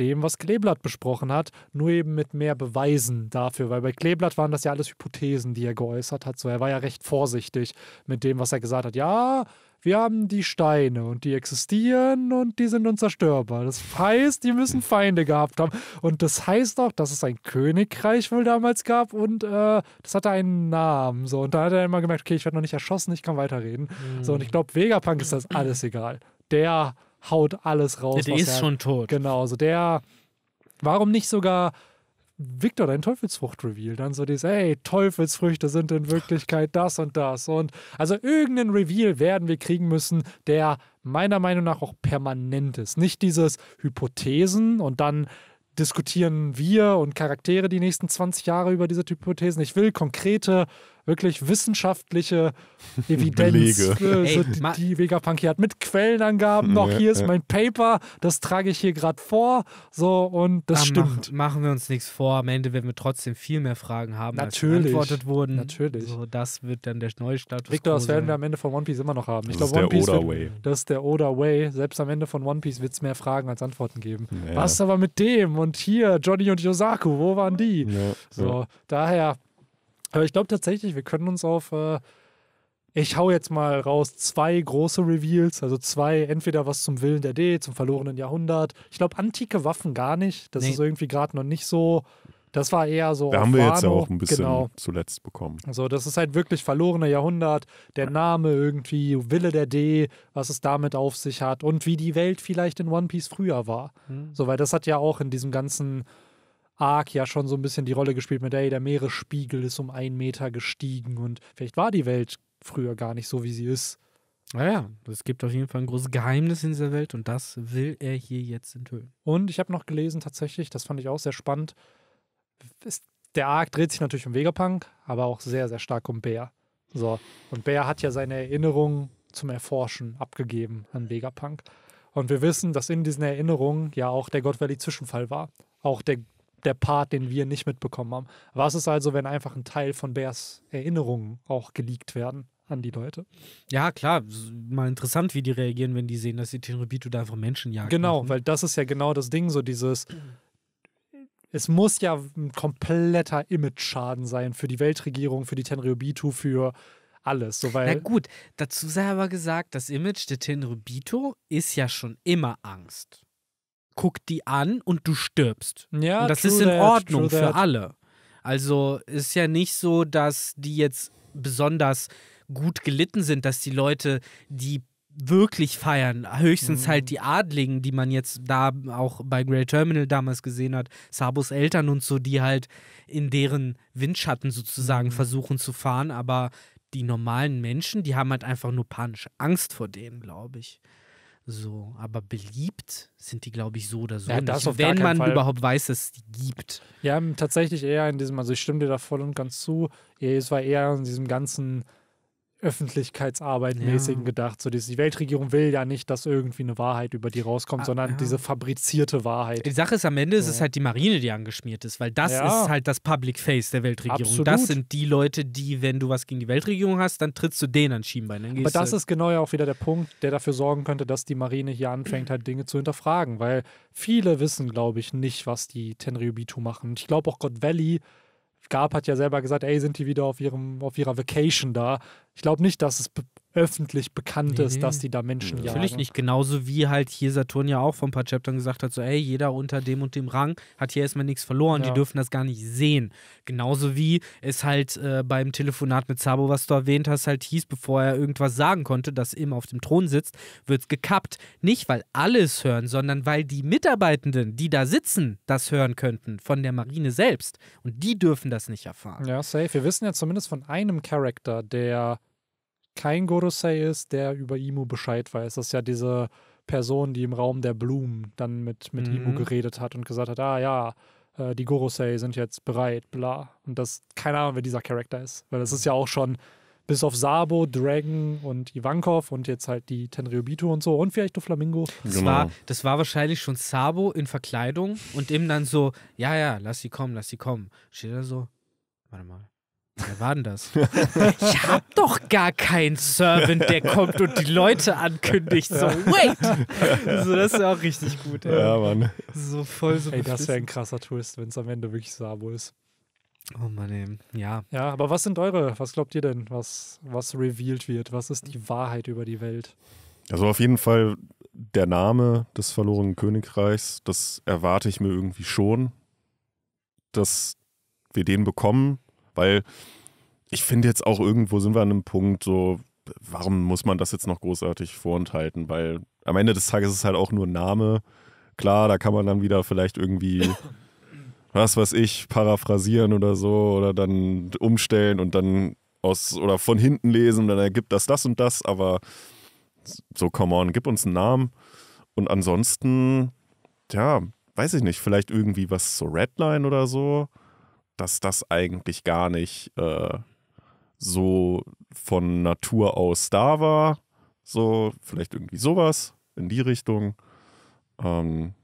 dem, was Kleeblatt besprochen hat, nur eben mit mehr Beweisen dafür, weil bei Kleeblatt waren das ja alles Hypothesen, die er geäußert hat. So, er war ja recht vorsichtig mit dem, was er gesagt hat. Ja, wir haben die Steine und die existieren und die sind unzerstörbar. Das heißt, die müssen Feinde gehabt haben. Und das heißt auch, dass es ein Königreich wohl damals gab und äh, das hatte einen Namen. So, und da hat er immer gemerkt, okay, ich werde noch nicht erschossen, ich kann weiterreden. Mhm. So, und ich glaube, Vegapunk ist das alles egal. Der haut alles raus. Ja, der ist schon tot. Genau, so also der. Warum nicht sogar Victor dein Teufelsfrucht-Reveal. Dann so dieses, hey, Teufelsfrüchte sind in Wirklichkeit das und das. Und also irgendeinen Reveal werden wir kriegen müssen, der meiner Meinung nach auch permanent ist. Nicht dieses Hypothesen und dann diskutieren wir und Charaktere die nächsten 20 Jahre über diese Hypothesen. Ich will konkrete wirklich wissenschaftliche Evidenz, so die, die Vegapunk hier hat, mit Quellenangaben noch, hier ist mein Paper, das trage ich hier gerade vor, so und das da stimmt. Mach, machen wir uns nichts vor, am Ende werden wir trotzdem viel mehr Fragen haben, Natürlich. als beantwortet wurden. Natürlich. So, das wird dann der neue Status Victor, das werden wir am Ende von One Piece immer noch haben. Ich glaube, One Piece, Oda wird, das ist der Oda Way, selbst am Ende von One Piece wird es mehr Fragen als Antworten geben. Ja. Was aber mit dem und hier, Johnny und Yosaku, wo waren die? So, daher aber ich glaube tatsächlich, wir können uns auf, äh, ich hau jetzt mal raus, zwei große Reveals, also zwei, entweder was zum Willen der D, zum verlorenen Jahrhundert. Ich glaube, antike Waffen gar nicht. Das nee. ist irgendwie gerade noch nicht so. Das war eher so. Da haben wir Wano. jetzt auch ein bisschen genau. zuletzt bekommen. Also, das ist halt wirklich verlorene Jahrhundert, der Name irgendwie, Wille der D, was es damit auf sich hat und wie die Welt vielleicht in One Piece früher war. Mhm. So, weil das hat ja auch in diesem ganzen Ark ja schon so ein bisschen die Rolle gespielt mit, ey, der Meeresspiegel ist um einen Meter gestiegen und vielleicht war die Welt früher gar nicht so, wie sie ist. Naja, es gibt auf jeden Fall ein großes Geheimnis in dieser Welt und das will er hier jetzt enthüllen. Und ich habe noch gelesen, tatsächlich, das fand ich auch sehr spannend. Ist, der Ark dreht sich natürlich um Vegapunk, aber auch sehr, sehr stark um Bär. So, und Bär hat ja seine Erinnerungen zum Erforschen abgegeben an Vegapunk. Und wir wissen, dass in diesen Erinnerungen ja auch der God Valley Zwischenfall war. Auch der, der Part, den wir nicht mitbekommen haben. Was ist also, wenn einfach ein Teil von Bears Erinnerungen auch geleakt werden? an die Leute. Ja, klar, mal interessant, wie die reagieren, wenn die sehen, dass die Tenribito da einfach Menschen jagen. Genau, machen. weil das ist ja genau das Ding, so dieses, es muss ja ein kompletter Image-Schaden sein für die Weltregierung, für die Tenryubito, für alles. So, weil Na gut, dazu sei aber gesagt, das Image der Tenryubito ist ja schon immer Angst guckt die an und du stirbst. Ja, und das ist in that, Ordnung für alle. Also ist ja nicht so, dass die jetzt besonders gut gelitten sind, dass die Leute, die wirklich feiern. Höchstens mhm. halt die Adligen, die man jetzt da auch bei Grey Terminal damals gesehen hat, Sabos Eltern und so, die halt in deren Windschatten sozusagen mhm. versuchen zu fahren, aber die normalen Menschen, die haben halt einfach nur panisch Angst vor denen, glaube ich. So, aber beliebt sind die, glaube ich, so oder so. Ja, nicht, wenn man Fall. überhaupt weiß, dass es die gibt. Ja, tatsächlich eher in diesem, also ich stimme dir da voll und ganz zu. Es war eher in diesem ganzen Öffentlichkeitsarbeit-mäßigen ja. gedacht. So die Weltregierung will ja nicht, dass irgendwie eine Wahrheit über die rauskommt, ah, sondern ja. diese fabrizierte Wahrheit. Die Sache ist, am Ende so. ist es halt die Marine, die angeschmiert ist, weil das ja. ist halt das Public Face der Weltregierung. Absolut. Das sind die Leute, die, wenn du was gegen die Weltregierung hast, dann trittst du denen an Schienbein. Aber das ist genau ja auch wieder der Punkt, der dafür sorgen könnte, dass die Marine hier anfängt, halt Dinge zu hinterfragen, weil viele wissen, glaube ich, nicht, was die Tenryubitu machen. ich glaube auch God Valley Gab hat ja selber gesagt, ey, sind die wieder auf, ihrem, auf ihrer Vacation da. Ich glaube nicht, dass es öffentlich bekannt nee, ist, dass die da Menschen ja, jagen. Natürlich nicht. Genauso wie halt hier Saturn ja auch vor ein paar Chaptern gesagt hat, so ey, jeder unter dem und dem Rang hat hier erstmal nichts verloren, ja. die dürfen das gar nicht sehen. Genauso wie es halt äh, beim Telefonat mit Sabo, was du erwähnt hast, halt hieß, bevor er irgendwas sagen konnte, dass eben auf dem Thron sitzt, wird es gekappt. Nicht, weil alles hören, sondern weil die Mitarbeitenden, die da sitzen, das hören könnten von der Marine selbst. Und die dürfen das nicht erfahren. Ja, safe. Wir wissen ja zumindest von einem Charakter, der kein Gorosei ist, der über Imu Bescheid weiß. Das ist ja diese Person, die im Raum der Blumen dann mit, mit mhm. Imu geredet hat und gesagt hat, ah ja, äh, die Gorosei sind jetzt bereit, bla. Und das, keine Ahnung, wer dieser Charakter ist. Weil das ist ja auch schon bis auf Sabo, Dragon und Ivankov und jetzt halt die Tenryobito und so und vielleicht Doflamingo. Das, genau. war, das war wahrscheinlich schon Sabo in Verkleidung und ihm dann so, ja, ja, lass sie kommen, lass sie kommen. Steht er so, warte mal, Wer war denn das? ich hab doch gar keinen Servant, der kommt und die Leute ankündigt. So, wait! So, das ist ja auch richtig gut. Ey. Ja, Mann. So voll so. Ey, beflissen. das wäre ein krasser Twist, wenn es am Ende wirklich Sabo ist. Oh Mann, ey. ja. Ja, aber was sind eure? Was glaubt ihr denn, was, was revealed wird? Was ist die Wahrheit über die Welt? Also auf jeden Fall der Name des verlorenen Königreichs, das erwarte ich mir irgendwie schon, dass wir den bekommen weil ich finde jetzt auch irgendwo sind wir an einem Punkt, so, warum muss man das jetzt noch großartig vorenthalten? Weil am Ende des Tages ist es halt auch nur Name. Klar, da kann man dann wieder vielleicht irgendwie, was weiß ich, paraphrasieren oder so oder dann umstellen und dann aus oder von hinten lesen, dann ergibt das das und das, aber so, come on, gib uns einen Namen. Und ansonsten, ja, weiß ich nicht, vielleicht irgendwie was zur Redline oder so dass das eigentlich gar nicht äh, so von Natur aus da war. So, vielleicht irgendwie sowas in die Richtung. Ähm,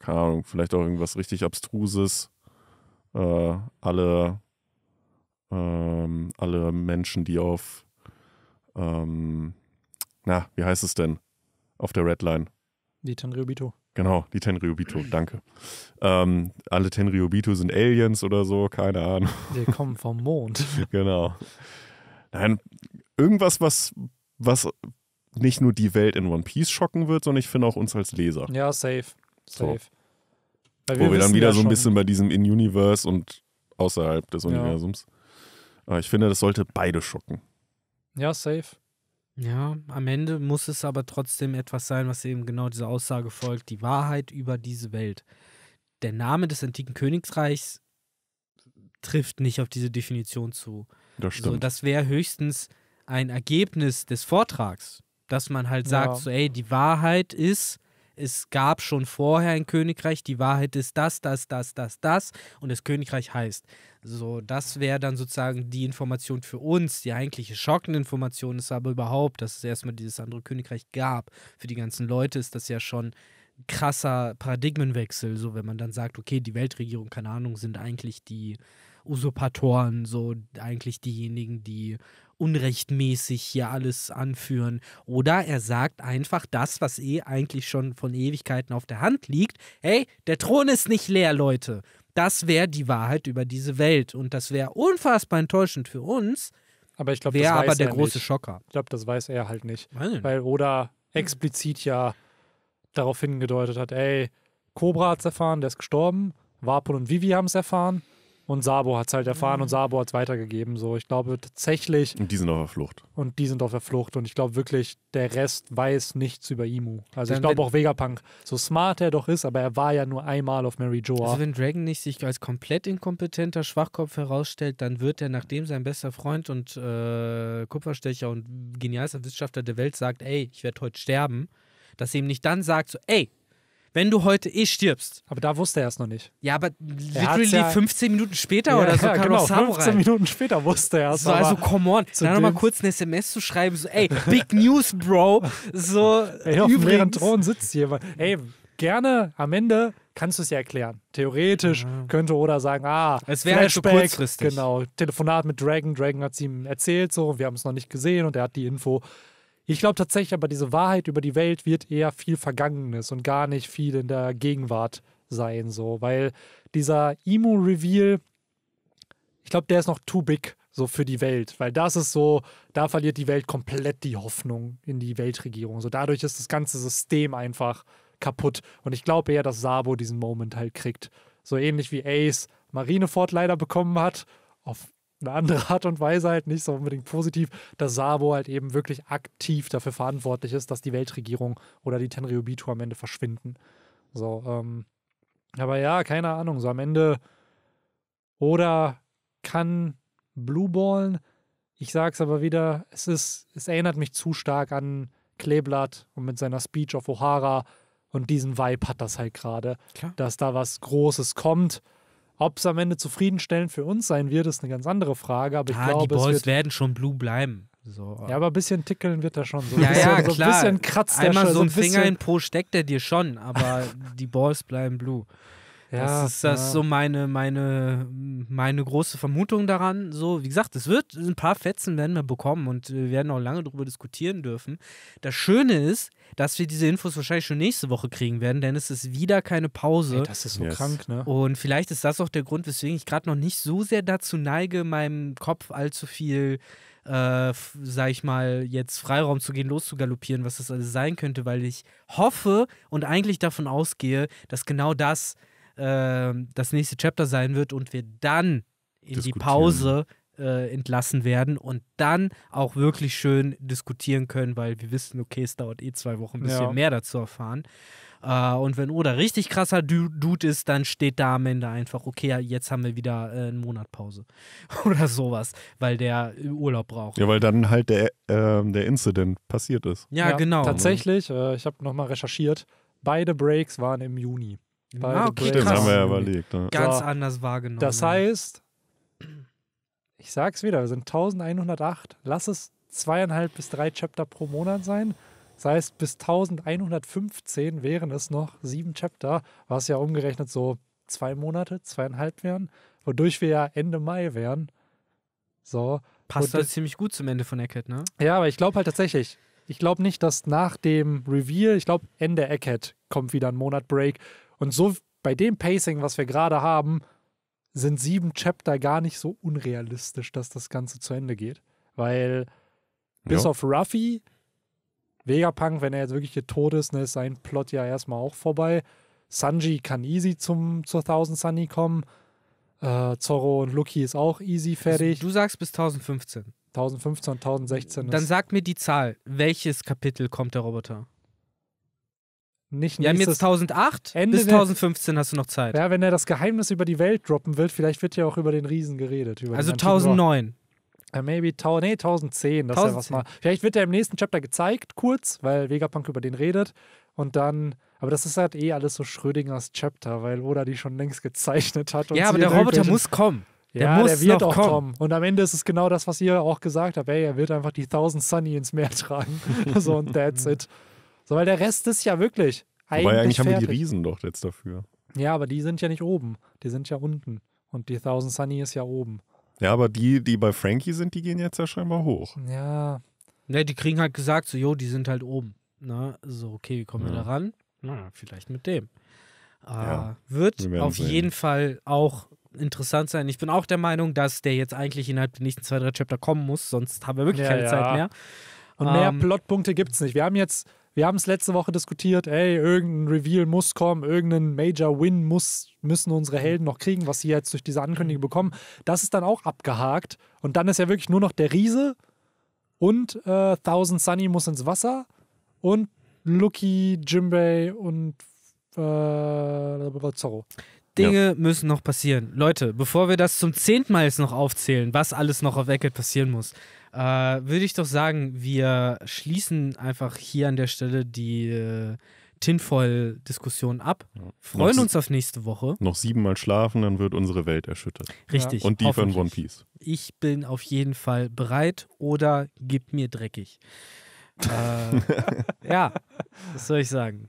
keine Ahnung, vielleicht auch irgendwas richtig Abstruses. Äh, alle, ähm, alle Menschen, die auf, ähm, na, wie heißt es denn? Auf der Redline. Die Tanriobito. Genau, die Tenryubito, danke. Ähm, alle Tenryubito sind Aliens oder so, keine Ahnung. Die kommen vom Mond. genau. Nein, irgendwas, was, was nicht nur die Welt in One Piece schocken wird, sondern ich finde auch uns als Leser. Ja, safe. Safe. So. Wir Wo wir dann wieder ja so ein bisschen bei diesem In-Universe und außerhalb des ja. Universums. Aber ich finde, das sollte beide schocken. Ja, safe. Ja, am Ende muss es aber trotzdem etwas sein, was eben genau dieser Aussage folgt, die Wahrheit über diese Welt. Der Name des antiken Königreichs trifft nicht auf diese Definition zu. Das stimmt. So, das wäre höchstens ein Ergebnis des Vortrags, dass man halt sagt, ja. so ey, die Wahrheit ist, es gab schon vorher ein Königreich, die Wahrheit ist das, das, das, das, das und das Königreich heißt. So, das wäre dann sozusagen die Information für uns. Die eigentliche schockende Information ist aber überhaupt, dass es erstmal dieses andere Königreich gab. Für die ganzen Leute ist das ja schon ein krasser Paradigmenwechsel, so wenn man dann sagt, okay, die Weltregierung, keine Ahnung, sind eigentlich die Usurpatoren, so eigentlich diejenigen, die unrechtmäßig hier alles anführen. Oder er sagt einfach das, was eh eigentlich schon von Ewigkeiten auf der Hand liegt. Hey, der Thron ist nicht leer, Leute. Das wäre die Wahrheit über diese Welt. Und das wäre unfassbar enttäuschend für uns. Aber ich glaube, das weiß aber der große nicht. Schocker. Ich glaube, das weiß er halt nicht. Nein. Weil Oda explizit ja darauf hingedeutet hat, ey, Cobra hat es erfahren, der ist gestorben, Wapun und Vivi haben es erfahren. Und Sabo hat es halt erfahren mhm. und Sabo hat es weitergegeben. So, ich glaube tatsächlich. Und die sind auf der Flucht. Und die sind auf der Flucht. Und ich glaube wirklich, der Rest weiß nichts über Imu. Also Dann ich glaube auch Vegapunk, so smart er doch ist, aber er war ja nur einmal auf Mary Joa. Also wenn Dragon nicht sich als komplett inkompetenter Schwachkopf herausstellt, dann wird er, nachdem sein bester Freund und äh, Kupferstecher und genialster Wissenschaftler der Welt sagt, ey, ich werde heute sterben, dass er ihm nicht dann sagt, so, ey, wenn du heute eh stirbst. Aber da wusste er es noch nicht. Ja, aber literally ja 15 Minuten später ja, oder so ja, kam genau, Samurai. 15 Minuten später wusste er es. So, also, come on. Dann nochmal kurz ein SMS zu schreiben, so, ey, Big News, Bro. So, ey, auf übrigens. dem Thron sitzt jemand. Ey, gerne am Ende kannst du es ja erklären. Theoretisch mhm. könnte Oda sagen, ah, es wäre halt so kurzfristig. Genau, Telefonat mit Dragon, Dragon hat es ihm erzählt, so, wir haben es noch nicht gesehen und er hat die Info. Ich glaube tatsächlich aber, diese Wahrheit über die Welt wird eher viel Vergangenes und gar nicht viel in der Gegenwart sein, so, weil dieser Emo-Reveal, ich glaube, der ist noch too big so für die Welt, weil das ist so, da verliert die Welt komplett die Hoffnung in die Weltregierung. So dadurch ist das ganze System einfach kaputt und ich glaube eher, dass Sabo diesen Moment halt kriegt, so ähnlich wie Ace Marineford leider bekommen hat auf eine andere Art und Weise halt, nicht so unbedingt positiv, dass Sabo halt eben wirklich aktiv dafür verantwortlich ist, dass die Weltregierung oder die Tenryubitu am Ende verschwinden. So, ähm, aber ja, keine Ahnung, so am Ende oder kann Blueballen, ich sag's aber wieder, es ist, es erinnert mich zu stark an Kleeblatt und mit seiner Speech auf O'Hara und diesen Vibe hat das halt gerade, dass da was Großes kommt ob es am Ende zufriedenstellend für uns sein wird, ist eine ganz andere Frage. Aber ich ja, ah, glaube, die Boys werden schon blue bleiben. So. Ja, aber ein bisschen tickeln wird er schon. So ja, bisschen, ja, klar. So ein bisschen kratzt Einmal der schon, so ein, so ein Finger in Po steckt er dir schon, aber die Balls bleiben blue. Ja, das ist das ja. so meine, meine, meine große Vermutung daran. So, wie gesagt, es wird ein paar Fetzen werden wir bekommen und wir äh, werden auch lange darüber diskutieren dürfen. Das Schöne ist, dass wir diese Infos wahrscheinlich schon nächste Woche kriegen werden, denn es ist wieder keine Pause. Ey, das ist so yes. krank, ne? Und vielleicht ist das auch der Grund, weswegen ich gerade noch nicht so sehr dazu neige, meinem Kopf allzu viel äh, sag ich mal, jetzt Freiraum zu gehen, loszugaloppieren, was das alles sein könnte, weil ich hoffe und eigentlich davon ausgehe, dass genau das äh, das nächste Chapter sein wird und wir dann in die Pause äh, entlassen werden und dann auch wirklich schön diskutieren können, weil wir wissen, okay, es dauert eh zwei Wochen, ein bisschen ja. mehr dazu erfahren. Äh, und wenn Oda richtig krasser Dude ist, dann steht da am Ende einfach, okay, jetzt haben wir wieder äh, einen Monat Pause oder sowas, weil der äh, Urlaub braucht. Ja, weil dann halt der, ähm, der Incident passiert ist. Ja, ja genau. Tatsächlich, äh, ich habe nochmal recherchiert, beide Breaks waren im Juni. Beide ah, okay, Stimmt, haben wir ja überlegt. Ne? Ganz so, anders wahrgenommen. Das heißt, ich sag's wieder, wir sind 1108. Lass es zweieinhalb bis drei Chapter pro Monat sein. Das heißt, bis 1115 wären es noch sieben Chapter, was ja umgerechnet so zwei Monate, zweieinhalb wären, wodurch wir ja Ende Mai wären. So. Passt halt ziemlich gut zum Ende von Eckhead, ne? Ja, aber ich glaube halt tatsächlich, ich glaube nicht, dass nach dem Reveal, ich glaube Ende Eckhead kommt wieder ein Monat Break. Und so bei dem Pacing, was wir gerade haben, sind sieben Chapter gar nicht so unrealistisch, dass das Ganze zu Ende geht. Weil bis jo. auf Ruffy, Vegapunk, wenn er jetzt wirklich hier tot ist, ne, ist sein Plot ja erstmal auch vorbei. Sanji kann easy zum, zur 1000 Sunny kommen. Äh, Zorro und Lucky ist auch easy fertig. Also, du sagst bis 1015. 1015 und 1016. Dann sag mir die Zahl. Welches Kapitel kommt der Roboter? Nicht Wir haben jetzt 1008 Ende bis 2015 hast du noch Zeit. Ja, wenn er das Geheimnis über die Welt droppen will, vielleicht wird ja auch über den Riesen geredet. also 1009. Uh, maybe ta nee, 1010, dass 1010. er was mal. Vielleicht wird er im nächsten Chapter gezeigt, kurz, weil Vegapunk über den redet. Und dann, aber das ist halt eh alles so Schrödingers Chapter, weil Oda die schon längst gezeichnet hat. ja, aber der Roboter muss kommen. Der ja, muss der wird auch kommen. kommen. Und am Ende ist es genau das, was ihr auch gesagt habt. Ey, er wird einfach die 1000 Sunny ins Meer tragen. so, und that's it. So, weil der Rest ist ja wirklich. Eigentlich Wobei eigentlich fertig. haben wir die Riesen doch jetzt dafür. Ja, aber die sind ja nicht oben. Die sind ja unten. Und die Thousand Sunny ist ja oben. Ja, aber die, die bei Frankie sind, die gehen jetzt ja scheinbar hoch. Ja. Ne, die kriegen halt gesagt, so, jo, die sind halt oben. Na, ne? so, okay, wie kommen ja. wir da ran? Na, vielleicht mit dem. Äh, wird wir auf sehen. jeden Fall auch interessant sein. Ich bin auch der Meinung, dass der jetzt eigentlich innerhalb der nächsten zwei, drei Chapter kommen muss, sonst haben wir wirklich ja, keine Zeit mehr. Und mehr ähm, Plotpunkte gibt es nicht. Wir haben jetzt wir haben es letzte Woche diskutiert, ey, irgendein Reveal muss kommen, irgendein Major Win muss, müssen unsere Helden noch kriegen, was sie jetzt durch diese Ankündigung mhm. bekommen. Das ist dann auch abgehakt. Und dann ist ja wirklich nur noch der Riese und äh, Thousand Sunny muss ins Wasser und Lucky, Jimbei und äh, Zorro. Dinge ja. müssen noch passieren. Leute, bevor wir das zum zehnten Mal jetzt noch aufzählen, was alles noch auf Eckert passieren muss, äh, würde ich doch sagen, wir schließen einfach hier an der Stelle die äh, Tinfoil-Diskussion ab. Ja. Freuen noch uns auf nächste Woche. Noch siebenmal schlafen, dann wird unsere Welt erschüttert. Richtig. Ja. Und die von One Piece. Ich bin auf jeden Fall bereit oder gib mir dreckig. äh, ja, was soll ich sagen?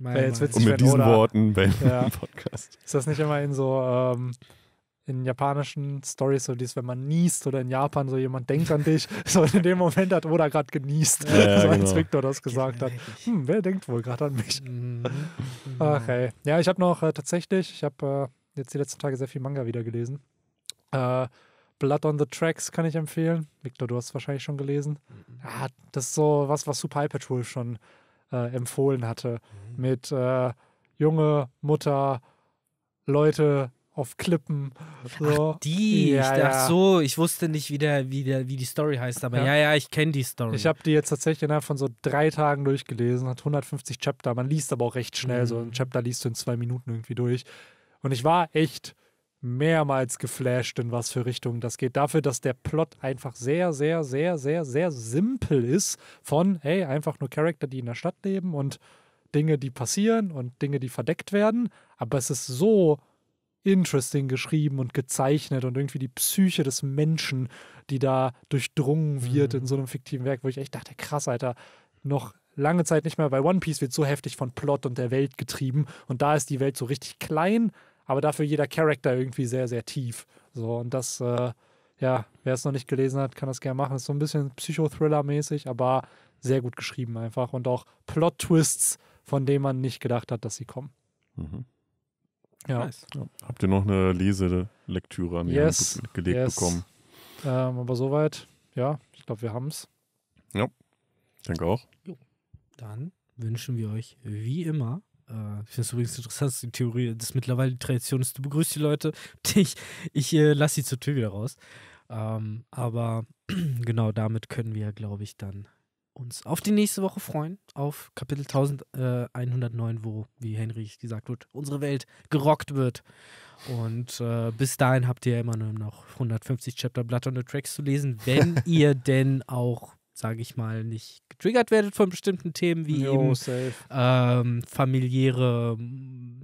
Mein, Und mit diesen Worten beenden ja. Podcast. Ist das nicht immer in so ähm, in japanischen Stories so dies, wenn man niest oder in Japan so jemand denkt an dich, so in dem Moment hat Oda gerade genießt, ja, ja, so als genau. Victor das gesagt hat. Hm, wer denkt wohl gerade an mich? Okay. Mhm. Mhm. Ja, ich habe noch äh, tatsächlich, ich habe äh, jetzt die letzten Tage sehr viel Manga wieder gelesen. Äh, Blood on the Tracks kann ich empfehlen. Victor, du hast es wahrscheinlich schon gelesen. Ja, mhm. ah, das ist so was, was Super High Patrol schon äh, empfohlen hatte. Mit äh, junge Mutter, Leute auf Klippen. So. Ach, die, ja, ich, ja. ach so, ich wusste nicht, wie, der, wie, der, wie die Story heißt, aber ja, ja, ja ich kenne die Story. Ich habe die jetzt tatsächlich innerhalb von so drei Tagen durchgelesen, hat 150 Chapter, man liest aber auch recht schnell, mhm. so ein mhm. Chapter liest du in zwei Minuten irgendwie durch. Und ich war echt mehrmals geflasht, in was für Richtungen das geht. Dafür, dass der Plot einfach sehr, sehr, sehr, sehr, sehr simpel ist von, hey, einfach nur Charakter, die in der Stadt leben und Dinge, die passieren und Dinge, die verdeckt werden. Aber es ist so interesting geschrieben und gezeichnet und irgendwie die Psyche des Menschen, die da durchdrungen wird mhm. in so einem fiktiven Werk, wo ich echt dachte, krass, Alter, noch lange Zeit nicht mehr, Bei One Piece wird so heftig von Plot und der Welt getrieben und da ist die Welt so richtig klein, aber dafür jeder Charakter irgendwie sehr, sehr tief. So und das, äh, ja, wer es noch nicht gelesen hat, kann das gerne machen. Ist so ein bisschen Psychothriller-mäßig, aber sehr gut geschrieben einfach und auch Plot-Twists, von denen man nicht gedacht hat, dass sie kommen. Mhm. Ja. Nice. ja. Habt ihr noch eine Leselektüre an die yes. Hand gelegt yes. bekommen? Ähm, aber soweit, ja, ich glaube, wir haben es. Ja, ich denke auch. Jo. Dann wünschen wir euch wie immer äh, ich finde es übrigens interessant, die Theorie, dass mittlerweile die Tradition ist, du begrüßt die Leute, ich, ich äh, lasse sie zur Tür wieder raus. Ähm, aber genau damit können wir, glaube ich, dann uns auf die nächste Woche freuen, auf Kapitel 1109, wo, wie Henry gesagt wird, unsere Welt gerockt wird. Und äh, bis dahin habt ihr immer nur noch 150 Chapter Blatt und Tracks zu lesen, wenn ihr denn auch, sage ich mal, nicht getriggert werdet von bestimmten Themen wie Yo, eben ähm, familiäre,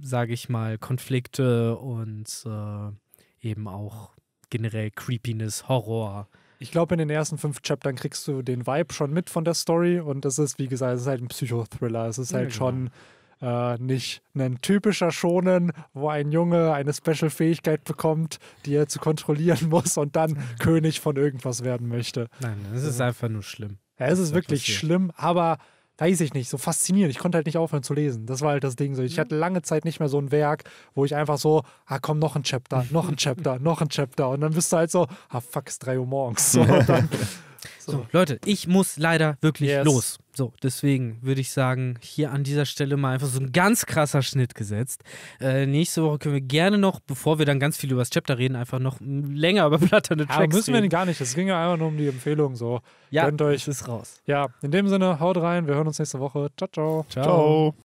sage ich mal, Konflikte und äh, eben auch generell Creepiness, Horror ich glaube, in den ersten fünf Chaptern kriegst du den Vibe schon mit von der Story und das ist, wie gesagt, es ist halt ein Psychothriller. Es ist halt ja, genau. schon äh, nicht ein typischer Schonen, wo ein Junge eine Special-Fähigkeit bekommt, die er zu kontrollieren muss und dann König von irgendwas werden möchte. Nein, es ist einfach nur schlimm. Ja, es ist wirklich schlimm, aber weiß ich nicht, so faszinierend. Ich konnte halt nicht aufhören zu lesen. Das war halt das Ding Ich mhm. hatte lange Zeit nicht mehr so ein Werk, wo ich einfach so, ah komm, noch ein Chapter, noch ein Chapter, noch ein Chapter. Und dann bist du halt so, ah fuck, es ist 3 Uhr morgens. So, und dann, so. so. Leute, ich muss leider wirklich yes. los. So, deswegen würde ich sagen, hier an dieser Stelle mal einfach so ein ganz krasser Schnitt gesetzt. Äh, nächste Woche können wir gerne noch, bevor wir dann ganz viel über das Chapter reden, einfach noch länger über platternde Tracks ja, müssen wir gar nicht. Es ging ja einfach nur um die Empfehlung so. Ja, Gönnt euch. ist raus. Ja, in dem Sinne, haut rein. Wir hören uns nächste Woche. Ciao, ciao. Ciao. ciao.